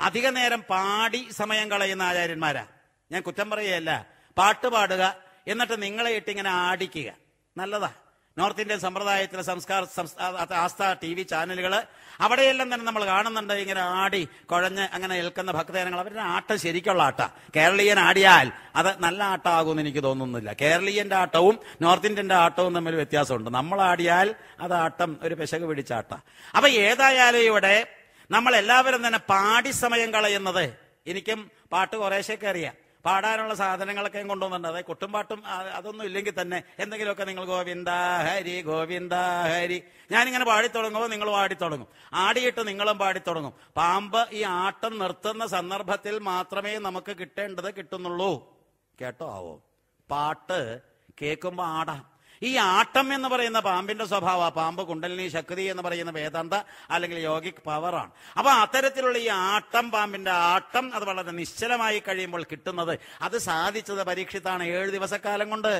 അധിക നേരം പാടി സമയം കളയുന്ന ആചാര്യന്മാരാ ഞാൻ കുറ്റം പറയുകയല്ല പാട്ട് പാടുക എന്നിട്ട് നിങ്ങളെ ഇട്ടിങ്ങനെ ആടിക്കുക നല്ലതാ നോർത്ത് ഇന്ത്യൻ സമ്പ്രദായത്തിലെ സംസ്കാര ആസ്ഥ ടി വി ചാനലുകൾ അവിടെയെല്ലാം തന്നെ നമ്മൾ കാണുന്നുണ്ട് ഇങ്ങനെ ആടി കുഴഞ്ഞ് അങ്ങനെ ഏൽക്കുന്ന ഭക്തജനങ്ങൾ അവരുടെ ആട്ട ശരിക്കുള്ള ആട്ട കേരളീയൻ ആടിയാൽ അത് നല്ല ആട്ടമാകുമെന്ന് എനിക്ക് തോന്നുന്നില്ല കേരളീയന്റെ ആട്ടവും നോർത്ത് ഇന്ത്യൻ്റെ ആട്ടവും തമ്മിൽ വ്യത്യാസമുണ്ട് നമ്മൾ ആടിയാൽ അത് ആട്ടം ഒരു പിശക് പിടിച്ച ആട്ട അപ്പൊ ഏതായാലും ഇവിടെ നമ്മൾ എല്ലാവരും തന്നെ പാടി സമയം കളയുന്നത് എനിക്കും പാട്ട് കുറേശ്ശേക്കറിയാം പാടാനുള്ള സാധനങ്ങളൊക്കെ കൊണ്ടുവന്നിട്ടുണ്ട് അതായത് കൊട്ടുംപാട്ടും അതൊന്നും ഇല്ലെങ്കിൽ തന്നെ എന്തെങ്കിലുമൊക്കെ നിങ്ങൾ ഗോവിന്ദ ഹരി ഗോവിന്ദ ഹരി ഞാനിങ്ങനെ പാടിത്തുടങ്ങുമ്പോൾ നിങ്ങൾ പാടിത്തുടങ്ങും ആടിയിട്ട് നിങ്ങളും പാടിത്തുടങ്ങും പാമ്പ് ഈ ആട്ടം നിർത്തുന്ന സന്ദർഭത്തിൽ മാത്രമേ നമുക്ക് കിട്ടേണ്ടത് കിട്ടുന്നുള്ളൂ കേട്ടോ ആവോ പാട്ട് കേൾക്കുമ്പോൾ ആടാം ഈ ആട്ടം എന്ന് പറയുന്ന പാമ്പിന്റെ സ്വഭാവം ആ പാമ്പ് കുണ്ടലിനി ശക്തി എന്ന് പറയുന്ന വേദാന്ത അല്ലെങ്കിൽ യോഗിക് പവറാണ് അപ്പൊ അത്തരത്തിലുള്ള ഈ ആട്ടം പാമ്പിന്റെ ആട്ടം അത് വളരെ നിശ്ചലമായി കഴിയുമ്പോൾ കിട്ടുന്നത് അത് സാധിച്ചത് പരീക്ഷിത്താണ് ഏഴ് ദിവസക്കാലം കൊണ്ട്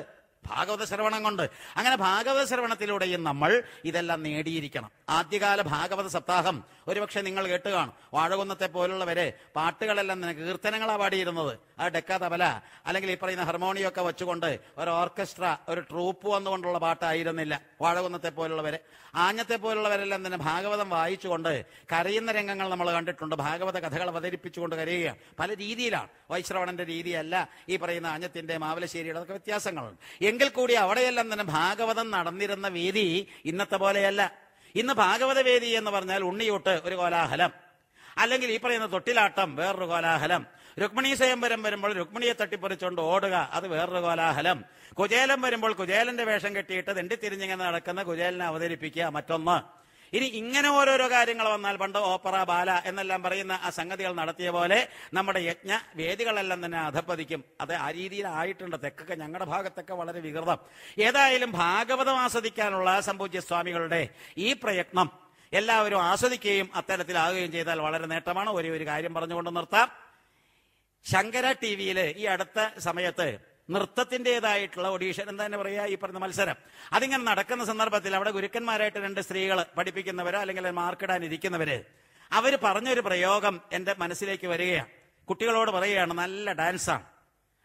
ഭാഗവത ശ്രവണം കൊണ്ട് അങ്ങനെ ഭാഗവത ശ്രവണത്തിലൂടെയും നമ്മൾ ഇതെല്ലാം നേടിയിരിക്കണം ആദ്യകാല ഭാഗവത സപ്താഹം ഒരുപക്ഷെ നിങ്ങൾ കേട്ട് കാണും വാഴകുന്നത്തെ പോലുള്ളവരെ പാട്ടുകളെല്ലാം നിനക്ക് കീർത്തനങ്ങളാണ് പാടിയിരുന്നത് ആ ഡെക്ക തബല അല്ലെങ്കിൽ ഈ പറയുന്ന ഒക്കെ വെച്ചുകൊണ്ട് ഒരു ഓർക്കസ്ട്ര ഒരു ട്രൂപ്പ് വന്നുകൊണ്ടുള്ള പാട്ടായിരുന്നില്ല വാഴകുന്നത്തെ പോലുള്ളവരെ ആഞ്ഞത്തെ പോലുള്ളവരെല്ലാം തന്നെ ഭാഗവതം വായിച്ചുകൊണ്ട് കരയുന്ന രംഗങ്ങൾ നമ്മൾ കണ്ടിട്ടുണ്ട് ഭാഗവത കഥകൾ അവതരിപ്പിച്ചുകൊണ്ട് കരയുകയാണ് പല രീതിയിലാണ് വൈശ്രവണന്റെ രീതിയല്ല ഈ പറയുന്ന ആഞ്ഞത്തിന്റെ മാവലശ്ശേരിയുടെ അതൊക്കെ വ്യത്യാസങ്ങളുണ്ട് എങ്കിൽ കൂടി അവിടെയെല്ലാം തന്നെ ഭാഗവതം നടന്നിരുന്ന വേദി ഇന്നത്തെ പോലെയല്ല ഇന്ന് ഭാഗവത വേദി എന്ന് പറഞ്ഞാൽ ഉണ്ണിയൂട്ട് ഒരു കോലാഹലം അല്ലെങ്കിൽ ഈ പറയുന്ന തൊട്ടിലാട്ടം വേറൊരു കോലാഹലം രുക്മിണി സ്വയംവരം വരുമ്പോൾ രുക്മിണിയെ തട്ടിപ്പറിച്ചുകൊണ്ട് ഓടുക അത് വേറൊരു കോലാഹലം കുചേലം വരുമ്പോൾ കുചേലന്റെ വേഷം കെട്ടിയിട്ട് തെണ്ടിത്തിരിഞ്ഞിങ്ങനെ നടക്കുന്ന കുചേലനെ അവതരിപ്പിക്കുക മറ്റൊന്ന് ഇനി ഇങ്ങനെ ഓരോരോ കാര്യങ്ങൾ വന്നാൽ പണ്ട് ഓപ്പറ ബാല എന്നെല്ലാം പറയുന്ന ആ സംഗതികൾ നടത്തിയ പോലെ നമ്മുടെ യജ്ഞ വേദികളെല്ലാം തന്നെ അധപ്പതിക്കും അത് ആ രീതിയിലായിട്ടുണ്ട് തെക്കൊക്കെ ഞങ്ങളുടെ ഭാഗത്തൊക്കെ വളരെ വികൃതം ഏതായാലും ഭാഗവതം ആസ്വദിക്കാനുള്ള സംപൂജ്യ സ്വാമികളുടെ ഈ പ്രയത്നം എല്ലാവരും ആസ്വദിക്കുകയും അത്തരത്തിലാകുകയും ചെയ്താൽ വളരെ നേട്ടമാണ് ഒരേ ഒരു കാര്യം പറഞ്ഞുകൊണ്ട് നിർത്താം ശങ്കര ടി വിയിൽ ഈ അടുത്ത സമയത്ത് നൃത്തത്തിൻ്റെതായിട്ടുള്ള ഒഡീഷൻ എന്ന് തന്നെ പറയുക ഈ പറഞ്ഞ മത്സരം അതിങ്ങനെ നടക്കുന്ന സന്ദർഭത്തിൽ അവിടെ ഗുരുക്കന്മാരായിട്ട് രണ്ട് സ്ത്രീകൾ പഠിപ്പിക്കുന്നവരോ അല്ലെങ്കിൽ മാർക്കിടാനിരിക്കുന്നവര് ഇരിക്കുന്നവര് അവർ പറഞ്ഞൊരു പ്രയോഗം എൻ്റെ മനസ്സിലേക്ക് വരികയാണ് കുട്ടികളോട് പറയുകയാണ് നല്ല ഡാൻസാണ്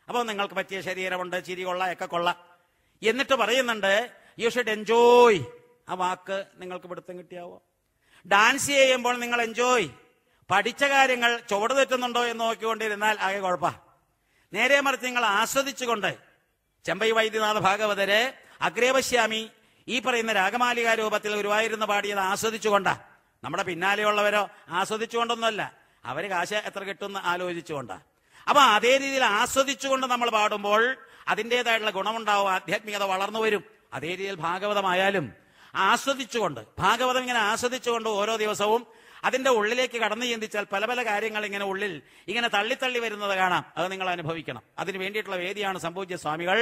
അപ്പോൾ നിങ്ങൾക്ക് പറ്റിയ ശരീരമുണ്ട് ചിരി കൊള്ള ഒക്കെ കൊള്ള എന്നിട്ട് പറയുന്നുണ്ട് യു ഷുഡ് എൻജോയ് ആ വാക്ക് നിങ്ങൾക്ക് പിടുത്തം കിട്ടിയാവോ ഡാൻസ് ചെയ്യുമ്പോൾ നിങ്ങൾ എൻജോയ് പഠിച്ച കാര്യങ്ങൾ ചുവട് തെറ്റുന്നുണ്ടോ എന്ന് നോക്കിക്കൊണ്ടിരുന്നാൽ ആകെ കുഴപ്പമാണ് നേരെ മറിച്ച് നിങ്ങൾ ആസ്വദിച്ചുകൊണ്ട് ചെമ്പൈ വൈദ്യനാഥ ഭാഗവതരെ അഗ്രേവശ്യാമി ഈ പറയുന്ന രാഗമാലിക രൂപത്തിൽ ഗുരുവായൂരുന്ന് പാടിയത് ആസ്വദിച്ചുകൊണ്ടാ നമ്മുടെ പിന്നാലെയുള്ളവരോ ആസ്വദിച്ചുകൊണ്ടൊന്നുമല്ല അവര് കാശ് എത്ര കിട്ടുമെന്ന് ആലോചിച്ചുകൊണ്ടാ അപ്പൊ അതേ രീതിയിൽ ആസ്വദിച്ചുകൊണ്ട് നമ്മൾ പാടുമ്പോൾ അതിൻ്റെതായിട്ടുള്ള ഗുണമുണ്ടാവും ആധ്യാത്മികത വളർന്നു വരും അതേ രീതിയിൽ ഭാഗവതമായാലും ആസ്വദിച്ചുകൊണ്ട് ഭാഗവതം ഇങ്ങനെ ആസ്വദിച്ചുകൊണ്ട് ഓരോ ദിവസവും അതിന്റെ ഉള്ളിലേക്ക് കടന്നു ചിന്തിച്ചാൽ പല പല കാര്യങ്ങൾ ഇങ്ങനെ ഉള്ളിൽ ഇങ്ങനെ തള്ളിത്തള്ളി വരുന്നത് കാണാം അത് നിങ്ങൾ അനുഭവിക്കണം അതിന് വേണ്ടിയിട്ടുള്ള വേദിയാണ് സംഭവിച്ച സ്വാമികൾ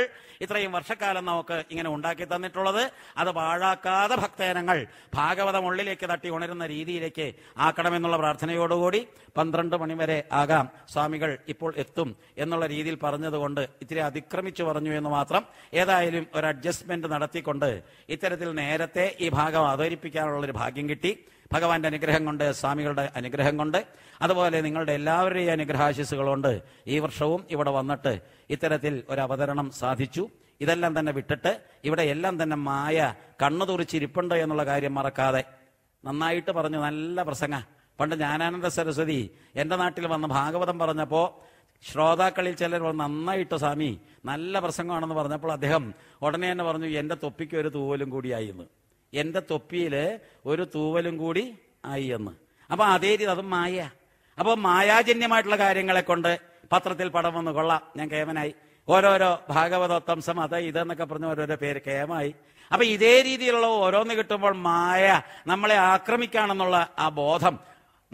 ഇത്രയും വർഷക്കാലം നമുക്ക് ഇങ്ങനെ ഉണ്ടാക്കി തന്നിട്ടുള്ളത് അത് പാഴാക്കാതെ ഭക്തജനങ്ങൾ ഭാഗവതം ഉള്ളിലേക്ക് തട്ടി ഉണരുന്ന രീതിയിലേക്ക് ആക്കണമെന്നുള്ള പ്രാർത്ഥനയോടുകൂടി പന്ത്രണ്ട് മണിവരെ ആകാം സ്വാമികൾ ഇപ്പോൾ എത്തും എന്നുള്ള രീതിയിൽ പറഞ്ഞതുകൊണ്ട് ഇത്തിരി അതിക്രമിച്ചു പറഞ്ഞു എന്ന് മാത്രം ഏതായാലും ഒരു അഡ്ജസ്റ്റ്മെന്റ് നടത്തിക്കൊണ്ട് ഇത്തരത്തിൽ നേരത്തെ ഈ ഭാഗം അവതരിപ്പിക്കാനുള്ള ഒരു ഭാഗ്യം കിട്ടി ഭഗവാന്റെ അനുഗ്രഹം കൊണ്ട് സ്വാമികളുടെ അനുഗ്രഹം കൊണ്ട് അതുപോലെ നിങ്ങളുടെ എല്ലാവരുടെയും അനുഗ്രഹാശിസുകളുണ്ട് ഈ വർഷവും ഇവിടെ വന്നിട്ട് ഇത്തരത്തിൽ ഒരു അവതരണം സാധിച്ചു ഇതെല്ലാം തന്നെ വിട്ടിട്ട് ഇവിടെ എല്ലാം തന്നെ മായ കണ്ണു തുറിച്ചിരിപ്പുണ്ട് എന്നുള്ള കാര്യം മറക്കാതെ നന്നായിട്ട് പറഞ്ഞു നല്ല പ്രസംഗ പണ്ട് ജ്ഞാനാനന്ദ സരസ്വതി എന്റെ നാട്ടിൽ വന്ന് ഭാഗവതം പറഞ്ഞപ്പോൾ ശ്രോതാക്കളിൽ ചിലർ നന്നായിട്ട് സ്വാമി നല്ല പ്രസംഗമാണെന്ന് പറഞ്ഞപ്പോൾ അദ്ദേഹം ഉടനെ തന്നെ പറഞ്ഞു എന്റെ തൊപ്പിക്ക് ഒരു തൂവലും കൂടിയായിരുന്നു എന്റെ തൊപ്പിയില് ഒരു തൂവലും കൂടി ആയി എന്ന് അപ്പൊ അതേ രീതി അതും മായ അപ്പൊ മായാജന്യമായിട്ടുള്ള കാര്യങ്ങളെ കൊണ്ട് പത്രത്തിൽ പടം വന്ന് കൊള്ളാം ഞാൻ കേമനായി ഓരോരോ ഭാഗവതോത്തംസം അത് ഇതെന്നൊക്കെ പറഞ്ഞ് ഓരോരോ പേര് കേമായി അപ്പൊ ഇതേ രീതിയിലുള്ള ഓരോന്ന് കിട്ടുമ്പോൾ മായ നമ്മളെ ആക്രമിക്കാണെന്നുള്ള ആ ബോധം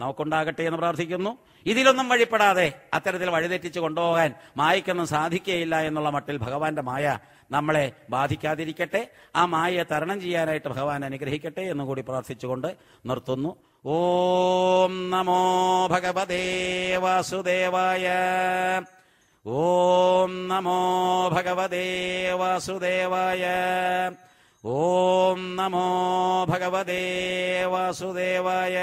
നമുക്കുണ്ടാകട്ടെ എന്ന് പ്രാർത്ഥിക്കുന്നു ഇതിലൊന്നും വഴിപ്പെടാതെ അത്തരത്തിൽ വഴിതെറ്റിച്ച് കൊണ്ടുപോകാൻ മായ്ക്കൊന്നും സാധിക്കുകയില്ല എന്നുള്ള മട്ടിൽ ഭഗവാന്റെ മായ നമ്മളെ ബാധിക്കാതിരിക്കട്ടെ ആ മായയെ തരണം ചെയ്യാനായിട്ട് ഭഗവാൻ അനുഗ്രഹിക്കട്ടെ എന്നും കൂടി പ്രാർത്ഥിച്ചുകൊണ്ട് നിർത്തുന്നു ഓം നമോ ഭഗവതേ വാസുദേവായ ഓം നമോ ഭഗവതേ വാസുദേവായ ഓം നമോ ഭഗവതേ വാസുദേവായ